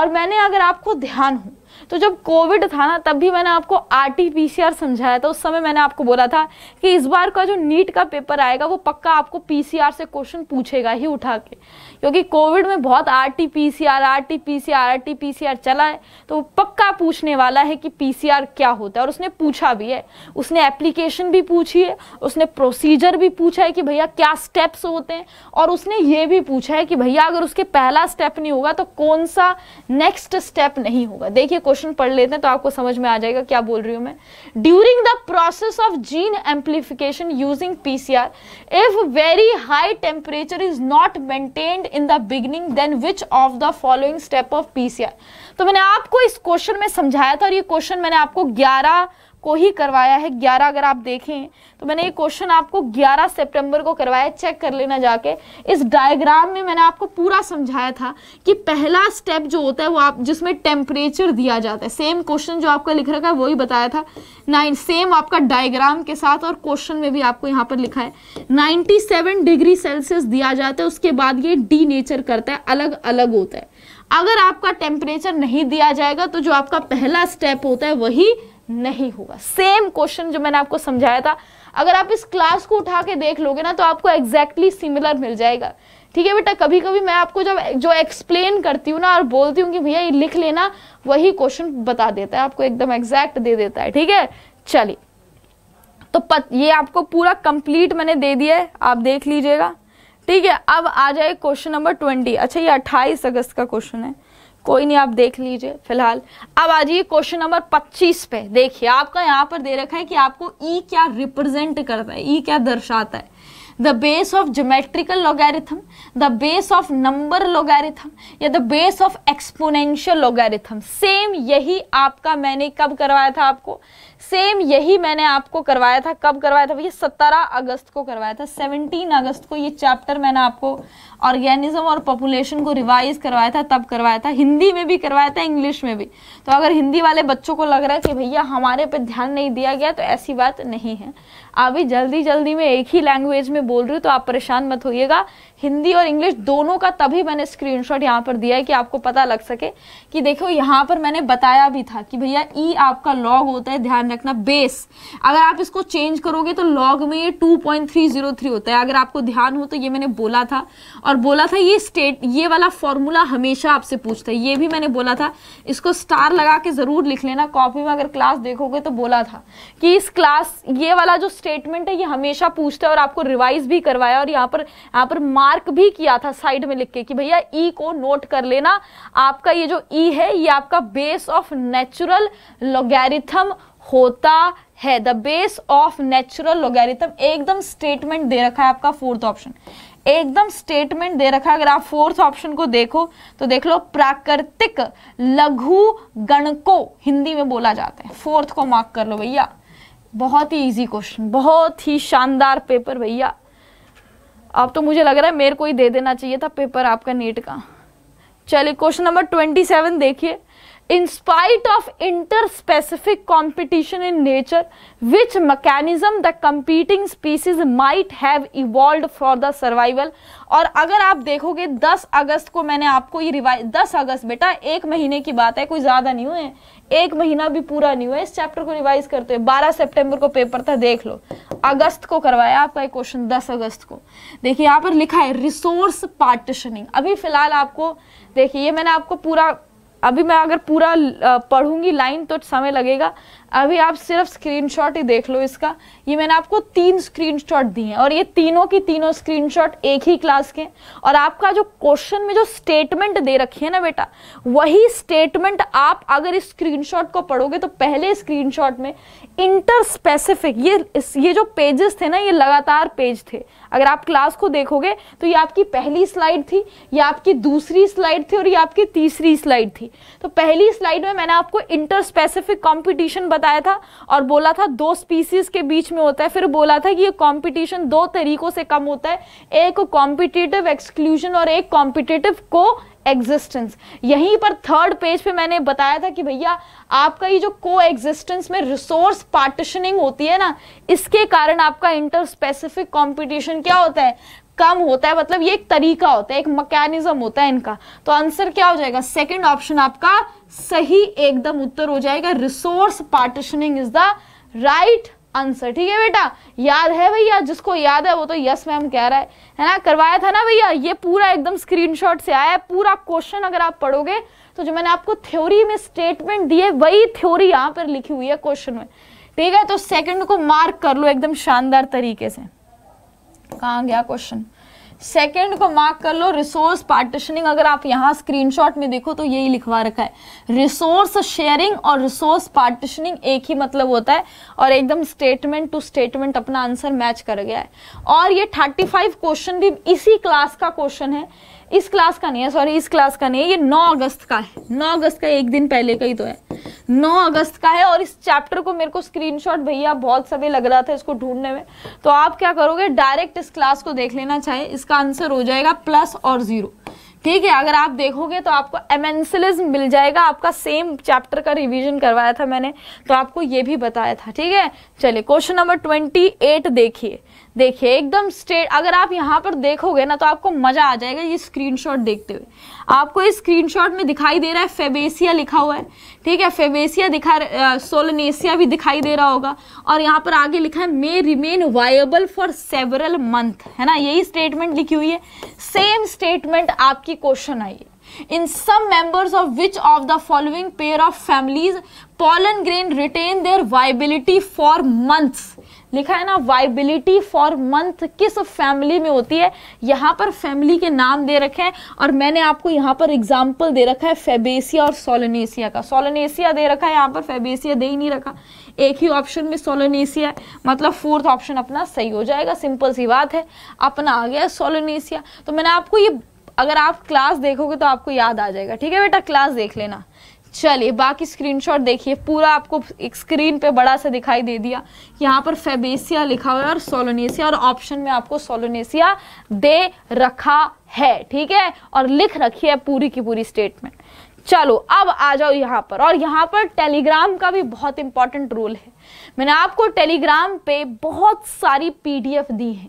और मैंने अगर आपको ध्यान हूं तो जब कोविड था ना तब भी मैंने आपको आरटीपीसीआर समझाया था उस समय मैंने आपको बोला था कि इस बार का जो नीट का पेपर आएगा वो पक्का आपको पीसीआर से क्वेश्चन पूछेगा ही उठा के क्योंकि कोविड में बहुत R T P C R R T P C R R T P C R चला है तो पक्का पूछने वाला है कि पी सी आर क्या होता है और उसने पूछा भी है उसने एप्लीकेशन भी पूछी है उसने प्रोसीजर भी पूछा है कि भैया क्या स्टेप्स होते हैं और उसने ये भी पूछा है कि भैया अगर उसके पहला स्टेप नहीं होगा तो कौन सा नेक्स्ट स्टेप नहीं होगा देखिए क्वेश्चन पढ़ लेते हैं तो आपको समझ में आ जाएगा क्या बोल रही हूँ मैं during the process of gene amplification using P C R if very high temperature is not maintained in the beginning then which of the following step of PCR तो मैंने आपको इस क्वेश्चन में समझाया था और ये क्वेश्चन मैंने आपको को ही करवाया है 11 अगर आप देखें तो मैंने ये क्वेश्चन आपको 11 सितंबर को करवाया चेक कर लेना जाके इस डायग्राम में मैंने आपको पूरा समझाया था कि पहला स्टेप जो होता है वो आप जिसमें टेम्परेचर दिया जाता है सेम क्वेश्चन जो आपका लिख रखा है वही बताया था नाइन सेम आपका डायग्राम के साथ और क्वेश्चन में भी आपको यहाँ पर लिखा है नाइन्टी डिग्री सेल्सियस दिया जाता है उसके बाद ये डी करता है अलग अलग होता है अगर आपका टेम्परेचर नहीं दिया जाएगा तो जो आपका पहला स्टेप होता है वही नहीं होगा सेम क्वेश्चन जो मैंने आपको समझाया था अगर आप इस क्लास को उठा के देख लोगे ना तो आपको एग्जैक्टली exactly सिमिलर मिल जाएगा ठीक है बेटा कभी कभी मैं आपको जब जो एक्सप्लेन करती हूँ ना और बोलती हूँ कि भैया ये लिख लेना वही क्वेश्चन बता देता है आपको एकदम एग्जैक्ट दे देता है ठीक है चलिए तो पत, ये आपको पूरा कंप्लीट मैंने दे दिया है आप देख लीजिएगा ठीक है अब आ जाए क्वेश्चन नंबर ट्वेंटी अच्छा ये अट्ठाईस अगस्त का क्वेश्चन है कोई नहीं आप देख लीजिए फिलहाल अब आ जाइए क्वेश्चन नंबर 25 पे देखिए आपका यहाँ पर दे रखा है कि आपको ई e क्या रिप्रेजेंट करता है ई e क्या दर्शाता है the base of geometrical logarithm the base of number logarithm या the base of exponential logarithm same यही आपका मैंने कब करवाया था आपको सेम यही मैंने आपको करवाया था कब करवाया था भैया सत्रह अगस्त को करवाया था सेवनटीन अगस्त को ये चैप्टर मैंने आपको ऑर्गेनिज्म और पॉपुलेशन को रिवाइज करवाया था तब करवाया था हिंदी में भी करवाया था इंग्लिश में भी तो अगर हिंदी वाले बच्चों को लग रहा है कि भैया हमारे पे ध्यान नहीं दिया गया तो ऐसी बात नहीं है अभी जल्दी जल्दी में एक ही लैंग्वेज में बोल रही हूँ तो आप परेशान मत होइएगा हिंदी और इंग्लिश दोनों का तभी मैंने स्क्रीनशॉट यहाँ पर दिया है कि आपको पता लग सके कि देखो यहाँ पर मैंने बताया भी था कि भैया ई आपका लॉग होता है ध्यान रखना बेस अगर आप इसको चेंज करोगे तो लॉग में ये 2.303 होता है अगर आपको ध्यान हो तो ये मैंने बोला था और बोला था ये स्टेट ये वाला फॉर्मूला हमेशा आपसे पूछता है ये भी मैंने बोला था इसको स्टार लगा के ज़रूर लिख लेना कॉपी में अगर क्लास देखोगे तो बोला था कि इस क्लास ये वाला जो स्टेटमेंट है ये हमेशा पूछता है और आपको रिवाइज भी करवाया और यहाँ पर यहाँ पर मार्क मार्क भी किया था साइड में लिख के कि भैया ई e को नोट कर लेना आपका ये जो ई e है ये आपका बेस ऑफ नेचुरल लोगैरिथम होता है the base of natural logarithm एकदम स्टेटमेंट दे रखा है आपका फोर्थ ऑप्शन एकदम स्टेटमेंट दे रखा है अगर आप फोर्थ ऑप्शन को देखो तो देख लो प्राकृतिक लघु गण को हिंदी में बोला जाता है फोर्थ को मार्क कर लो भैया बहुत ही इजी क्वेश्चन बहुत ही शानदार पेपर भैया अब तो मुझे लग रहा है मेरे को ही दे देना चाहिए था पेपर आपका नीट का चलिए क्वेश्चन नंबर ट्वेंटी सेवन देखिए in spite of interspecific competition in nature which mechanism the competing species might have evolved for the survival और अगर आप देखोगे 10 अगस्त को मैंने आपको ये रिवाइज 10 अगस्त बेटा एक महीने की बात है कोई ज़्यादा नहीं हुए एक महीना भी पूरा नहीं हुआ इस चैप्टर को रिवाइज करते हुए 12 सितंबर को पेपर था देख लो अगस्त को करवाया आपका एक क्वेश्चन 10 अगस्त को देखिए यहाँ पर लिखा है रिसोर्स पार्टिशनिंग अभी फिलहाल आपको देखिए ये मैंने आपको पूरा अभी मैं अगर पूरा पढ़ूंगी लाइन तो समय लगेगा अभी आप सिर्फ स्क्रीनशॉट ही देख लो इसका ये मैंने आपको तीन स्क्रीनशॉट दिए हैं और ये तीनों की तीनों स्क्रीनशॉट एक ही क्लास के और आपका जो क्वेश्चन में जो स्टेटमेंट दे रखी है ना बेटा वही स्टेटमेंट आप अगर इस स्क्रीनशॉट को पढ़ोगे तो पहले स्क्रीनशॉट में इंटर स्पेसिफिक ये इस ये जो पेजेस थे ना ये लगातार पेज थे अगर आप क्लास को देखोगे तो ये आपकी पहली स्लाइड थी ये आपकी दूसरी स्लाइड थी और ये आपकी तीसरी स्लाइड थी तो पहली स्लाइड में मैंने आपको इंटर स्पेसिफिक कॉम्पिटिशन बताया था और बोला था दो स्पीसीज के बीच में होता है फिर बोला था कि ये कॉम्पिटिशन दो तरीकों से कम होता है एक कॉम्पिटेटिव एक्सक्लूजन और एक कॉम्पिटेटिव को एग्जिस्टेंस यहीं पर थर्ड पेज पे मैंने बताया था कि भैया आपका ये जो को एग्जिस्टेंस में रिसोर्स पार्टिशनिंग होती है ना इसके कारण आपका इंटर स्पेसिफिक कॉम्पिटिशन क्या होता है कम होता है मतलब ये एक तरीका होता है एक मैकेनिज्म होता है इनका तो आंसर क्या हो जाएगा सेकेंड ऑप्शन आपका सही एकदम उत्तर हो जाएगा resource partitioning is the right answer ठीक है बेटा याद है भैया जिसको याद है वो तो यस मैम कह रहा है है ना करवाया था ना भैया ये पूरा एकदम स्क्रीनशॉट से आया है पूरा क्वेश्चन अगर आप पढ़ोगे तो जो मैंने आपको थ्योरी में स्टेटमेंट दिए वही थ्योरी यहाँ पर लिखी हुई है क्वेश्चन में ठीक है तो सेकंड को मार्क कर लो एकदम शानदार तरीके से कहाँ गया क्वेश्चन सेकंड को मार्क कर लो रिसोर्स पार्टिशनिंग अगर आप यहाँ स्क्रीनशॉट में देखो तो यही लिखवा रखा है रिसोर्स शेयरिंग और रिसोर्स पार्टिशनिंग एक ही मतलब होता है और एकदम स्टेटमेंट टू स्टेटमेंट अपना आंसर मैच कर गया है और ये थर्टी फाइव क्वेश्चन भी इसी क्लास का क्वेश्चन है इस क्लास का नहीं है सॉरी इस क्लास का नहीं है ये नौ अगस्त का है नौ अगस्त का एक दिन पहले का ही तो है 9 अगस्त का है और इस चैप्टर को मेरे को स्क्रीनशॉट भैया बहुत समय लग रहा था इसको ढूंढने में तो आप क्या करोगे डायरेक्ट इस क्लास को देख लेना चाहिए इसका आंसर हो जाएगा प्लस और जीरो ठीक है अगर आप देखोगे तो आपको एमेंसिलिज्म मिल जाएगा आपका सेम चैप्टर का रिवीजन करवाया था मैंने तो आपको ये भी बताया था ठीक है चलिए क्वेश्चन नंबर ट्वेंटी एट देखिए देखिए एकदम स्ट्रेट अगर आप यहाँ पर देखोगे ना तो आपको मज़ा आ जाएगा ये स्क्रीनशॉट देखते हुए आपको इस स्क्रीनशॉट में दिखाई दे रहा है फेबेसिया लिखा हुआ है ठीक है फेबेसिया दिखा सोलनेसिया भी दिखाई दे रहा होगा और यहाँ पर आगे लिखा है may remain viable for several month है ना यही स्टेटमेंट लिखी हुई है सेम स्टेटमेंट आपकी question I in some members of which of the following pair of families pollen grain retain their viability for months लिखा है ना वाइबिलिटी फॉर मंथ किस फैमिली में होती है यहाँ पर फैमिली के नाम दे रखे हैं और मैंने आपको यहाँ पर एग्जाम्पल दे रखा है फेबेसिया और सोलोनेसिया का सोलोनेसिया दे रखा है यहाँ पर फेबेसिया दे ही नहीं रखा एक ही ऑप्शन में सोलोनेसिया मतलब फोर्थ ऑप्शन अपना सही हो जाएगा सिंपल सी बात है अपना आ गया सोलोनेसिया तो मैंने आपको ये अगर आप क्लास देखोगे तो आपको याद आ जाएगा ठीक है बेटा क्लास देख लेना चलिए बाकी स्क्रीनशॉट देखिए पूरा आपको एक स्क्रीन पे बड़ा सा दिखाई दे दिया यहाँ पर फेबेसिया लिखा हुआ है और सोलोनेसिया और ऑप्शन में आपको सोलोनेसिया दे रखा है ठीक है और लिख रखी है पूरी की पूरी स्टेटमेंट चलो अब आ जाओ यहाँ पर और यहाँ पर टेलीग्राम का भी बहुत इंपॉर्टेंट रोल है मैंने आपको टेलीग्राम पे बहुत सारी पीडीएफ दी है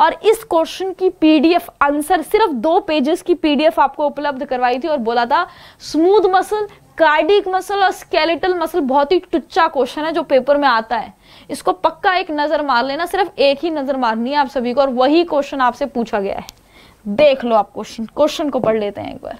और इस क्वेश्चन की पीडीएफ आंसर सिर्फ दो पेजेस की पीडीएफ आपको उपलब्ध करवाई थी और बोला था स्मूथ मसल कार्डिक मसल और स्केलेटल मसल बहुत ही टुच्चा क्वेश्चन है जो पेपर में आता है इसको पक्का एक नजर मार लेना सिर्फ एक ही नजर मारनी है आप सभी को और वही क्वेश्चन आपसे पूछा गया है देख लो आप क्वेश्चन क्वेश्चन को पढ़ लेते हैं एक बार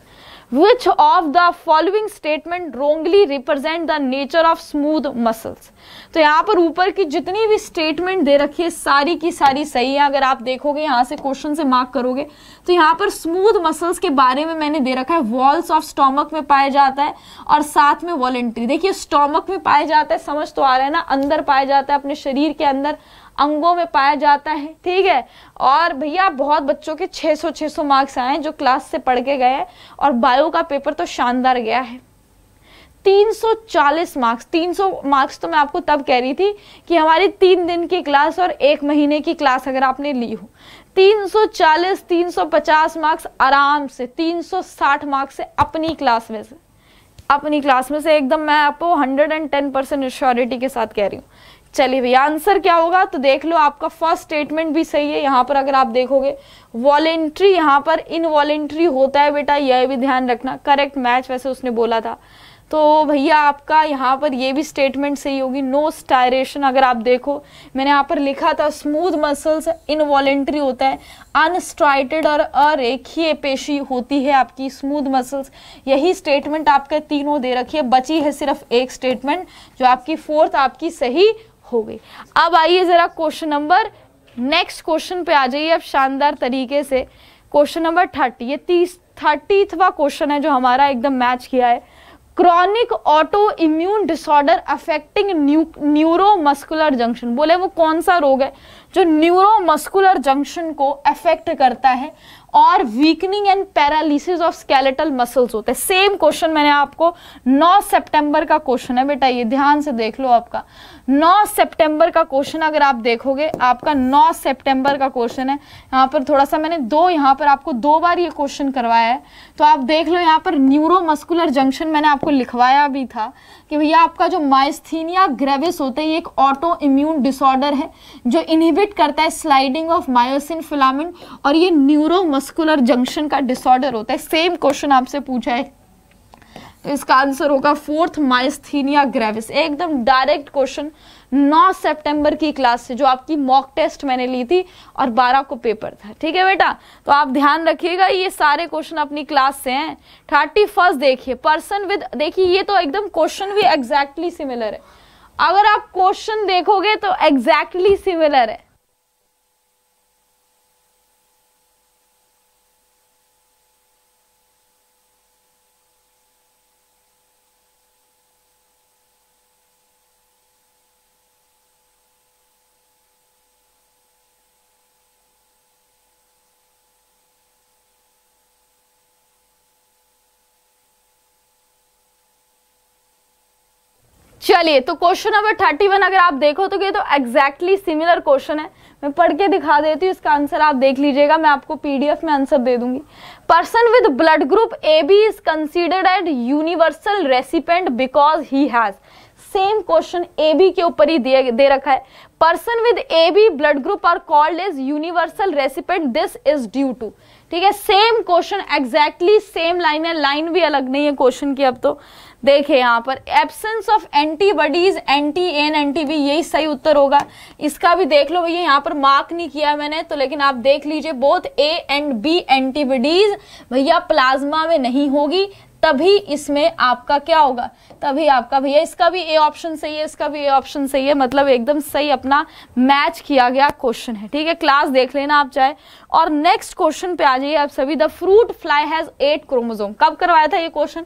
which of the following statement wrongly represent the nature of smooth muscles तो यहाँ पर ऊपर की जितनी भी स्टेटमेंट दे रखी है सारी की सारी सही है अगर आप देखोगे यहाँ से क्वेश्चन से मार्क करोगे तो यहाँ पर स्मूथ मसल्स के बारे में मैंने दे रखा है वॉल्स ऑफ स्टोमक में पाया जाता है और साथ में वॉलेंट्री देखिए स्टोमक में पाया जाता है समझ तो आ रहा है ना अंदर पाया जाता है अपने शरीर के अंदर अंगों में पाया जाता है ठीक है और भैया बहुत बच्चों के 600 600 मार्क्स आए जो क्लास से पढ़ के गए और बायो का पेपर तो शानदार गया है 340 मार्क्स 300 मार्क्स तो मैं आपको तब कह रही थी कि हमारी तीन दिन की क्लास और एक महीने की क्लास अगर आपने ली हो 340 350 मार्क्स आराम से 360 मार्क्स से अपनी क्लास में से अपनी क्लास में से एकदम मैं आपको 110 परसेंट श्योरिटी के साथ कह रही हूँ चलिए भैया आंसर क्या होगा तो देख लो आपका फर्स्ट स्टेटमेंट भी सही है यहाँ पर अगर आप देखोगे वॉलेंट्री यहाँ पर इनवॉलेंट्री होता है बेटा यह भी ध्यान रखना करेक्ट मैच वैसे उसने बोला था तो भैया आपका यहाँ पर यह भी स्टेटमेंट सही होगी नो स्टायरेशन अगर आप देखो मैंने यहाँ पर लिखा था स्मूथ मसल्स इनवॉलेंट्री होता है अनस्ट्राइटेड और अरेखीय पेशी होती है आपकी स्मूथ मसल्स यही स्टेटमेंट आपके तीनों दे रखी है बची है सिर्फ एक स्टेटमेंट जो आपकी फोर्थ आपकी सही हो गई अब आइए ज़रा क्वेश्चन नंबर नेक्स्ट क्वेश्चन पे आ जाइए अब शानदार तरीके से क्वेश्चन नंबर थर्टी ये तीस थर्टी क्वेश्चन है जो हमारा एकदम मैच किया है chronic autoimmune disorder affecting neuromuscular junction बोले वो कौन सा रोग है जो न्यूरोमस्कुलर जंक्शन को अफेक्ट करता है और weakening and paralysis of skeletal muscles होते हैं सेम क्वेश्चन मैंने आपको 9 सितंबर का क्वेश्चन है बेटा ये ध्यान से देख लो आपका 9 सितंबर का क्वेश्चन अगर आप देखोगे आपका 9 सितंबर का क्वेश्चन है यहाँ पर थोड़ा सा मैंने दो यहाँ पर आपको दो बार ये क्वेश्चन करवाया है तो आप देख लो यहाँ पर न्यूरोमस्कुलर जंक्शन मैंने आपको लिखवाया भी था कि भैया आपका जो माइस्थीनिया ग्रेविस होता है ये एक ऑटो इम्यून डिसऑर्डर है जो इनहिबिट करता है स्लाइडिंग ऑफ मायोसिन फिलामेंट और ये न्यूरोमस्कुलर जंक्शन का डिसऑर्डर होता है सेम क्वेश्चन आपसे पूछा है इसका आंसर होगा फोर्थ माइस्थीनिया ग्रेविस एकदम डायरेक्ट क्वेश्चन 9 सितंबर की क्लास से जो आपकी मॉक टेस्ट मैंने ली थी और 12 को पेपर था ठीक है बेटा तो आप ध्यान रखिएगा ये सारे क्वेश्चन अपनी क्लास से हैं थर्टी फर्स्ट देखिए पर्सन विद देखिए ये तो एकदम क्वेश्चन भी एग्जैक्टली सिमिलर है अगर आप क्वेश्चन देखोगे तो एग्जैक्टली सिमिलर है चलिए तो क्वेश्चन नंबर थर्टी वन अगर आप देखो तो ये तो एग्जैक्टली सिमिलर क्वेश्चन है मैं पढ़ के दिखा देती हूँ इसका आंसर आप देख लीजिएगा मैं आपको पीडीएफ में आंसर दे दूंगी person with blood group A B is considered as universal recipient because he has same question A B के ऊपर ही दे, रखा है person with A B blood group are called is universal recipient this is due to ठीक है same question exactly same line है लाइन भी अलग नहीं है क्वेश्चन की अब तो देखे यहाँ पर absence of antibodies anti an anti B यही सही उत्तर होगा इसका भी देख लो भैया यहाँ पर मार्क नहीं किया मैंने तो लेकिन आप देख लीजिए both A and B antibodies भैया प्लाज्मा में नहीं होगी तभी इसमें आपका क्या होगा तभी आपका भैया इसका भी ए ऑप्शन सही है इसका भी ए ऑप्शन सही है मतलब एकदम सही अपना मैच किया गया क्वेश्चन है ठीक है क्लास देख लेना आप चाहे और नेक्स्ट क्वेश्चन पे आ जाइए आप सभी the fruit fly has eight chromosome कब करवाया था ये क्वेश्चन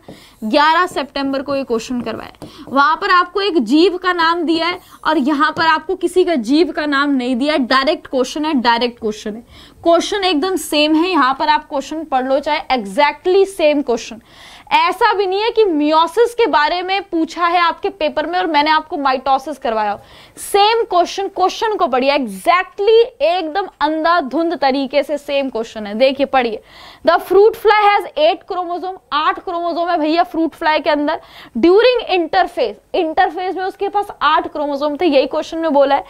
11 सितंबर को ये क्वेश्चन करवाया वहां पर आपको एक जीव का नाम दिया है और यहां पर आपको किसी का जीव का नाम नहीं दिया डायरेक्ट क्वेश्चन है डायरेक्ट क्वेश्चन है क्वेश्चन एकदम सेम है यहाँ पर आप क्वेश्चन पढ़ लो चाहे एग्जैक्टली सेम क्वेश्चन ऐसा भी नहीं है कि मियोसिस के बारे में पूछा है आपके पेपर में और मैंने आपको माइटोसिस करवाया सेम क्वेश्चन क्वेश्चन को पढ़िए एग्जैक्टली एकदम अंधाधुंध तरीके से सेम क्वेश्चन है देखिए पढ़िए the fruit fly has eight chromosome आठ क्रोमोजोम है भैया फ्रूट फ्लाई के अंदर ड्यूरिंग इंटरफेस इंटरफेस में उसके पास आठ क्रोमोजोम थे यही क्वेश्चन में बोला है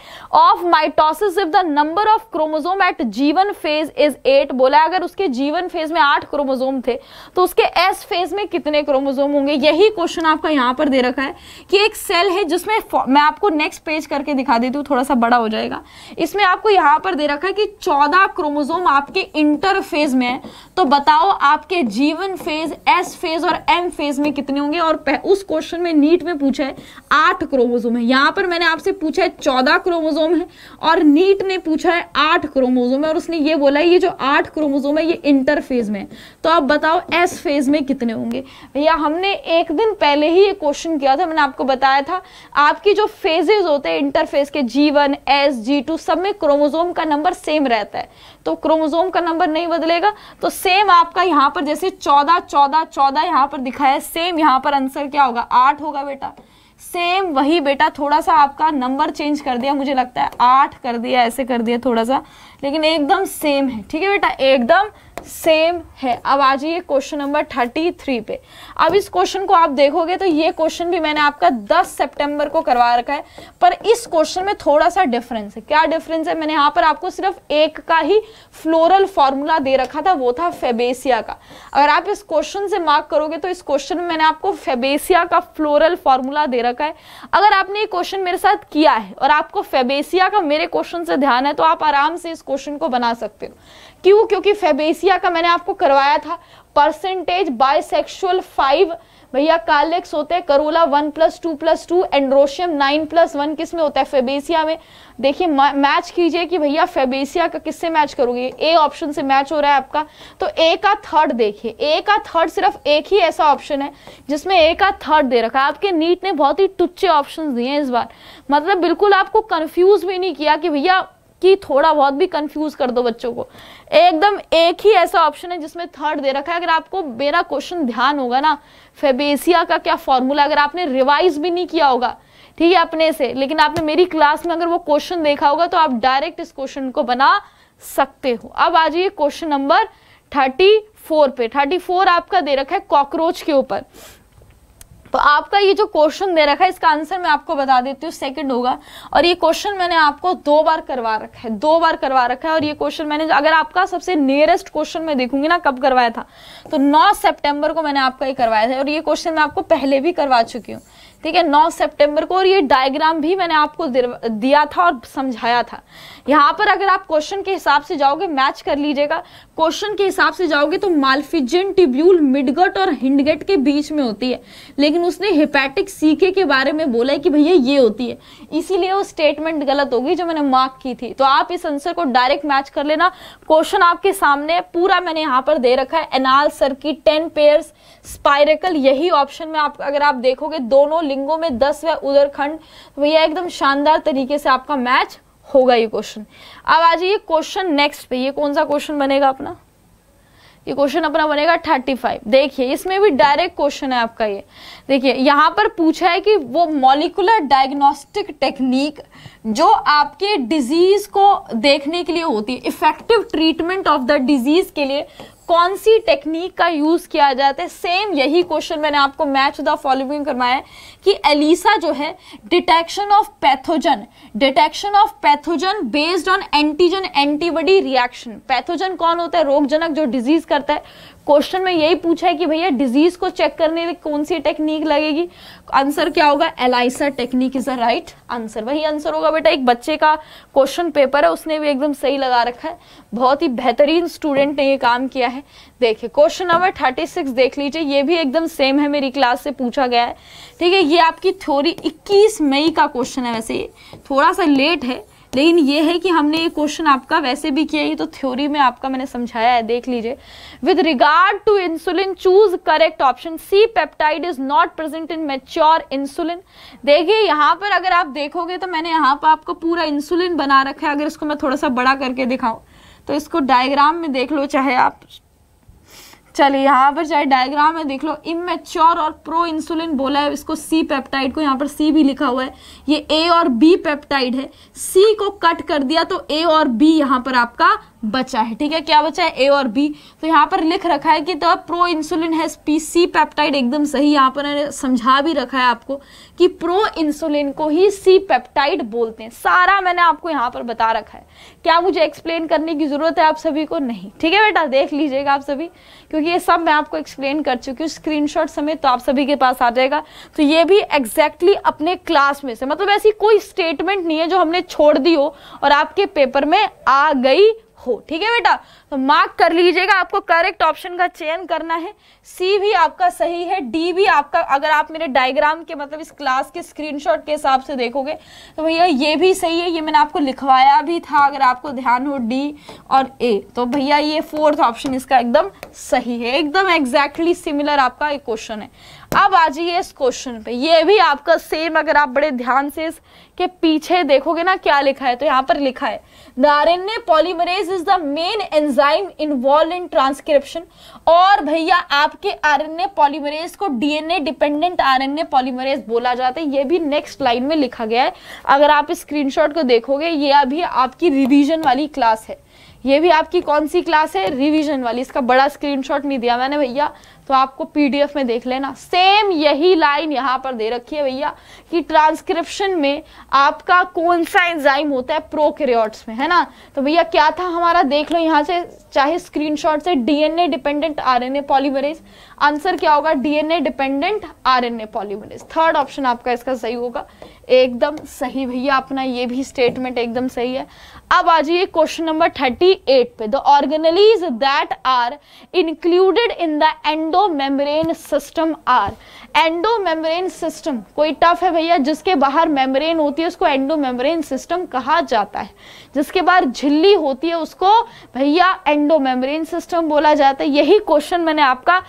of mitosis if the number of chromosome at G one phase is eight बोला अगर उसके जीवन फेज में आठ क्रोमोजोम थे तो उसके एस फेज में कितने क्रोमोजोम होंगे यही क्वेश्चन आपका यहाँ पर दे रखा है कि एक सेल है जिसमें मैं आपको नेक्स्ट पेज करके दिखा देती हूँ थोड़ा सा बड़ा हो जाएगा इसमें आपको यहाँ पर दे रखा है कि चौदह क्रोमोजोम आपके इंटर फेज में है तो बताओ आपके जीवन फेज एस फेज और एम फेज में कितने होंगे और उस क्वेश्चन में नीट में पूछा है आठ क्रोमोजोम है यहाँ पर मैंने आपसे पूछा है चौदह क्रोमोजोम है और नीट ने पूछा है आठ क्रोमोजोम है और उसने ये ये बोला है ये जो आठ क्रोमोजोम है ये इंटर फेज में तो आप बताओ एस फेज में कितने होंगे भैया हमने एक दिन पहले ही ये क्वेश्चन किया था मैंने आपको बताया था आपकी जो फेजेज होते हैं इंटरफेज के G one S G two सब में क्रोमोजोम का नंबर सेम रहता है तो क्रोमोजोम का नंबर नहीं बदलेगा तो सेम आपका यहाँ पर जैसे चौदह चौदह चौदह यहाँ पर दिखाया सेम यहाँ पर आंसर क्या होगा आठ होगा बेटा सेम वही बेटा थोड़ा सा आपका नंबर चेंज कर दिया मुझे लगता है आठ कर दिया ऐसे कर दिया थोड़ा सा लेकिन एकदम सेम है ठीक है बेटा एकदम सेम है अब आ जाइए क्वेश्चन नंबर थर्टी थ्री पे अब इस क्वेश्चन को आप देखोगे तो ये क्वेश्चन भी मैंने आपका दस सितंबर को करवा रखा है पर इस क्वेश्चन में थोड़ा सा डिफरेंस है क्या डिफरेंस है मैंने यहाँ पर आपको सिर्फ एक का ही फ्लोरल फॉर्मूला दे रखा था वो था फेबेसिया का अगर आप इस क्वेश्चन से मार्क करोगे तो इस क्वेश्चन में मैंने आपको फेबेसिया का फ्लोरल फॉर्मूला दे रखा है अगर आपने ये क्वेश्चन मेरे साथ किया है और आपको फेबेसिया का मेरे क्वेश्चन से ध्यान है तो आप आराम से इस क्वेश्चन को बना सकते हो क्यों क्योंकि फेबेसिया का मैंने आपको करवाया था परसेंटेज बायसेक्सुअल फाइव भैया कालेक्स होते हैं corolla one plus two plus two androecium nine plus one किस में होता है फेबेसिया में देखिए मैच कीजिए कि भैया फेबेसिया का किससे मैच करोगे ए ऑप्शन से मैच हो रहा है आपका तो ए का थर्ड देखिए ए का थर्ड सिर्फ एक ही ऐसा ऑप्शन है जिसमें ए का थर्ड दे रखा है आपके नीट ने बहुत ही टुच्चे ऑप्शन दिए हैं इस बार मतलब बिल्कुल आपको कन्फ्यूज भी नहीं किया कि भैया कि थोड़ा बहुत भी कंफ्यूज कर दो बच्चों को एकदम एक ही ऐसा ऑप्शन है जिसमें थर्ड दे रखा है अगर आपको मेरा क्वेश्चन ध्यान होगा ना फेबेसिया का क्या फॉर्मूला अगर आपने रिवाइज भी नहीं किया होगा ठीक है अपने से लेकिन आपने मेरी क्लास में अगर वो क्वेश्चन देखा होगा तो आप डायरेक्ट इस क्वेश्चन को बना सकते हो अब आ जाइए क्वेश्चन नंबर थर्टी फोर पे थर्टी फोर आपका दे रखा है कॉकरोच के ऊपर तो आपका ये जो क्वेश्चन दे रखा है इसका आंसर मैं आपको बता देती हूँ सेकंड होगा और ये क्वेश्चन मैंने आपको दो बार करवा रखा है दो बार करवा रखा है और ये क्वेश्चन मैंने अगर आपका सबसे नियरेस्ट क्वेश्चन मैं देखूंगी ना कब करवाया था तो नौ सेप्टेम्बर को मैंने आपका ये करवाया था और ये क्वेश्चन मैं आपको पहले भी करवा चुकी हूँ ठीक है 9 सितंबर को और ये डायग्राम भी मैंने आपको दिया था और समझाया था यहाँ पर अगर आप क्वेश्चन के हिसाब से जाओगे मैच कर लीजिएगा क्वेश्चन के हिसाब से जाओगे तो माल्फिजन टिब्यूल मिडगट और हिंडगट के बीच में होती है लेकिन उसने हिपैटिक सीके के बारे में बोला है कि भैया ये होती है इसीलिए वो स्टेटमेंट गलत होगी जो मैंने मार्क की थी तो आप इस आंसर को डायरेक्ट मैच कर लेना क्वेश्चन आपके सामने पूरा मैंने यहाँ पर दे रखा है एनाल की टेन पेयर स्पाइरेकल यही ऑप्शन में आप अगर आप देखोगे दोनों लिंगों में दस व उदर खंड तो यह एकदम शानदार तरीके से आपका मैच होगा ये क्वेश्चन अब आ जाइए क्वेश्चन नेक्स्ट पे ये कौन सा क्वेश्चन बनेगा अपना ये क्वेश्चन अपना बनेगा थर्टी फाइव देखिए इसमें भी डायरेक्ट क्वेश्चन है आपका ये देखिए यहाँ पर पूछा है कि वो मॉलिकुलर डायग्नोस्टिक टेक्निक जो आपके डिजीज को देखने के लिए होती है effective treatment of the disease के लिए कौन सी टेक्निक का यूज़ किया जाता है सेम यही क्वेश्चन मैंने आपको मैच द फॉलोइंग करवाया कि एलिसा जो है detection of pathogen detection of pathogen based on antigen antibody reaction pathogen कौन होता है रोगजनक जो डिजीज करता है क्वेश्चन में यही पूछा है कि भैया डिजीज को चेक करने में कौन सी टेक्निक लगेगी आंसर क्या होगा ELISA technique is a right answer वही आंसर होगा बेटा एक बच्चे का क्वेश्चन पेपर है उसने भी एकदम सही लगा रखा है बहुत ही बेहतरीन स्टूडेंट ने ये काम किया है देखिए क्वेश्चन नंबर थर्टी सिक्स देख लीजिए ये भी एकदम सेम है मेरी क्लास से पूछा गया है ठीक है ये आपकी थ्योरी इक्कीस मई का क्वेश्चन है वैसे ये थोड़ा सा लेट है लेकिन ये है कि हमने ये क्वेश्चन आपका वैसे भी किया ये तो थ्योरी में आपका मैंने समझाया है देख लीजिए with regard to insulin choose correct option C peptide is not present in mature insulin देखिए यहाँ पर अगर आप देखोगे तो मैंने यहाँ पर आपको पूरा इंसुलिन बना रखा है अगर इसको मैं थोड़ा सा बड़ा करके दिखाऊँ तो इसको डायग्राम में देख लो चाहे आप चलिए यहाँ पर चाहे डायग्राम है देख लो इमेच्योर और प्रो इंसुलिन बोला है इसको सी पेप्टाइड को यहाँ पर सी भी लिखा हुआ है ये ए और बी पेप्टाइड है सी को कट कर दिया तो ए और बी यहाँ पर आपका बचा है ठीक है क्या बचा है ए और बी तो यहाँ पर लिख रखा है कि तो प्रो इंसुलिन है पी सी पेप्टाइड एकदम सही यहाँ पर समझा भी रखा है आपको कि प्रो इंसुलिन को ही सी पेप्टाइड बोलते हैं सारा मैंने आपको यहाँ पर बता रखा है क्या मुझे एक्सप्लेन करने की ज़रूरत है आप सभी को नहीं ठीक है बेटा देख लीजिएगा आप सभी क्योंकि ये सब मैं आपको एक्सप्लेन कर चुकी हूँ स्क्रीनशॉट समेत तो आप सभी के पास आ जाएगा तो ये भी एग्जैक्टली exactly अपने क्लास में से मतलब ऐसी कोई स्टेटमेंट नहीं है जो हमने छोड़ दी हो और आपके पेपर में आ गई हो ठीक है बेटा तो मार्क कर लीजिएगा आपको करेक्ट ऑप्शन का चयन करना है सी भी आपका सही है डी भी आपका अगर आप मेरे डायग्राम के मतलब इस क्लास के स्क्रीनशॉट के हिसाब से देखोगे तो भैया ये भी सही है ये मैंने आपको लिखवाया भी था अगर आपको ध्यान हो डी और ए तो भैया ये फोर्थ ऑप्शन इसका एकदम सही है एकदम एग्जैक्टली सिमिलर आपका एक क्वेश्चन है अब आ जाइए इस क्वेश्चन पे ये भी आपका सेम अगर आप बड़े ध्यान से इसके पीछे देखोगे ना क्या लिखा है तो यहाँ पर लिखा है the R N A polymerase is the main enzyme involved in transcription और भैया आपके आर एन ए पॉलीमरेज को DNA dependent R N A polymerase बोला जाता है ये भी नेक्स्ट लाइन में लिखा गया है अगर आप इस शॉट को देखोगे ये अभी आपकी रिविजन वाली क्लास है ये भी आपकी कौन सी क्लास है रिविजन वाली इसका बड़ा स्क्रीनशॉट नहीं दिया मैंने भैया तो आपको पीडीएफ में देख लेना सेम यही लाइन यहाँ पर दे रखी है भैया कि ट्रांसक्रिप्शन में आपका कौन सा एंजाइम होता है प्रोकैरियोट्स में है ना तो भैया क्या था हमारा देख लो यहाँ से चाहे स्क्रीनशॉट से DNA dependent RNA polymerase answer क्या होगा DNA dependent RNA polymerase third option आपका इसका सही होगा एकदम सही भैया अपना ये भी स्टेटमेंट एकदम सही है अब आ जाइए क्वेश्चन नंबर थर्टी एट पे the organelles that are included in the end endomembrane system are endomembrane system कोई टफ है भैया जिसके बाहर मेम्ब्रेन होती है उसको एंडो मेम्ब्रेन सिस्टम कहा जाता है जिसके बाहर झिल्ली होती है उसको भैया एंडो मेम्ब्रेन सिस्टम बोला जाता है यही क्वेश्चन मैंने आपका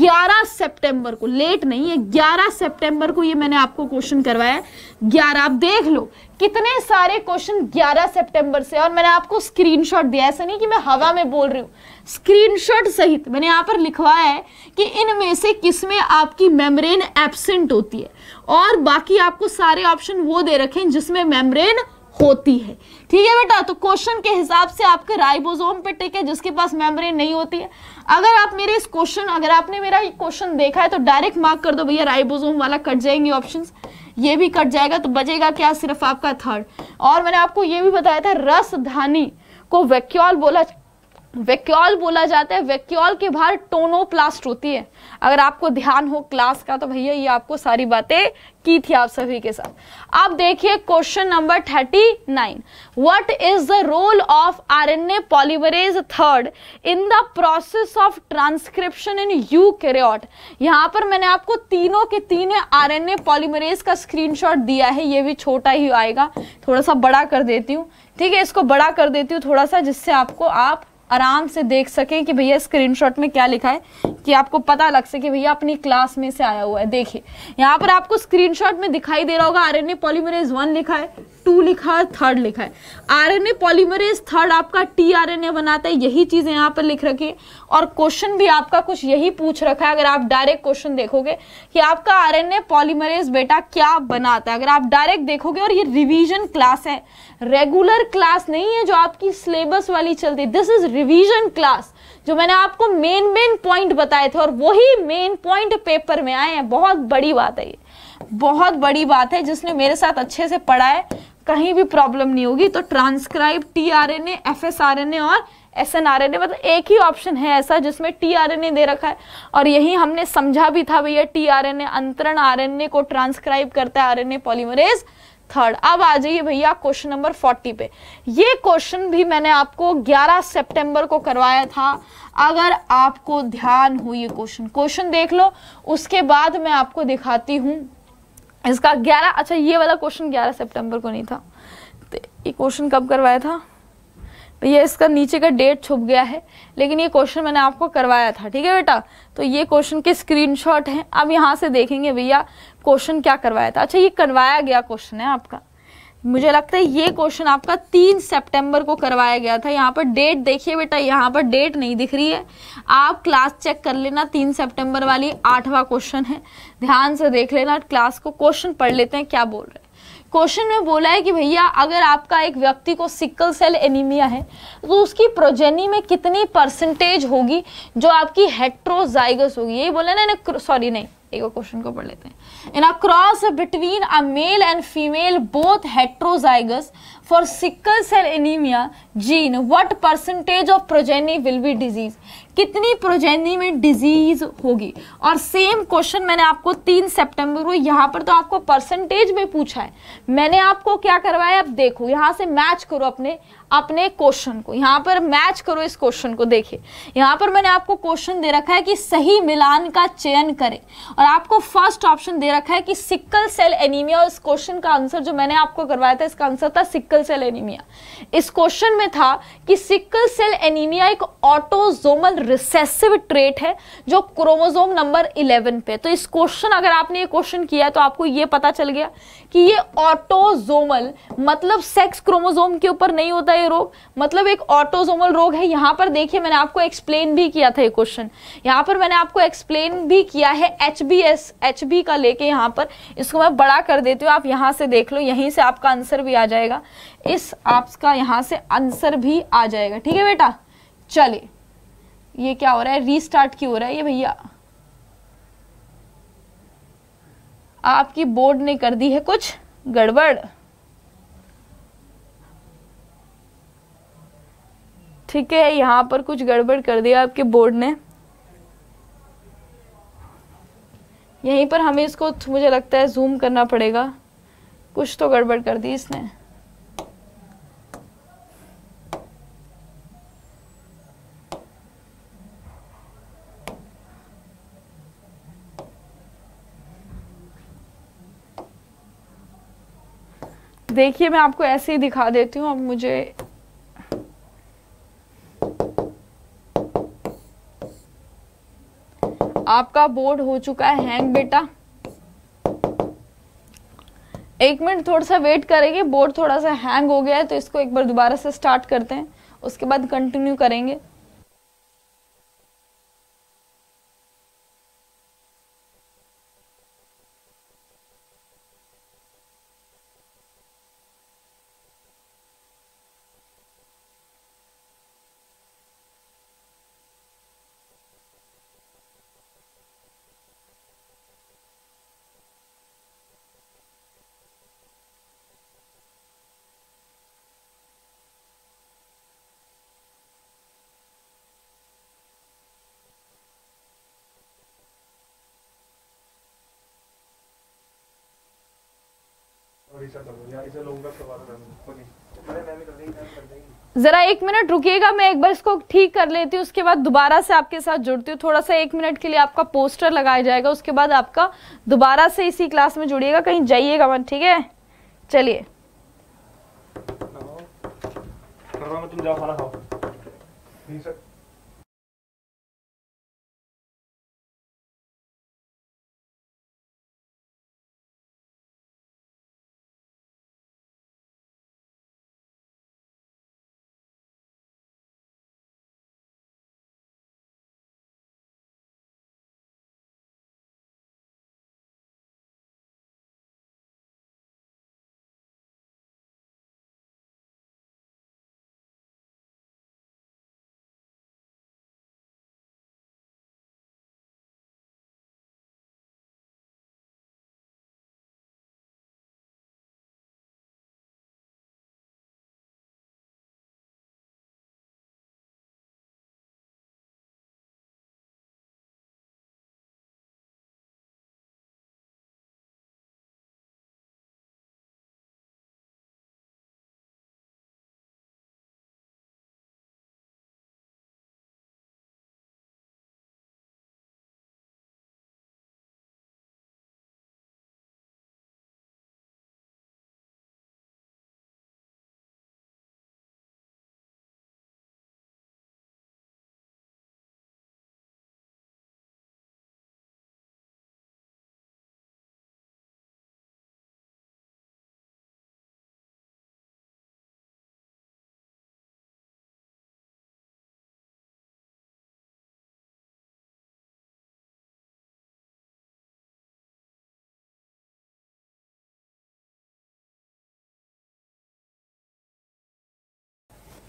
11 सितंबर को लेट नहीं है 11 सितंबर को ये मैंने आपको क्वेश्चन करवाया ग्यारह आप देख लो कितने सारे क्वेश्चन 11 सितंबर से और मैंने आपको स्क्रीनशॉट दिया ऐसा नहीं कि मैं हवा में बोल रही हूँ स्क्रीनशॉट सहित मैंने यहाँ पर लिखवाया है कि इनमें से किसमें आपकी मेम्ब्रेन एब्सेंट होती है और बाकी आपको सारे ऑप्शन वो दे रखे हैं जिसमें मेम्ब्रेन होती है ठीक है बेटा तो क्वेश्चन के हिसाब से आपके राइबोसोम पे टिक है जिसके पास मेम्ब्रेन नहीं होती है अगर आप मेरे इस क्वेश्चन अगर आपने मेरा क्वेश्चन देखा है तो डायरेक्ट मार्क कर दो भैया राइबोसोम वाला कट जाएंगे ऑप्शन ये भी कट जाएगा तो बचेगा क्या सिर्फ आपका थर्ड और मैंने आपको ये भी बताया था रस धानी को वैक्यूल बोला वेक्यूल बोला जाता है वेक्यूल के बाहर टोनोप्लास्ट होती है अगर आपको ध्यान हो क्लास का तो भैया ये आपको सारी बातें की थी आप सभी के साथ आप देखिए question number thirty nine what is the role of R N A polymerase third in the process of transcription in eukaryote यहां पर मैंने आपको तीनों के तीनों आर एन ए पॉलीवरेज का स्क्रीनशॉट दिया है ये भी छोटा ही आएगा थोड़ा सा बड़ा कर देती हूँ ठीक है इसको बड़ा कर देती हूँ थोड़ा सा जिससे आपको आप आराम से देख सकें कि भैया स्क्रीनशॉट में क्या लिखा है कि आपको पता लग सके भैया अपनी क्लास में से आया हुआ है देखिए यहाँ पर आपको स्क्रीनशॉट में दिखाई दे रहा होगा R N A polymerase one लिखा है टू लिखा है थर्ड लिखा है आरएनए पॉलीमरेज थर्ड आपका टीआरएनए बनाता है यही चीज़ यहाँ पर लिख रखी है और क्वेश्चन भी आपका कुछ यही पूछ रखा है अगर आप डायरेक्ट क्वेश्चन देखोगे कि आपका आरएनए पॉलीमरेज बेटा क्या बनाता है अगर आप डायरेक्ट देखोगे और ये रिविजन क्लास है रेगुलर क्लास नहीं है जो आपकी सिलेबस वाली चलती दिस इज रिविजन क्लास जो मैंने आपको मेन मेन पॉइंट बताए थे और वही मेन पॉइंट पेपर में आए हैं बहुत बड़ी बात है ये बहुत बड़ी बात है जिसने मेरे साथ अच्छे से पढ़ा है कहीं भी प्रॉब्लम नहीं होगी तो ट्रांसक्राइब टी आर एन एफएसआरएनए और S N R N A मतलब एक ही ऑप्शन है ऐसा जिसमें टी आर एन ए दे रखा है और यही हमने समझा भी था भैया टी आर एन ए अंतरण आर एन ए को ट्रांसक्राइब करता है R N A polymerase third अब आ जाइए भैया क्वेश्चन नंबर फोर्टी पे ये क्वेश्चन भी मैंने आपको ग्यारह सितंबर को करवाया था अगर आपको ध्यान हो ये क्वेश्चन क्वेश्चन देख लो उसके बाद मैं आपको दिखाती हूँ इसका ग्यारह अच्छा ये वाला क्वेश्चन ग्यारह सितंबर को नहीं था तो ये क्वेश्चन कब करवाया था भैया तो इसका नीचे का डेट छुप गया है लेकिन ये क्वेश्चन मैंने आपको करवाया था ठीक है बेटा तो ये क्वेश्चन के स्क्रीनशॉट हैं आप यहाँ से देखेंगे भैया क्वेश्चन क्या करवाया था अच्छा ये करवाया गया क्वेश्चन है आपका मुझे लगता है ये क्वेश्चन आपका तीन सितंबर को करवाया गया था यहाँ पर डेट देखिए बेटा यहाँ पर डेट नहीं दिख रही है आप क्लास चेक कर लेना तीन सितंबर वाली आठवां क्वेश्चन है ध्यान से देख लेना क्लास को क्वेश्चन पढ़ लेते हैं क्या बोल रहे हैं क्वेश्चन में बोला है कि भैया अगर आपका एक व्यक्ति को सिक्कल सेल एनीमिया है तो उसकी प्रोजेनी में कितनी परसेंटेज होगी जो आपकी हेट्रोजाइगस होगी यही बोला ना सॉरी नहीं एक और क्वेश्चन को पढ़ लेते हैं in a cross between a male and female both heterozygous for sickle cell anaemia gene what percentage of progeny will be disease कितनी प्रोजेनी में डिजीज होगी और सेम क्वेश्चन मैंने आपको तीन सितंबर को यहाँ पर तो आपको परसेंटेज में पूछा है मैंने आपको क्या करवाया अब देखो यहाँ से मैच करो अपने अपने क्वेश्चन को यहाँ पर मैच करो इस क्वेश्चन को देखिए यहाँ पर मैंने आपको क्वेश्चन दे रखा है कि सही मिलान का चयन करें और आपको फर्स्ट ऑप्शन दे रखा है कि सिक्कल सेल एनीमिया और इस क्वेश्चन का आंसर जो मैंने आपको करवाया था इसका आंसर था सिक्कल सेल एनीमिया इस क्वेश्चन में था कि सिक्कल सेल एनीमिया एक ऑटोजोमल रिसेसिव ट्रेट है जो क्रोमोजोम नंबर इलेवन पे तो इस क्वेश्चन अगर आपने ये क्वेश्चन किया तो आपको ये पता चल गया कि ये ऑटोजोमल मतलब सेक्स क्रोमोजोम के ऊपर नहीं होता ये रोग मतलब एक ऑटोजोमल रोग है यहाँ पर देखिए मैंने आपको एक्सप्लेन भी किया था ये क्वेश्चन यहाँ पर मैंने आपको एक्सप्लेन भी किया है H B S H B का लेके यहाँ पर इसको मैं बड़ा कर देती हूँ आप यहाँ से देख लो यहीं से आपका आंसर भी आ जाएगा इस आपका यहाँ से आंसर भी आ जाएगा ठीक है बेटा चलिए ये क्या हो रहा है रीस्टार्ट क्यों हो रहा है ये भैया आपकी बोर्ड ने कर दी है कुछ गड़बड़ ठीक है यहाँ पर कुछ गड़बड़ कर दिया आपके बोर्ड ने यहीं पर हमें इसको मुझे लगता है जूम करना पड़ेगा कुछ तो गड़बड़ कर दी इसने देखिए मैं आपको ऐसे ही दिखा देती हूँ अब मुझे आपका बोर्ड हो चुका है हैंग बेटा एक मिनट थोड़ा सा वेट करेंगे बोर्ड थोड़ा सा हैंग हो गया है तो इसको एक बार दोबारा से स्टार्ट करते हैं उसके बाद कंटिन्यू करेंगे जरा एक मिनट रुकिएगा मैं एक बार इसको ठीक कर लेती हूँ उसके बाद दोबारा से आपके साथ जुड़ती हूँ थोड़ा सा एक मिनट के लिए आपका पोस्टर लगाया जाएगा उसके बाद आपका दोबारा से इसी क्लास में जुड़िएगा कहीं जाइएगा मन ठीक है चलिए तुम जाओ खाना खाओ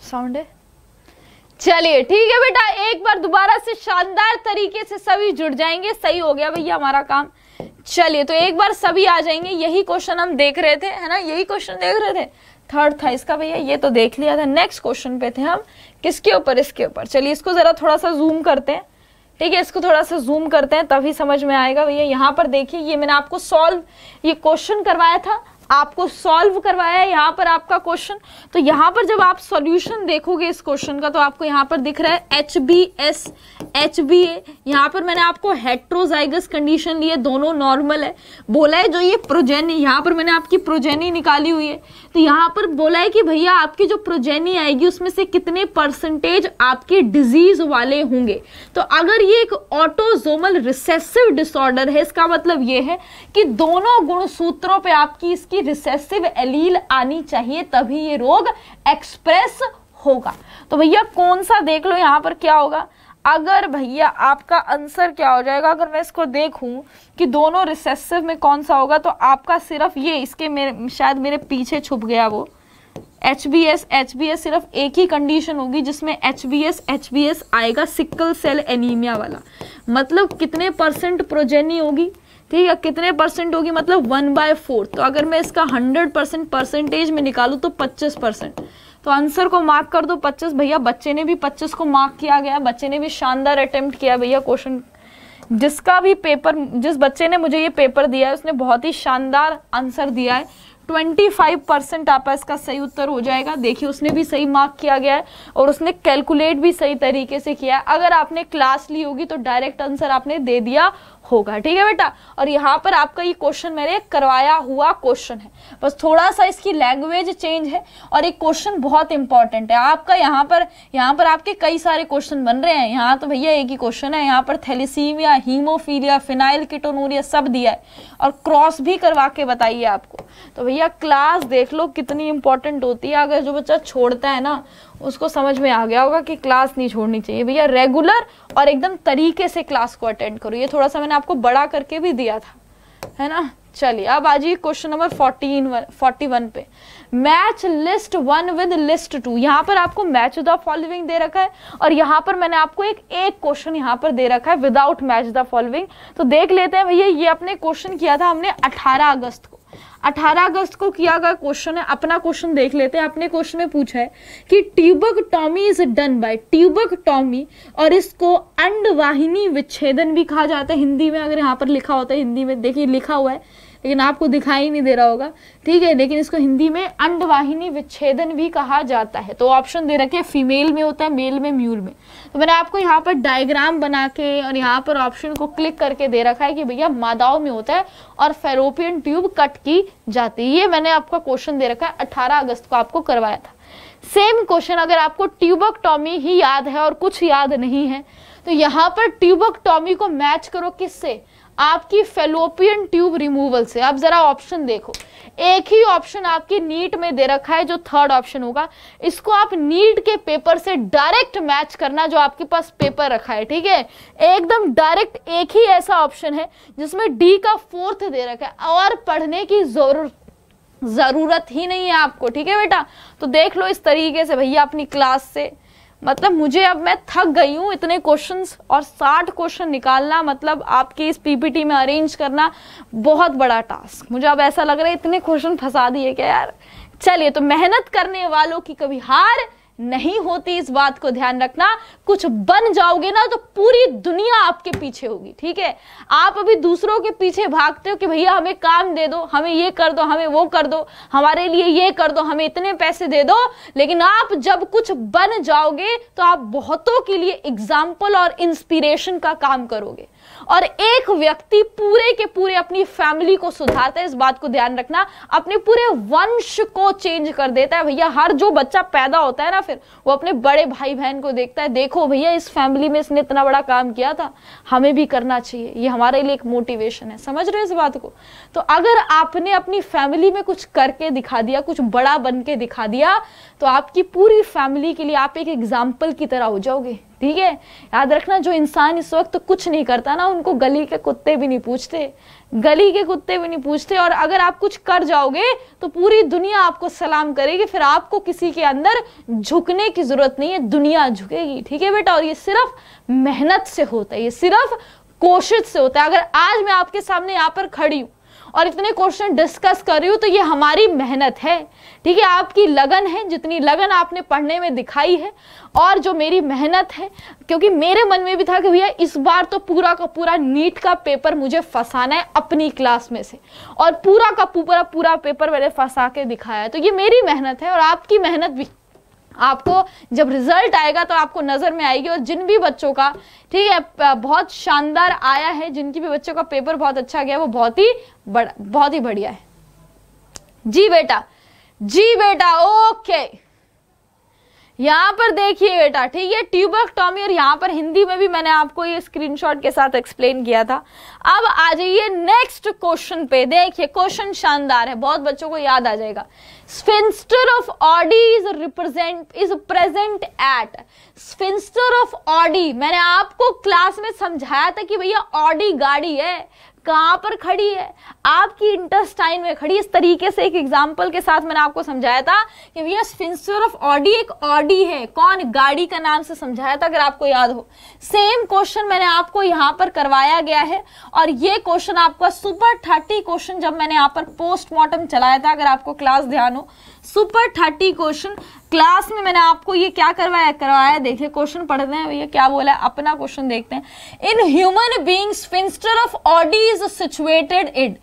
साउंड है चलिए ठीक है बेटा एक बार दोबारा से शानदार तरीके से सभी जुड़ जाएंगे सही हो गया भैया हमारा काम चलिए तो एक बार सभी आ जाएंगे यही क्वेश्चन हम देख रहे थे है ना यही क्वेश्चन देख रहे थे थर्ड था इसका भैया ये तो देख लिया था नेक्स्ट क्वेश्चन पे थे हम किसके ऊपर इसके ऊपर चलिए इसको जरा थोड़ा सा जूम करते हैं ठीक है इसको थोड़ा सा जूम करते हैं तभी समझ में आएगा भैया यहाँ पर देखिए ये मैंने आपको सॉल्व ये क्वेश्चन करवाया था आपको सॉल्व करवाया यहाँ पर आपका क्वेश्चन तो यहाँ पर जब आप सॉल्यूशन देखोगे इस क्वेश्चन का तो आपको यहाँ पर दिख रहा है H B S H B A यहाँ पर मैंने आपको हेट्रोजाइगस कंडीशन लिए दोनों नॉर्मल है बोला है जो ये प्रोजेनी यहाँ पर मैंने आपकी प्रोजेनी निकाली हुई है तो यहाँ पर बोला है कि भैया आपकी जो प्रोजेनी आएगी उसमें से कितने परसेंटेज आपके डिजीज वाले होंगे तो अगर ये एक ऑटोजोमल रिसेसिव डिसऑर्डर है इसका मतलब ये है कि दोनों गुणसूत्रों पे आपकी इसकी रिसेसिव एलील आनी चाहिए तभी ये रोग एक्सप्रेस होगा तो भैया कौन सा देख लो यहाँ पर क्या होगा अगर भैया आपका आंसर क्या हो जाएगा अगर मैं इसको देखूं कि दोनों रिसेसिव में कौन सा होगा तो आपका सिर्फ ये इसके मेरे शायद मेरे पीछे छुप गया वो H B S H B S सिर्फ एक ही कंडीशन होगी जिसमें H B S H B S आएगा सिकल सेल एनीमिया वाला मतलब कितने परसेंट प्रोजेनी होगी ठीक है कितने परसेंट होगी मतलब वन बाय फोर तो अगर मैं इसका हंड्रेड परसेंट परसेंटेज में निकालूँ तो पच्चीस परसेंट तो आंसर को मार्क कर दो 25 भैया बच्चे ने भी 25 को मार्क किया गया बच्चे ने भी शानदार अटेम्प्ट किया भैया क्वेश्चन जिसका भी पेपर जिस बच्चे ने मुझे ये पेपर दिया है उसने बहुत ही शानदार आंसर दिया है 25 परसेंट आपका इसका सही उत्तर हो जाएगा देखिए उसने भी सही मार्क किया गया है और उसने कैलकुलेट भी सही तरीके से किया है अगर आपने क्लास ली होगी तो डायरेक्ट आंसर आपने दे दिया होगा ठीक है बेटा और यहाँ पर आपका ये क्वेश्चन मैंने करवाया हुआ क्वेश्चन है बस थोड़ा सा इसकी लैंग्वेज चेंज है और एक क्वेश्चन बहुत इंपॉर्टेंट है आपका यहाँ पर यहाँ पर आपके कई सारे क्वेश्चन बन रहे हैं यहाँ तो भैया एक ही क्वेश्चन है यहाँ पर थैलीसीमिया हीमोफीलिया फिनाइल किटोनूरिया सब दिया है और क्रॉस भी करवा के बताइए आपको तो भैया क्लास देख लो कितनी इंपॉर्टेंट होती है अगर जो बच्चा छोड़ता है ना उसको समझ में आ गया होगा कि क्लास नहीं छोड़नी चाहिए भैया रेगुलर और एकदम तरीके से क्लास को अटेंड करो ये थोड़ा सा मैंने आपको बड़ा करके भी दिया था है ना चलिए अब आज question number fourteen forty one पे match list one with list two यहाँ पर आपको मैच द फॉलोइंग दे रखा है और यहाँ पर मैंने आपको एक एक क्वेश्चन यहाँ पर दे रखा है विदाउट मैच द फॉलोइंग तो देख लेते हैं भैया ये अपने क्वेश्चन किया था हमने 18 अगस्त को 18 अगस्त को किया गया क्वेश्चन है अपना क्वेश्चन देख लेते हैं अपने क्वेश्चन में पूछा है कि tubectomy is done by tubectomy और इसको अंडवाहिनी विच्छेदन भी कहा जाता है हिंदी में अगर यहाँ पर लिखा होता है हिंदी में देखिए लिखा हुआ है लेकिन आपको दिखाई नहीं दे रहा होगा ठीक है लेकिन इसको हिंदी में अंडवाहिनी विच्छेदन भी कहा जाता है तो ऑप्शन दे रखे फीमेल में होता है मेल में म्यूल में तो मैंने आपको यहाँ पर डायग्राम बना के और यहाँ पर ऑप्शन को क्लिक करके दे रखा है कि भैया मादाओं में होता है और फेरोपियन ट्यूब कट की जाती है ये मैंने आपका क्वेश्चन दे रखा है अठारह अगस्त को आपको करवाया था सेम क्वेश्चन अगर आपको ट्यूबक टॉमी ही याद है और कुछ याद नहीं है तो यहाँ पर ट्यूबक टॉमी को मैच करो किससे आपकी फेलोपियन ट्यूब रिमूवल से आप जरा ऑप्शन देखो एक ही ऑप्शन आपकी नीट में दे रखा है जो थर्ड ऑप्शन होगा इसको आप नीट के पेपर से डायरेक्ट मैच करना जो आपके पास पेपर रखा है ठीक है एकदम डायरेक्ट एक ही ऐसा ऑप्शन है जिसमें डी का फोर्थ दे रखा है और पढ़ने की जरूरत ज़रूरत ही नहीं है आपको ठीक है बेटा तो देख लो इस तरीके से भैया अपनी क्लास से मतलब मुझे अब मैं थक गई हूँ इतने क्वेश्चंस और 60 क्वेश्चन निकालना मतलब आपके इस पीपीटी में अरेंज करना बहुत बड़ा टास्क मुझे अब ऐसा लग रहा है इतने क्वेश्चन फंसा दिए क्या यार चलिए तो मेहनत करने वालों की कभी हार नहीं होती इस बात को ध्यान रखना कुछ बन जाओगे ना तो पूरी दुनिया आपके पीछे होगी ठीक है आप अभी दूसरों के पीछे भागते हो कि भैया हमें काम दे दो हमें ये कर दो हमें वो कर दो हमारे लिए ये कर दो हमें इतने पैसे दे दो लेकिन आप जब कुछ बन जाओगे तो आप बहुतों के लिए एग्जाम्पल और इंस्पिरेशन का काम करोगे और एक व्यक्ति पूरे के पूरे अपनी फैमिली को सुधारता है इस बात को ध्यान रखना अपने पूरे वंश को चेंज कर देता है भैया हर जो बच्चा पैदा होता है ना फिर वो अपने बड़े भाई बहन को देखता है देखो भैया इस फैमिली में इसने इतना बड़ा काम किया था हमें भी करना चाहिए ये हमारे लिए एक मोटिवेशन है समझ रहे हो इस बात को तो अगर आपने अपनी फैमिली में कुछ करके दिखा दिया कुछ बड़ा बन के दिखा दिया तो आपकी पूरी फैमिली के लिए आप एक एग्जाम्पल की तरह हो जाओगे ठीक है याद रखना जो इंसान इस वक्त कुछ नहीं करता ना उनको गली के कुत्ते भी नहीं पूछते गली के कुत्ते भी नहीं पूछते और अगर आप कुछ कर जाओगे तो पूरी दुनिया आपको सलाम करेगी फिर आपको किसी के अंदर झुकने की जरूरत नहीं है दुनिया झुकेगी ठीक है बेटा और ये सिर्फ मेहनत से होता है ये सिर्फ कोशिश से होता है अगर आज मैं आपके सामने यहाँ पर खड़ी हूँ और इतने क्वेश्चन डिस्कस कर रही हूँ तो ये हमारी मेहनत है ठीक है आपकी लगन है जितनी लगन आपने पढ़ने में दिखाई है और जो मेरी मेहनत है क्योंकि मेरे मन में भी था कि भैया इस बार तो पूरा का पूरा नीट का पेपर मुझे फंसाना है अपनी क्लास में से और पूरा का पूरा पूरा पेपर मैंने फंसा के दिखाया है तो ये मेरी मेहनत है और आपकी मेहनत भी आपको जब रिजल्ट आएगा तो आपको नज़र में आएगी और जिन भी बच्चों का ठीक है बहुत शानदार आया है जिनकी भी बच्चों का पेपर बहुत अच्छा गया वो बहुत ही बड़ा बहुत ही बढ़िया है जी बेटा जी बेटा ओके यहाँ पर देखिए बेटा ठीक है टॉमी और यहाँ पर हिंदी में भी मैंने आपको ये स्क्रीनशॉट के साथ एक्सप्लेन किया था अब आ जाइए नेक्स्ट क्वेश्चन पे देखिए क्वेश्चन शानदार है बहुत बच्चों को याद आ जाएगा sphincter of Oddi is represent is present at sphincter of Oddi मैंने आपको क्लास में समझाया था कि भैया ऑडी गाड़ी है कहाँ पर खड़ी है आपकी इंटरस्टाइन में खड़ी इस तरीके से एक एग्जाम्पल के साथ मैंने आपको समझाया था कि भैया स्फिंसर ऑफ ऑडी एक ऑडी है कौन गाड़ी का नाम से समझाया था अगर आपको याद हो सेम क्वेश्चन मैंने आपको यहाँ पर करवाया गया है और ये क्वेश्चन आपका सुपर थर्टी क्वेश्चन जब मैंने यहाँ पर पोस्टमार्टम चलाया था अगर आपको क्लास ध्यान हो सुपर थर्टी क्वेश्चन क्लास में मैंने आपको ये क्या करवाया करवाया देखिए क्वेश्चन पढ़ते हैं ये क्या बोला है अपना क्वेश्चन देखते हैं in human beings sphincter of Oddi is situated it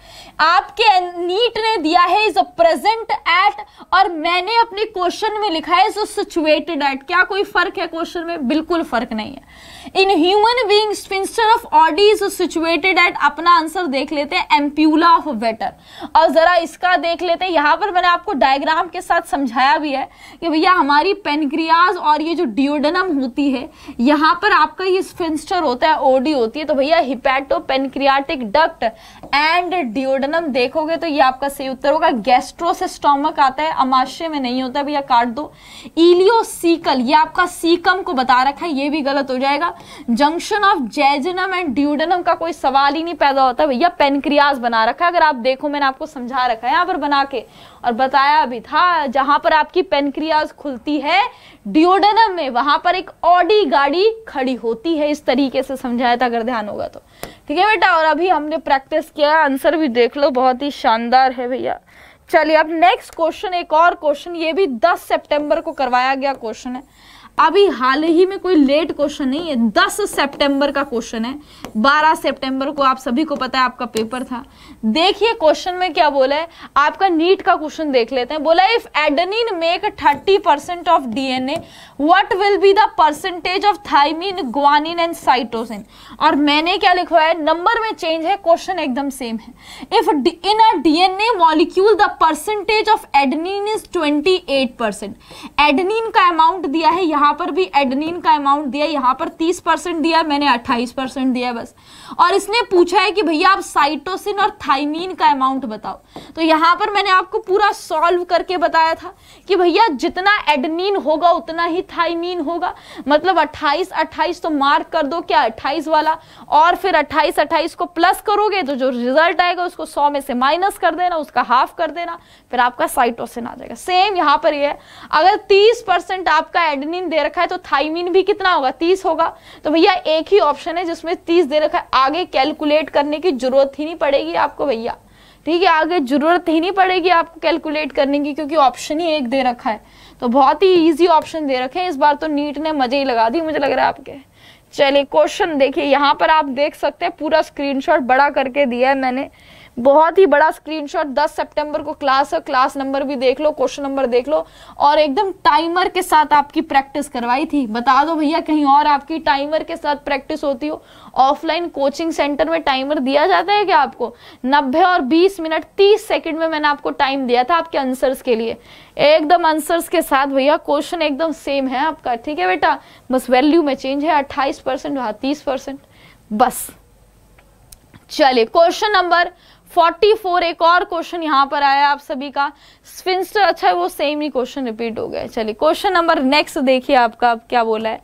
आपके नीट ने दिया है इज अ प्रेजेंट एट और मैंने अपने क्वेश्चन में लिखा है इज सिचुएटेड एट क्या कोई फर्क है क्वेश्चन में बिल्कुल फर्क नहीं है in human beings sphincter of Oddi is situated at अपना आंसर देख लेते हैं एम्प्यूला ऑफ वेटर और जरा इसका देख लेते हैं यहां पर मैंने आपको डायग्राम के साथ समझाया भी है कि भैया हमारी पेनक्रियाज और ये जो डिओडनम होती है यहाँ पर आपका ये स्फिंस्टर होता है ओडी होती है तो भैया hepatopancreatic duct and duodenum देखोगे तो ये आपका सही उत्तर होगा स्टोमक आता है अमाशय में नहीं होता भैया काट दो इलियोसीकल ये आपका सीकम को बता रखा है ये भी गलत हो जाएगा junction of jejunum and duodenum का कोई सवाल ही नहीं पैदा होता भैया पेनक्रियाज बना रखा है अगर आप देखो मैंने आपको समझा रखा है यहाँ पर बना के और बताया भी था जहां पर आपकी पेनक्रियाज खुलती है डिओडनम में वहां पर एक ऑडी गाड़ी खड़ी होती है इस तरीके से समझाया था अगर ध्यान होगा तो ठीक है बेटा और अभी हमने प्रैक्टिस किया आंसर भी देख लो बहुत ही शानदार है भैया चलिए अब नेक्स्ट क्वेश्चन एक और क्वेश्चन ये भी 10 सितंबर को करवाया गया क्वेश्चन है अभी हाल ही में कोई लेट क्वेश्चन नहीं है दस सितंबर का क्वेश्चन है बारह सितंबर को आप सभी को पता है आपका पेपर था देखिए क्वेश्चन में क्या बोला है आपका नीट का क्वेश्चन देख लेते हैं बोला if adenine make thirty percent of DNA what will be the percentage of thymine guanine and cytosine और मैंने क्या लिखवाया है नंबर में चेंज है क्वेश्चन एकदम सेम है if in a DNA molecule the percentage of adenine is twenty adenine का अमाउंट दिया है यहां यहाँ पर भी एडनिन का अमाउंट दिया यहाँ पर तीस परसेंट दिया मैंने अट्ठाईस परसेंट दिया बस और इसने पूछा है कि भैया आप साइटोसिन और थाइमिन का अमाउंट बताओ तो यहाँ पर मैंने आपको पूरा सॉल्व करके बताया था कि भैया जितना एडनिन होगा उतना ही थाइमिन होगा मतलब अट्ठाईस अट्ठाईस तो मार्क कर दो क्या अट्ठाईस वाला और फिर अट्ठाईस अट्ठाईस को प्लस करोगे तो जो रिजल्ट आएगा उसको सौ में से माइनस कर देना उसका हाफ कर देना फिर आपका साइटोसिन आ जाएगा सेम यहाँ पर यह है अगर तीस आपका एडनिन दे दे रखा है तो थाइमिन भी कितना होगा तीस होगा तो भैया एक ही ऑप्शन है जिसमें तीस दे रखा है आगे कैलकुलेट करने की जरूरत ही नहीं पड़ेगी आपको भैया ठीक है आगे जरूरत ही नहीं पड़ेगी आपको कैलकुलेट करने की क्योंकि ऑप्शन ही एक दे रखा है तो बहुत ही ईजी ऑप्शन दे रखे हैं इस बार तो नीट ने मजे ही लगा दी मुझे लग रहा है आपके चलिए क्वेश्चन देखिए यहाँ पर आप देख सकते हैं पूरा स्क्रीनशॉट बड़ा करके दिया है मैंने बहुत ही बड़ा स्क्रीनशॉट 10 सितंबर को क्लास है क्लास नंबर भी देख लो क्वेश्चन नंबर देख लो और एकदम टाइमर के साथ आपकी प्रैक्टिस करवाई थी बता दो भैया कहीं और आपकी टाइमर के साथ प्रैक्टिस होती हो ऑफलाइन कोचिंग सेंटर में टाइमर दिया जाता है क्या आपको नब्बे और बीस मिनट तीस सेकेंड में मैंने आपको टाइम दिया था आपके आंसर्स के लिए एकदम आंसर्स के साथ भैया क्वेश्चन एकदम सेम है आपका ठीक है बेटा बस वैल्यू में चेंज है अट्ठाईस परसेंट तीस परसेंट बस चलिए क्वेश्चन नंबर 44 एक और क्वेश्चन यहाँ पर आया आप सभी का स्पिंस्टर अच्छा है वो सेम ही क्वेश्चन रिपीट हो गया चलिए क्वेश्चन नंबर नेक्स्ट देखिए आपका क्या बोला है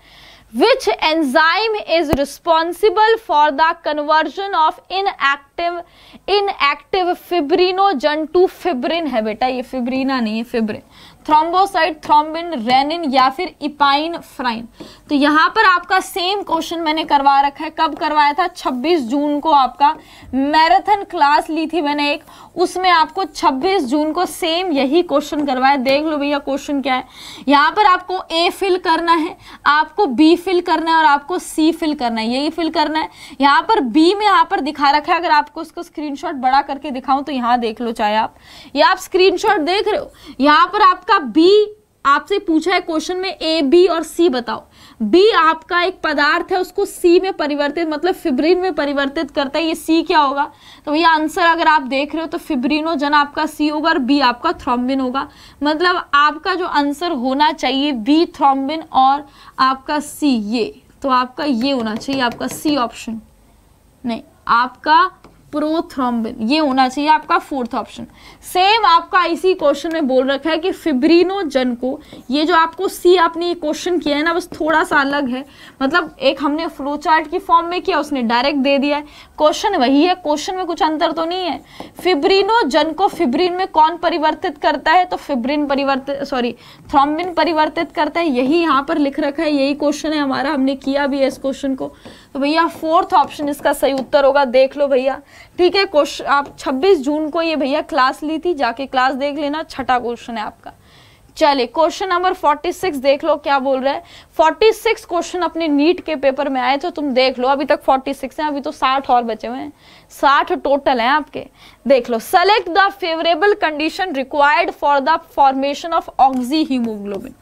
which enzyme is responsible for the conversion of inactive inactive fibrinogen to fibrin है बेटा ये फिब्रीना नहीं है फिब्रिन थ्रोम्बोसाइड थ्रोम्बिन रेनिन या फिर इपाइन फ्राइन तो यहाँ पर आपका सेम क्वेश्चन मैंने करवा रखा है कब करवाया था 26 जून को आपका मैराथन क्लास ली थी मैंने एक उसमें आपको 26 जून को सेम यही क्वेश्चन करवाया देख लो भैया क्वेश्चन क्या है यहां पर आपको ए फिल करना है आपको बी फिल करना है और आपको सी फिल करना है यही फिल करना है यहाँ पर बी में यहाँ पर दिखा रखा है अगर आपको उसको स्क्रीनशॉट बड़ा करके दिखाऊं तो यहां देख लो चाहे आप या आप स्क्रीनशॉट देख रहे हो यहां पर आपका आपका बी आपसे पूछा है क्वेश्चन में ए बी और सी बताओ बी आपका एक पदार्थ है उसको सी में परिवर्तित मतलब फिब्रीन में परिवर्तित करता है ये सी क्या होगा तो भैया आंसर अगर आप देख रहे हो तो फिब्रिनोजन आपका सी होगा और बी आपका थ्रोम्बिन होगा मतलब आपका जो आंसर होना चाहिए बी थ्रोम्बिन और आपका सी ये तो आपका ये होना चाहिए आपका सी ऑप्शन नहीं आपका प्रोथ्रम्बिन ये होना चाहिए आपका फोर्थ ऑप्शन सेम आपका इसी क्वेश्चन में बोल रखा है कि फिब्रीनोजन को ये जो आपको सी आपने ये क्वेश्चन किया है ना बस थोड़ा सा अलग है मतलब एक हमने फ्लो चार्ट की फॉर्म में किया उसने डायरेक्ट दे दिया है क्वेश्चन वही है क्वेश्चन में कुछ अंतर तो नहीं है फिब्रीनोजन को फिब्रिन में कौन परिवर्तित करता है तो फिब्रिन परिवर्तित सॉरी थ्रॉम्बिन परिवर्तित करता है यही यहाँ पर लिख रखा है यही क्वेश्चन है हमारा हमने किया भी है इस क्वेश्चन को तो भैया फोर्थ ऑप्शन इसका सही उत्तर होगा देख लो भैया ठीक है क्वेश्चन आप 26 जून को ये भैया क्लास ली थी जाके क्लास देख लेना छठा क्वेश्चन है आपका चलिए क्वेश्चन नंबर 46 देख लो क्या बोल रहा है 46 क्वेश्चन अपने नीट के पेपर में आए तो तुम देख लो अभी तक 46 हैं अभी तो 60 और बचे हुए हैं 60 टोटल हैं आपके देख लो select the favourable condition required for the formation of oxyhaemoglobin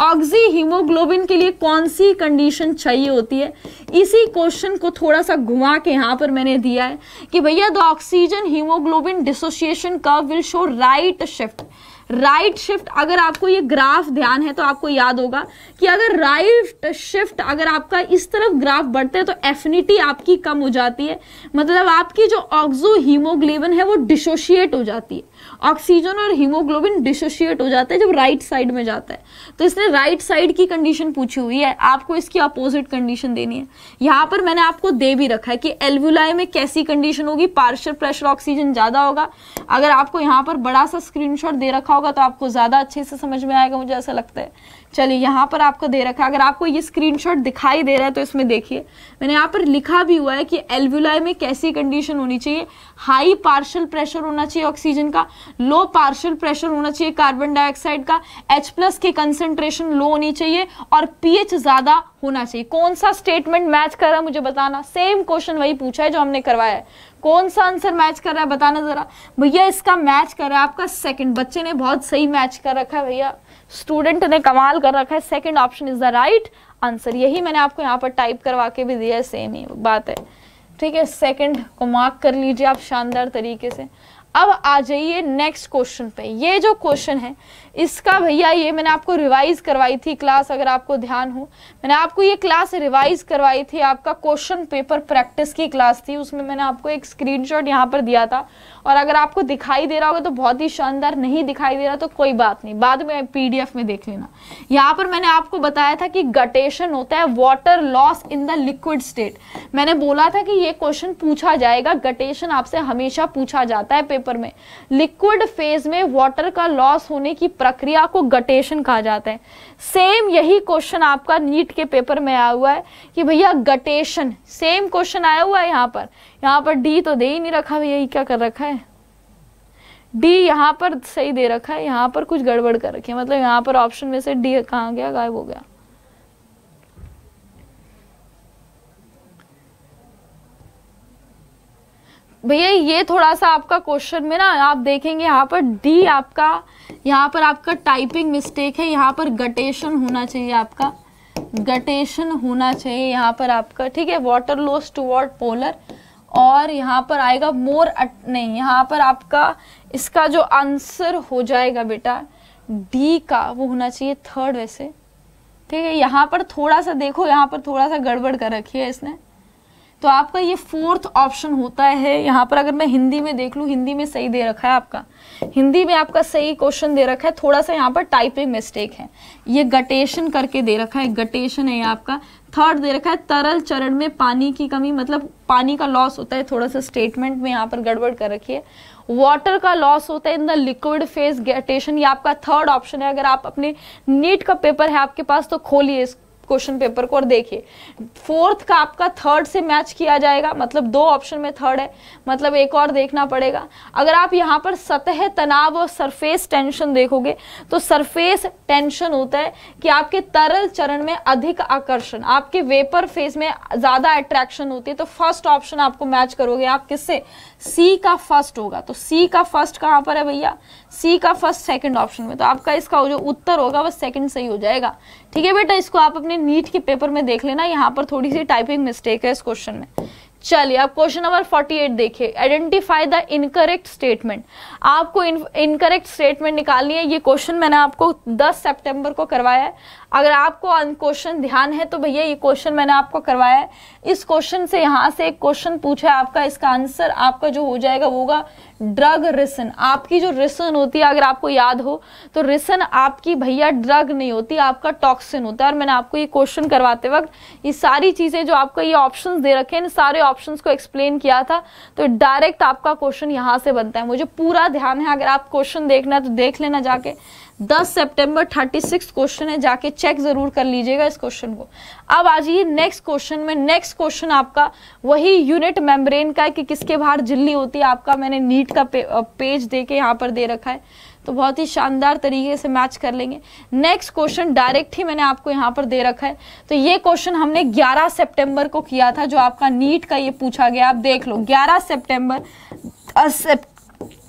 oxyhaemoglobin के लिए कौन सी कंडीशन चाहिए होती है इसी क्वेश्चन को थोड़ा सा घुमा के यहाँ पर मैंने दिया है कि भैया the oxygen haemoglobin dissociation curve will show right shift right shift अगर आपको ये ग्राफ ध्यान है तो आपको याद होगा कि अगर राइट शिफ्ट अगर आपका इस तरफ ग्राफ बढ़ता है तो एफिनिटी आपकी कम हो जाती है मतलब आपकी जो ऑक्सो हीमोग्लोबिन है वो डिसोशिएट हो जाती है ऑक्सीजन और हीमोग्लोबिन डिसोशिएट हो जाता है जब राइट right साइड में जाता है तो इसने राइट right साइड की कंडीशन पूछी हुई है आपको इसकी अपोजिट कंडीशन देनी है यहाँ पर मैंने आपको दे भी रखा है कि एल्वुलाई में कैसी कंडीशन होगी पार्शल प्रेशर ऑक्सीजन ज़्यादा होगा अगर आपको यहाँ पर बड़ा सा स्क्रीनशॉट दे रखा होगा तो आपको ज़्यादा अच्छे से समझ में आएगा मुझे ऐसा लगता है चलिए यहाँ पर आपको दे रखा है अगर आपको ये स्क्रीनशॉट दिखाई दे रहा है तो इसमें देखिए मैंने यहाँ पर लिखा भी हुआ है कि एल्वुलाई में कैसी कंडीशन होनी चाहिए हाई पार्शल प्रेशर होना चाहिए ऑक्सीजन का लो पार्शल प्रेशर होना चाहिए कार्बन डाइऑक्साइड का एच प्लस की कंसेंट्रेशन लो होनी चाहिए और पीएच ज़्यादा होना चाहिए कौन सा स्टेटमेंट मैच कर रहा है मुझे बताना सेम क्वेश्चन वही पूछा है जो हमने करवाया है कौन सा आंसर मैच कर रहा है बताना ज़रा भैया इसका मैच कर रहा है आपका सेकंड बच्चे ने बहुत सही मैच कर रखा है भैया स्टूडेंट ने कमाल कर रखा है second option is the right answer यही मैंने आपको यहाँ पर टाइप करवा के भी दिया है सेम ही बात है ठीक है सेकेंड को मार्क कर लीजिए आप शानदार तरीके से अब आ जाइए नेक्स्ट क्वेश्चन पे ये जो क्वेश्चन है इसका भैया ये मैंने आपको रिवाइज करवाई थी क्लास अगर आपको ध्यान हो मैंने आपको ये क्लास रिवाइज करवाई थी आपका क्वेश्चन पेपर प्रैक्टिस की क्लास थी उसमें मैंने आपको एक स्क्रीनशॉट यहाँ पर दिया था और अगर आपको दिखाई दे रहा होगा तो बहुत ही शानदार नहीं दिखाई दे रहा तो कोई बात नहीं बाद में पीडीएफ में देख लेना यहाँ पर मैंने आपको बताया था कि गटेशन होता है water loss in the liquid state मैंने बोला था कि ये क्वेश्चन पूछा जाएगा गटेशन आपसे हमेशा पूछा जाता है पेपर में लिक्विड फेज में वॉटर का लॉस होने की प्र प्रक्रिया को गटेशन कहा जाता है सेम यही क्वेश्चन आपका नीट के पेपर में आया हुआ है कि भैया गटेशन सेम क्वेश्चन आया हुआ है यहाँ पर यहाँ पर डी तो दे ही नहीं रखा भैया क्या कर रखा है डी यहाँ पर सही दे रखा है यहाँ पर कुछ गड़बड़ कर रखी है मतलब यहाँ पर ऑप्शन में से डी कहाँ गया गायब हो गया भैया ये थोड़ा सा आपका क्वेश्चन में ना आप देखेंगे यहाँ पर डी आपका यहाँ पर आपका टाइपिंग मिस्टेक है यहाँ पर गटेशन होना चाहिए आपका गटेशन होना चाहिए यहाँ पर आपका ठीक है वाटर लॉस टूवर्ड पोलर और यहाँ पर आएगा मोर अट नहीं यहाँ पर आपका इसका जो आंसर हो जाएगा बेटा डी का वो होना चाहिए थर्ड वैसे ठीक है यहाँ पर थोड़ा सा देखो यहाँ पर थोड़ा सा गड़बड़ कर रखी है इसने तो आपका ये फोर्थ ऑप्शन होता है यहाँ पर अगर मैं हिंदी में देख लूँ हिंदी में सही दे रखा है आपका हिंदी में आपका सही क्वेश्चन दे रखा है थोड़ा सा यहाँ पर टाइपिंग मिस्टेक है ये गटेशन करके दे रखा है गटेशन है आपका थर्ड दे रखा है तरल चरण में पानी की कमी मतलब पानी का लॉस होता है थोड़ा सा स्टेटमेंट में यहाँ पर गड़बड़ कर रखी है वाटर का लॉस होता है in the liquid phase guttation ये आपका थर्ड ऑप्शन है अगर आप अपने नीट का पेपर है आपके पास तो खोलिए इसको क्वेश्चन पेपर को और देखिए फोर्थ का आपका थर्ड से मैच किया जाएगा मतलब दो ऑप्शन में थर्ड है मतलब एक और देखना पड़ेगा अगर आप यहाँ पर सतह तनाव और सरफेस टेंशन देखोगे तो सरफेस टेंशन होता है कि आपके तरल चरण में अधिक आकर्षण आपके वेपर फेज में ज़्यादा अट्रैक्शन होती है तो फर्स्ट ऑप्शन आपको मैच करोगे आप किससे सी का फर्स्ट होगा तो सी का फर्स्ट कहाँ पर है भैया सी का फर्स्ट सेकंड ऑप्शन में तो आपका इसका जो उत्तर होगा वह सेकंड सही हो जाएगा ठीक है बेटा इसको आप अपने नीट के पेपर में देख लेना यहाँ पर थोड़ी सी टाइपिंग मिस्टेक है इस क्वेश्चन में चलिए अब क्वेश्चन नंबर 48 देखिए आइडेंटिफाई द इनकरेक्ट स्टेटमेंट आपको इनकरेक्ट स्टेटमेंट निकालनी है ये क्वेश्चन मैंने आपको 10 सितंबर को करवाया है अगर आपको क्वेश्चन ध्यान है तो भैया ये क्वेश्चन मैंने आपको करवाया है इस क्वेश्चन से यहाँ से एक क्वेश्चन पूछा है आपका इसका आंसर आपका जो हो जाएगा वो होगा ड्रग रिसन आपकी जो रिसन होती है अगर आपको याद हो तो रिसन आपकी भैया ड्रग नहीं होती आपका टॉक्सिन होता है और मैंने आपको ये क्वेश्चन करवाते वक्त ये सारी चीज़ें जो आपको ये ऑप्शन दे रखे हैं इन सारे ऑप्शन को एक्सप्लेन किया था तो डायरेक्ट आपका क्वेश्चन यहाँ से बनता है मुझे पूरा ध्यान है अगर आप क्वेश्चन देखना है तो देख लेना जाके 10 सितंबर 36 क्वेश्चन है जाके चेक जरूर कर लीजिएगा इस क्वेश्चन को अब आ जाइए नेक्स्ट क्वेश्चन में नेक्स्ट क्वेश्चन आपका वही यूनिट मेम्ब्रेन का है कि किसके बाहर झिल्ली होती है आपका मैंने नीट का पे, पेज दे के यहाँ पर दे रखा है तो बहुत ही शानदार तरीके से मैच कर लेंगे नेक्स्ट क्वेश्चन डायरेक्ट ही मैंने आपको यहाँ पर दे रखा है तो ये क्वेश्चन हमने 11 सितंबर को किया था जो आपका नीट का ये पूछा गया आप देख लो 11 सितंबर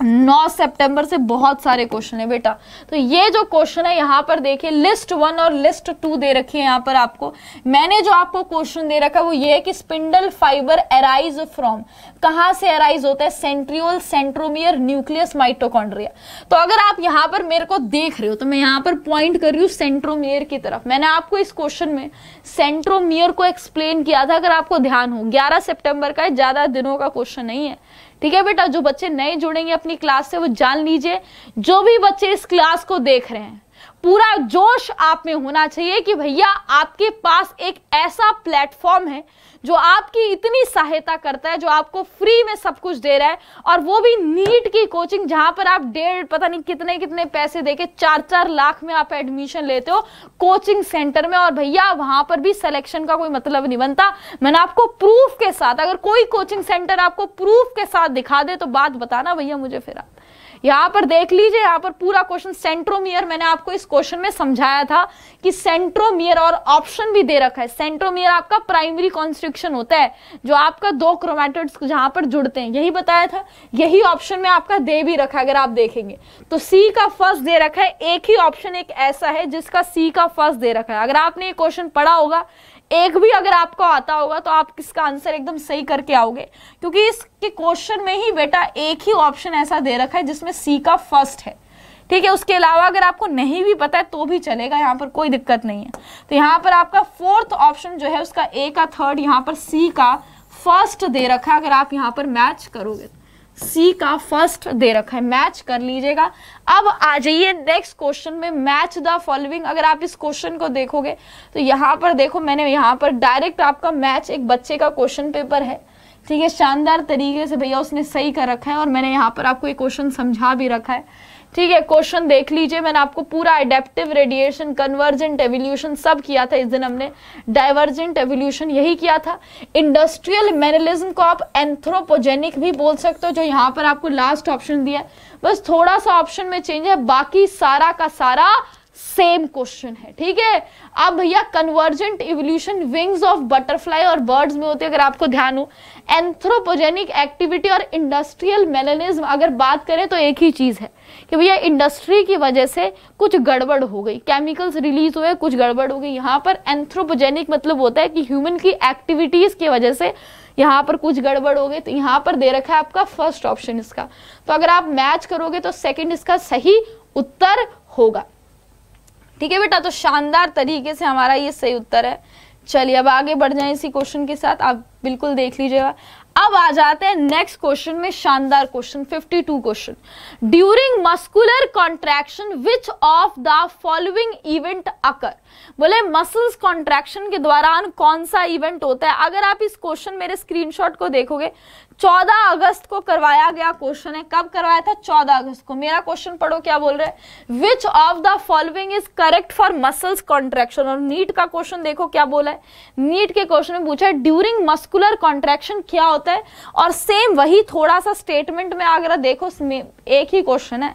9 सितंबर से बहुत सारे क्वेश्चन है बेटा तो ये जो क्वेश्चन है यहाँ पर देखिए लिस्ट वन और लिस्ट टू दे रखी है यहाँ पर आपको मैंने जो आपको क्वेश्चन दे रखा है वो ये है कि स्पिंडल फाइबर एराइज फ्रॉम कहाँ से अराइज होता है सेंट्रियोल सेंट्रोमियर न्यूक्लियस माइटोकॉन्ड्रिया तो अगर आप यहाँ पर मेरे को देख रहे हो तो मैं यहाँ पर पॉइंट कर रही हूँ सेंट्रोमियर की तरफ मैंने आपको इस क्वेश्चन में सेंट्रोमियर को एक्सप्लेन किया था अगर आपको ध्यान हो ग्यारह सेप्टेम्बर का ज़्यादा दिनों का क्वेश्चन नहीं है ठीक है बेटा जो बच्चे नए जुड़ेंगे अपनी क्लास से वो जान लीजिए जो भी बच्चे इस क्लास को देख रहे हैं पूरा जोश आप में होना चाहिए कि भैया आपके पास एक ऐसा प्लेटफॉर्म है जो आपकी इतनी सहायता करता है जो आपको फ्री में सब कुछ दे रहा है और वो भी नीट की कोचिंग जहां पर आप डेढ़ पता नहीं कितने कितने पैसे देके चार चार लाख में आप एडमिशन लेते हो कोचिंग सेंटर में और भैया वहां पर भी सिलेक्शन का कोई मतलब नहीं बनता मैंने आपको प्रूफ के साथ अगर कोई कोचिंग सेंटर आपको प्रूफ के साथ दिखा दे तो बात बताना भैया मुझे फिर आप यहाँ पर देख लीजिए यहां पर पूरा क्वेश्चन सेंट्रोमियर मैंने आपको इस क्वेश्चन में समझाया था कि सेंट्रोमियर और ऑप्शन भी दे रखा है सेंट्रोमियर आपका प्राइमरी कॉन्स्ट्रिक्शन होता है जो आपका दो क्रोमेटोड जहां पर जुड़ते हैं यही बताया था यही ऑप्शन में आपका दे भी रखा है अगर आप देखेंगे तो सी का फर्स्ट दे रखा है एक ही ऑप्शन एक ऐसा है जिसका सी का फर्स्ट दे रखा है अगर आपने ये क्वेश्चन पढ़ा होगा एक भी अगर आपको आता होगा तो आप इसका आंसर एकदम सही करके आओगे क्योंकि इसके क्वेश्चन में ही बेटा एक ही ऑप्शन ऐसा दे रखा है जिसमें सी का फर्स्ट है ठीक है उसके अलावा अगर आपको नहीं भी पता है तो भी चलेगा यहाँ पर कोई दिक्कत नहीं है तो यहाँ पर आपका फोर्थ ऑप्शन जो है उसका ए का थर्ड यहाँ पर सी का फर्स्ट दे रखा है अगर आप यहाँ पर मैच करोगे तो। सी का फर्स्ट दे रखा है मैच कर लीजिएगा अब आ जाइए नेक्स्ट क्वेश्चन में मैच द फॉलोइंग अगर आप इस क्वेश्चन को देखोगे तो यहाँ पर देखो मैंने यहाँ पर डायरेक्ट आपका मैच एक बच्चे का क्वेश्चन पेपर है ठीक है शानदार तरीके से भैया उसने सही कर रखा है और मैंने यहाँ पर आपको ये क्वेश्चन समझा भी रखा है ठीक है क्वेश्चन देख लीजिए मैंने आपको पूरा एडेप्टिव रेडिएशन कन्वर्जेंट एवोल्यूशन सब किया था इस दिन हमने डाइवर्जेंट एवोल्यूशन यही किया था इंडस्ट्रियल मेनलिज्म को आप एंथ्रोपोजेनिक भी बोल सकते हो जो यहाँ पर आपको लास्ट ऑप्शन दिया बस थोड़ा सा ऑप्शन में चेंज है बाकी सारा का सारा सेम क्वेश्चन है ठीक है अब भैया convergent evolution wings of butterfly और बर्ड्स में होती है अगर आपको ध्यान हो एंथ्रोपोजेनिक एक्टिविटी और इंडस्ट्रियल मेलेनिज्म अगर बात करें तो एक ही चीज है कि भैया इंडस्ट्री की वजह से कुछ गड़बड़ हो गई केमिकल्स रिलीज हुए कुछ गड़बड़ हो गई यहाँ पर एंथ्रोपोजेनिक मतलब होता है कि ह्यूमन की एक्टिविटीज़ की वजह से यहाँ पर कुछ गड़बड़ हो गई तो यहाँ पर दे रखा है आपका फर्स्ट ऑप्शन इसका तो अगर आप मैच करोगे तो सेकेंड इसका सही उत्तर होगा ठीक है बेटा तो शानदार तरीके से हमारा ये सही उत्तर है चलिए अब आगे बढ़ जाए इसी क्वेश्चन के साथ आप बिल्कुल देख लीजिएगा अब आ जाते हैं नेक्स्ट क्वेश्चन में शानदार question 52 question during muscular contraction which of the following event occur बोले मसल्स कॉन्ट्रैक्शन के दौरान कौन सा इवेंट होता है अगर आप इस क्वेश्चन मेरे स्क्रीनशॉट को देखोगे 14 अगस्त को करवाया गया क्वेश्चन है कब करवाया था 14 अगस्त को मेरा क्वेश्चन पढ़ो क्या बोल रहे हैं which of the following is correct for muscles contraction और नीट का क्वेश्चन देखो क्या बोला है नीट के क्वेश्चन में पूछा है ड्यूरिंग मस्कुलर कॉन्ट्रैक्शन क्या होता है और सेम वही थोड़ा सा स्टेटमेंट में अगर देखो एक ही क्वेश्चन है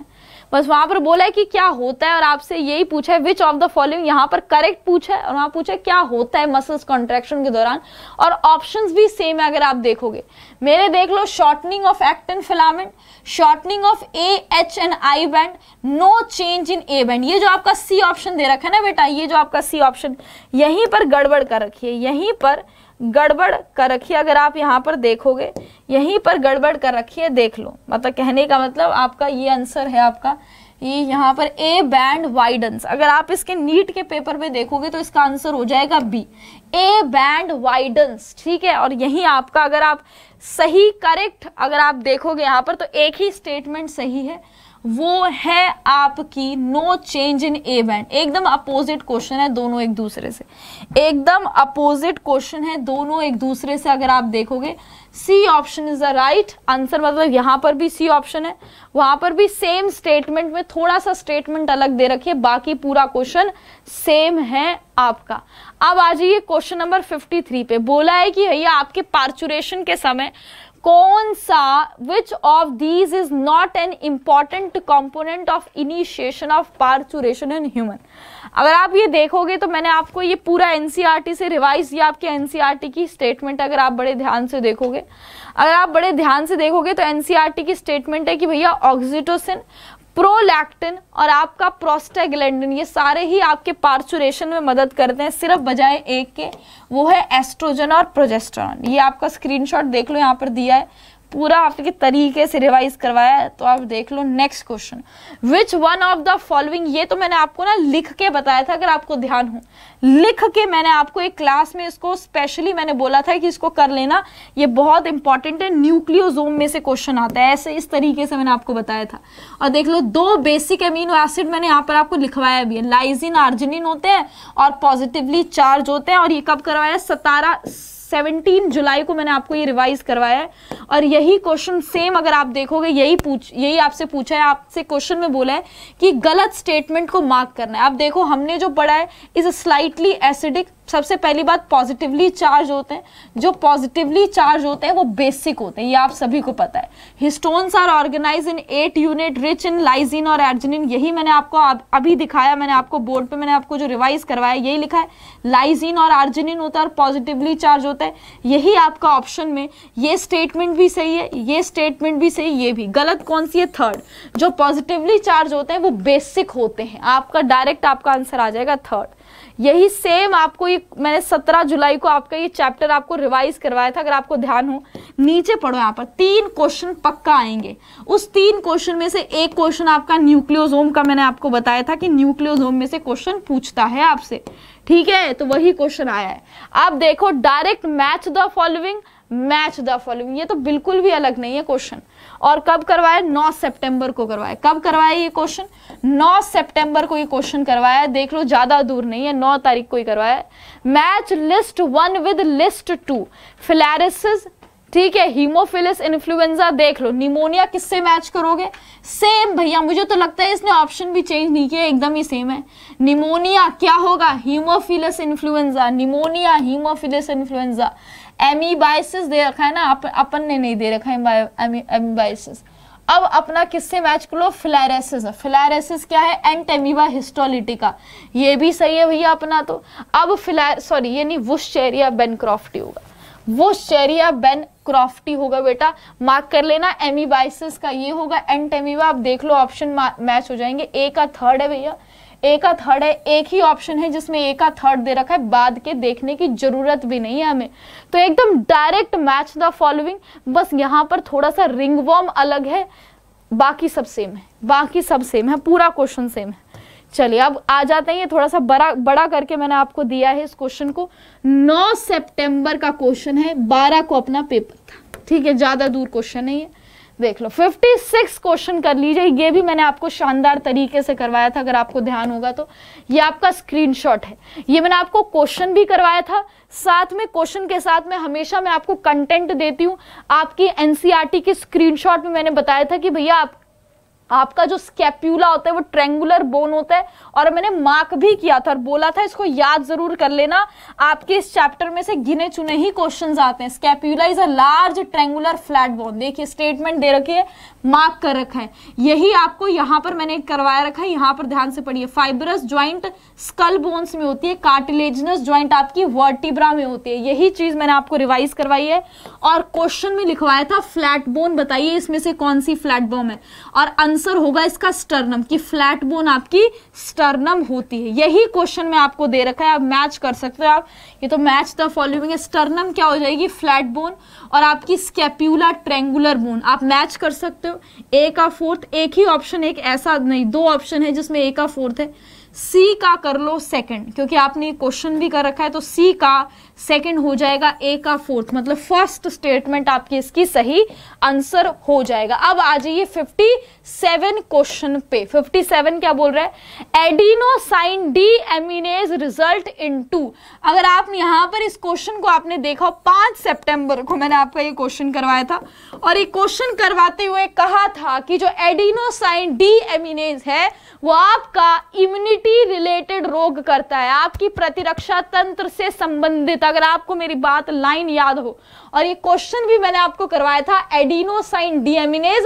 बस वहां पर बोला है कि क्या होता है और आपसे यही पूछा है विच ऑफ द फॉलोइंग यहां पर करेक्ट पूछा है और वहां पूछा है क्या होता है मसल्स कॉन्ट्रेक्शन के दौरान और ऑप्शन भी सेम है अगर आप देखोगे मेरे देख लो shortening of actin filament shortening of A H and I band no change in A band ये जो आपका सी ऑप्शन दे रखा है ना बेटा ये जो आपका सी ऑप्शन यहीं पर गड़बड़ कर रखिए यहीं पर गड़बड़ कर रखी है अगर आप यहाँ पर देखोगे यहीं पर गड़बड़ कर रखी है देख लो मतलब कहने का मतलब आपका ये आंसर है आपका ये यहाँ पर ए बैंड वाइडन्स अगर आप इसके नीट के पेपर में देखोगे तो इसका आंसर हो जाएगा बी ए बैंड वाइडन्स ठीक है और यही आपका अगर आप सही करेक्ट अगर आप देखोगे यहाँ पर तो एक ही स्टेटमेंट सही है वो है आपकी no change in A band एकदम अपोजिट क्वेश्चन है दोनों एक दूसरे से एकदम अपोजिट क्वेश्चन है दोनों एक दूसरे से अगर आप देखोगे C option is the right answer मतलब यहां पर भी सी ऑप्शन है वहां पर भी सेम स्टेटमेंट में थोड़ा सा स्टेटमेंट अलग दे रखिए बाकी पूरा क्वेश्चन सेम है आपका अब आ जाइए क्वेश्चन नंबर 53 पे बोला है कि भैया आपके पार्चुरेशन के समय कौन सा which of these is not an important component of initiation of parturition in human अगर आप ये देखोगे तो मैंने आपको ये पूरा एनसीईआरटी e से रिवाइज किया आपके एनसीईआरटी e की स्टेटमेंट अगर आप बड़े ध्यान से देखोगे अगर आप बड़े ध्यान से देखोगे तो एनसीईआरटी e की स्टेटमेंट है कि भैया ऑक्सीटोसिन प्रोलैक्टिन और आपका प्रोस्टाग्लैंडिन ये सारे ही आपके पार्चुरेशन में मदद करते हैं सिर्फ बजाय एक के वो है एस्ट्रोजन और प्रोजेस्ट्रॉन ये आपका स्क्रीनशॉट देख लो यहाँ पर दिया है पूरा आपके तरीके से रिवाइज करवाया तो आप देख लो next question which one of the following ये तो मैंने आपको ना लिख के बताया था अगर आपको ध्यान हो लिख के मैंने आपको एक क्लास में इसको स्पेशली मैंने बोला था कि इसको कर लेना ये बहुत इंपॉर्टेंट है न्यूक्लियोजोम में से क्वेश्चन आता है ऐसे इस तरीके से मैंने आपको बताया था और देख लो दो बेसिक अमीनो एसिड मैंने यहाँ पर आपको लिखवाया भी है लाइजिन आर्जिन होते हैं और पॉजिटिवली चार्ज होते हैं और ये कब करवाया सतारह 17 जुलाई को मैंने आपको ये रिवाइज करवाया है और यही क्वेश्चन सेम अगर आप देखोगे यही पूछ यही आपसे पूछा है आपसे क्वेश्चन में बोला है कि गलत स्टेटमेंट को मार्क करना है आप देखो हमने जो पढ़ा है इज अ स्लाइटली एसिडिक सबसे पहली बात पॉजिटिवली चार्ज होते हैं जो पॉजिटिवली चार्ज होते हैं वो बेसिक होते हैं ये आप सभी को पता है histones are organise in eight unit rich in lysine और एर्जिनिन यही मैंने आपको अभी दिखाया मैंने आपको बोर्ड पे मैंने आपको जो रिवाइज करवाया यही लिखा है लाइजिन और आर्जिनिन होता है और पॉजिटिवली चार्ज होता है यही आपका ऑप्शन में ये स्टेटमेंट भी सही है ये स्टेटमेंट भी सही ये भी गलत कौन सी है थर्ड जो पॉजिटिवली चार्ज होते हैं वो बेसिक होते हैं आपका डायरेक्ट आपका आंसर आ जाएगा थर्ड यही सेम आपको ये मैंने 17 जुलाई को आपका ये चैप्टर आपको रिवाइज करवाया था अगर आपको ध्यान हो नीचे पढ़ो यहाँ पर तीन क्वेश्चन पक्का आएंगे उस तीन क्वेश्चन में से एक क्वेश्चन आपका न्यूक्लियोजोम का मैंने आपको बताया था कि न्यूक्लियोजोम में से क्वेश्चन पूछता है आपसे ठीक है तो वही क्वेश्चन आया है आप देखो direct match the following match the following ये तो बिल्कुल भी अलग नहीं है क्वेश्चन और कब करवाया 9 सितंबर को करवाया कब करवाया ये क्वेश्चन 9 सितंबर को ये क्वेश्चन करवाया देख लो ज़्यादा दूर नहीं है 9 तारीख को ही करवाया match list one with list two filariasis ठीक है हीमोफिलिस इन्फ्लुएंजा देख लो निमोनिया किससे मैच करोगे सेम भैया मुझे तो लगता है इसने ऑप्शन भी चेंज नहीं किया एकदम ही सेम है निमोनिया क्या होगा haemophilus influenza pneumonia haemophilus influenza amoebiasis दे रखा है ना आप, अपन ने नहीं दे रखा है एमीबाइसिस अब अपना किससे मैच कर लो फ्लैरेसिस फ्लैरेसिस क्या है एंटेमीवा हिस्टोलिटिका ये भी सही है भैया अपना तो अब फिलार सॉरी ये नहीं वुशेरिया क्रॉफ्टी होगा वुशेरिया बेन क्रॉफ्टी होगा बेटा मार्क कर लेना एमीबाइसिस का ये होगा एंटेमीवा आप देख लो ऑप्शन मैच हो जाएंगे ए का थर्ड है भैया ए का थर्ड है एक ही ऑप्शन है जिसमें ए का थर्ड दे रखा है बाद के देखने की जरूरत भी नहीं है हमें तो एकदम डायरेक्ट मैच द फॉलोइंग बस यहाँ पर थोड़ा सा वॉर्म अलग है बाकी सब सेम है बाकी सब सेम है पूरा क्वेश्चन सेम है चलिए अब आ जाते हैं ये थोड़ा सा बड़ा बड़ा करके मैंने आपको दिया है इस क्वेश्चन को 9 सितंबर का क्वेश्चन है 12 को अपना पेपर था ठीक है ज़्यादा दूर क्वेश्चन नहीं है देख लो 56 क्वेश्चन कर लीजिए ये भी मैंने आपको शानदार तरीके से करवाया था अगर आपको ध्यान होगा तो ये आपका स्क्रीनशॉट है ये मैंने आपको क्वेश्चन भी करवाया था साथ में क्वेश्चन के साथ में हमेशा मैं आपको कंटेंट देती हूँ आपकी एनसीईआरटी e की स्क्रीनशॉट में मैंने बताया था कि भैया आप आपका जो स्कैप्यूला होता है वो ट्रेंगुलर बोन होता है और मैंने मार्क भी किया था और बोला था इसको याद जरूर कर लेना आपके इस चैप्टर में से गिने चुने ही क्वेश्चन आते हैं scapula is a large triangular flat bone देखिए स्टेटमेंट दे रखी है मार्क कर रखा है यही आपको यहां पर मैंने करवाया रखा है यहां पर ध्यान से पढ़िए फाइबरस ज्वाइंट स्कल बोन्स में होती है कार्टिलेजनस ज्वाइंट आपकी वर्टिब्रा में होती है यही चीज मैंने आपको रिवाइज करवाई है और क्वेश्चन में लिखवाया था फ्लैट बोन बताइए इसमें से कौन सी फ्लैट बोन है और आंसर होगा इसका स्टर्नम की फ्लैट बोन आपकी स्टर्नम होती है यही क्वेश्चन में आपको दे रखा है आप मैच कर सकते हो आप ये तो मैच द फॉलोइंग है स्टर्नम क्या हो जाएगी फ्लैट बोन और आपकी स्कैप्यूला ट्रेंगुलर बोन आप मैच कर सकते हो ए का फोर्थ एक ही ऑप्शन एक ऐसा नहीं दो ऑप्शन है जिसमें ए का फोर्थ है सी का कर लो सेकंड क्योंकि आपने क्वेश्चन भी कर रखा है तो सी का सेकंड हो जाएगा ए का फोर्थ मतलब फर्स्ट स्टेटमेंट आपकी इसकी सही आंसर हो जाएगा अब आ जाइए फिफ्टी सेवन क्वेश्चन पे फिफ्टी सेवन क्या बोल रहा है adenosine deaminase result in to अगर आप यहां पर इस क्वेश्चन को आपने देखा पांच सितंबर को मैंने आपका ये क्वेश्चन करवाया था और ये क्वेश्चन करवाते हुए कहा था कि जो एडीनो साइन डी एमिनेज है वो आपका इम्यूनिटी रिलेटेड रोग करता है आपकी प्रतिरक्षा तंत्र से संबंधित अगर आपको मेरी बात लाइन याद हो और ये क्वेश्चन भी मैंने आपको करवाया था adenosine deaminase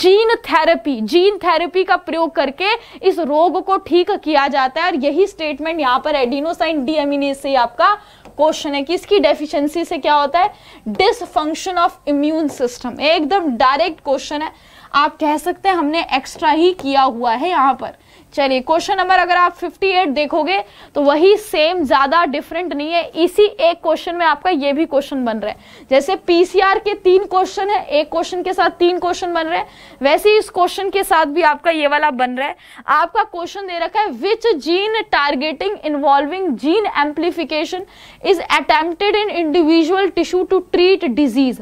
gene therapy gene therapy का प्रयोग करके इस रोग को ठीक किया जाता है और यही स्टेटमेंट यहां पर एडिनोसाइन डीएमिनेज से आपका क्वेश्चन है कि इसकी डेफिशिएंसी से क्या होता है डिसफंक्शन ऑफ इम्यून सिस्टम एकदम डायरेक्ट क्वेश्चन है आप कह सकते हैं हमने एक्स्ट्रा ही किया हुआ है यहां पर चलिए क्वेश्चन नंबर अगर आप 58 देखोगे तो वही सेम ज्यादा डिफरेंट नहीं है इसी एक क्वेश्चन में आपका ये भी क्वेश्चन बन रहा है जैसे पीसीआर के तीन क्वेश्चन है एक क्वेश्चन के साथ तीन क्वेश्चन बन रहे हैं वैसे ही इस क्वेश्चन के साथ भी आपका ये वाला बन रहा है आपका क्वेश्चन दे रखा है which gene targeting involving gene amplification is attempted in individual tissue to treat disease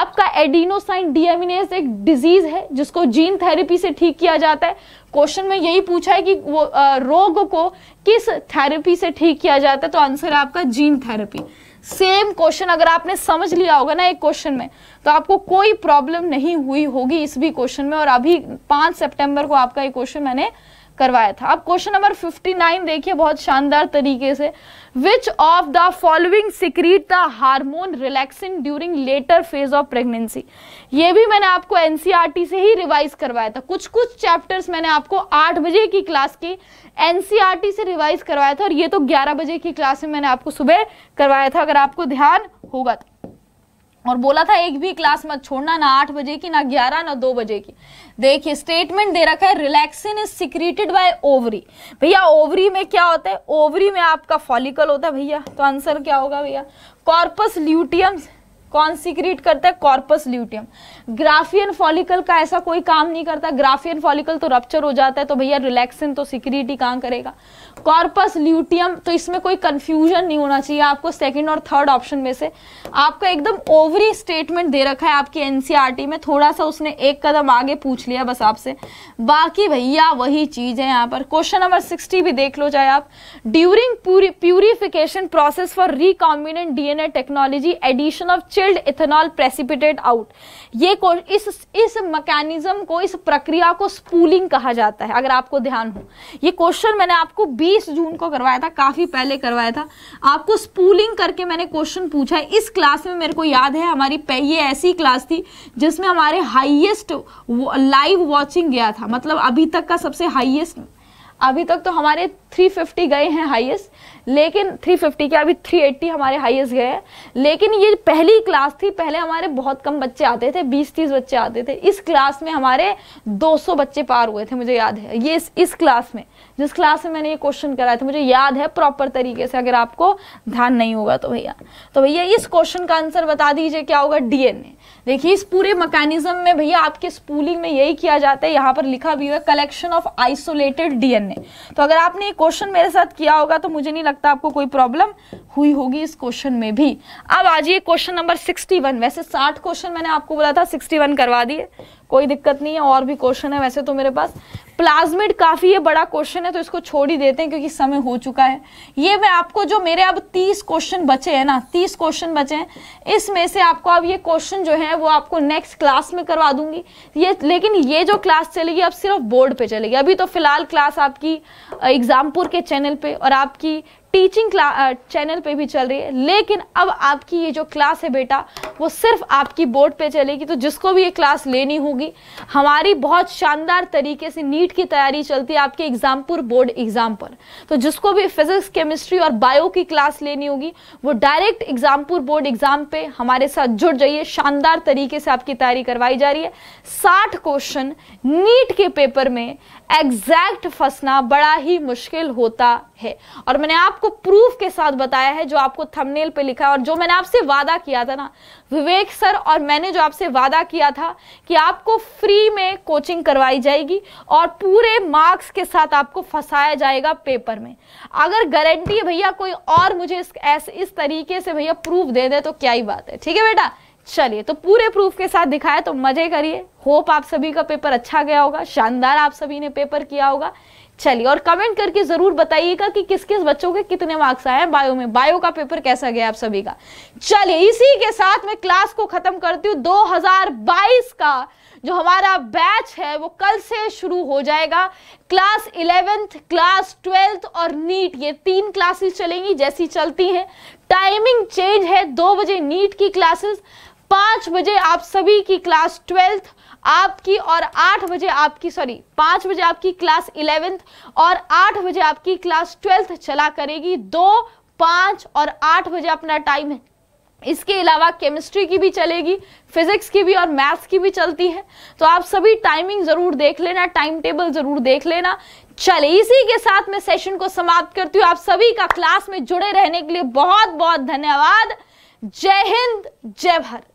आपका एडिनोसाइन डीएमिनेस एक डिजीज है जिसको जीन थेरेपी से ठीक किया जाता है क्वेश्चन में यही पूछा है कि वो आ, रोग को किस थेरेपी से ठीक किया जाता है तो आंसर है आपका जीन थेरेपी सेम क्वेश्चन अगर आपने समझ लिया होगा ना एक क्वेश्चन में तो आपको कोई प्रॉब्लम नहीं हुई होगी इस भी क्वेश्चन में और अभी पांच सितंबर को आपका ये क्वेश्चन मैंने करवाया था अब क्वेश्चन नंबर 59 देखिए बहुत शानदार तरीके से which of the following secrete the hormone relaxing during later phase of pregnancy ये भी मैंने आपको एनसीईआरटी e से ही रिवाइज करवाया था कुछ कुछ चैप्टर्स मैंने आपको आठ बजे की क्लास की एनसीईआरटी से रिवाइज करवाया था और ये तो ग्यारह बजे की क्लास में मैंने आपको सुबह करवाया था अगर आपको ध्यान होगा तो और बोला था एक भी क्लास मत छोड़ना ना आठ बजे की ना ग्यारह ना दो बजे की देखिए स्टेटमेंट दे रखा है relaxin is secreted by ovary भैया ओवरी में क्या होता है ओवरी में आपका फॉलिकल होता है भैया तो आंसर क्या होगा भैया कॉर्पस ल्यूटियम कौन सीक्रेट करता है कॉर्पस ल्यूटियम ग्राफियन फॉलिकल का ऐसा कोई काम नहीं करता ग्राफियन फॉलिकल तो रप्चर हो जाता है तो भैया रिलैक्सिन तो सीक्रेट ही काम करेगा कॉर्पस ल्यूटियम तो इसमें कोई कंफ्यूजन नहीं होना चाहिए आपको सेकेंड और थर्ड ऑप्शन में से आपका एकदम ओवरी स्टेटमेंट दे रखा है आपकी एनसीआरटी e में थोड़ा सा उसने एक कदम आगे पूछ लिया बस आपसे बाकी भैया वही चीज है यहाँ पर क्वेश्चन नंबर सिक्सटी भी देख लो चाहे आप during purification process for recombinant DNA technology addition of distilled ethanol precipitate out ये को इस इस मैकेनिज्म को इस प्रक्रिया को स्पूलिंग कहा जाता है अगर आपको ध्यान हो ये क्वेश्चन मैंने आपको 20 जून को करवाया था काफ़ी पहले करवाया था आपको स्पूलिंग करके मैंने क्वेश्चन पूछा है इस क्लास में मेरे को याद है हमारी ये ऐसी क्लास थी जिसमें हमारे हाइएस्ट लाइव वॉचिंग गया था मतलब अभी तक का सबसे हाइएस्ट अभी तक तो हमारे 350 गए हैं हाईएस्ट लेकिन 350 के अभी 380 हमारे हाईएस्ट गए हैं लेकिन ये पहली क्लास थी पहले हमारे बहुत कम बच्चे आते थे 20-30 बच्चे आते थे इस क्लास में हमारे 200 बच्चे पार हुए थे मुझे याद है ये इस, इस क्लास में जिस क्लास में मैंने ये क्वेश्चन कराया था मुझे याद है प्रॉपर तरीके से अगर आपको ध्यान नहीं होगा तो भैया तो भैया इस क्वेश्चन का आंसर बता दीजिए क्या होगा डीएनए देखिए इस पूरे मैकेनिज्म में भैया आपके स्पूलिंग में यही किया जाता है यहाँ पर लिखा भी हुआ कलेक्शन ऑफ आइसोलेटेड डीएनए तो अगर आपने ये क्वेश्चन मेरे साथ किया होगा तो मुझे नहीं लगता आपको कोई प्रॉब्लम हुई होगी इस क्वेश्चन में भी अब आ जाइए क्वेश्चन नंबर सिक्सटी वैसे साठ क्वेश्चन मैंने आपको बोला था सिक्सटी करवा दिए कोई दिक्कत नहीं है और भी क्वेश्चन है वैसे तो मेरे पास प्लाज्मिड काफ़ी ये बड़ा क्वेश्चन है तो इसको छोड़ ही देते हैं क्योंकि समय हो चुका है ये मैं आपको जो मेरे अब तीस क्वेश्चन बचे हैं ना तीस क्वेश्चन बचे हैं इसमें से आपको अब ये क्वेश्चन जो है वो आपको नेक्स्ट क्लास में करवा दूंगी ये लेकिन ये जो क्लास चलेगी अब सिर्फ बोर्ड पे चलेगी अभी तो फिलहाल क्लास आपकी एग्जामपुर के चैनल पे और आपकी टीचिंग चैनल पे भी चल रही है लेकिन अब आपकी ये जो क्लास है बेटा वो सिर्फ आपकी बोर्ड पे चलेगी तो जिसको भी ये क्लास लेनी होगी हमारी बहुत शानदार तरीके से नीट की तैयारी चलती है आपके एग्जामपुर बोर्ड एग्जाम पर तो जिसको भी फिजिक्स केमिस्ट्री और बायो की क्लास लेनी होगी वो डायरेक्ट एग्जामपुर बोर्ड एग्जाम पे हमारे साथ जुड़ जाइए शानदार तरीके से आपकी तैयारी करवाई जा रही है साठ क्वेश्चन नीट के पेपर में एग्जैक्ट फंसना बड़ा ही मुश्किल होता है और मैंने आपको प्रूफ के साथ बताया है जो आपको थंबनेल पे लिखा है और जो मैंने आपसे वादा किया था ना विवेक सर और मैंने जो आपसे वादा किया था कि आपको फ्री में कोचिंग करवाई जाएगी और पूरे मार्क्स के साथ आपको फंसाया जाएगा पेपर में अगर गारंटी भैया कोई और मुझे इस, इस तरीके से भैया प्रूफ दे दे तो क्या ही बात है ठीक है बेटा चलिए तो पूरे प्रूफ के साथ दिखाया तो मजे करिए होप आप सभी का पेपर अच्छा गया होगा शानदार आप सभी ने पेपर किया होगा चलिए और कमेंट करके जरूर बताइएगा कि किस किस बच्चों के कितने मार्क्स आए हैं बायो में बायो का पेपर कैसा गया आप सभी का चलिए इसी के साथ मैं क्लास को खत्म करती हूँ 2022 का जो हमारा बैच है वो कल से शुरू हो जाएगा क्लास इलेवेंथ क्लास ट्वेल्थ और नीट ये तीन क्लासेस चलेंगी जैसी चलती हैं टाइमिंग चेंज है दो बजे नीट की क्लासेस पांच बजे आप सभी की क्लास ट्वेल्थ आपकी और आठ बजे आपकी सॉरी पांच बजे आपकी क्लास इलेवेंथ और आठ बजे आपकी क्लास ट्वेल्थ चला करेगी दो पांच और आठ बजे अपना टाइम है इसके अलावा केमिस्ट्री की भी चलेगी फिजिक्स की भी और मैथ्स की भी चलती है तो आप सभी टाइमिंग ज़रूर देख लेना टाइम टेबल ज़रूर देख लेना चले इसी के साथ मैं सेशन को समाप्त करती हूँ आप सभी का क्लास में जुड़े रहने के लिए बहुत बहुत धन्यवाद जय हिंद जय भारत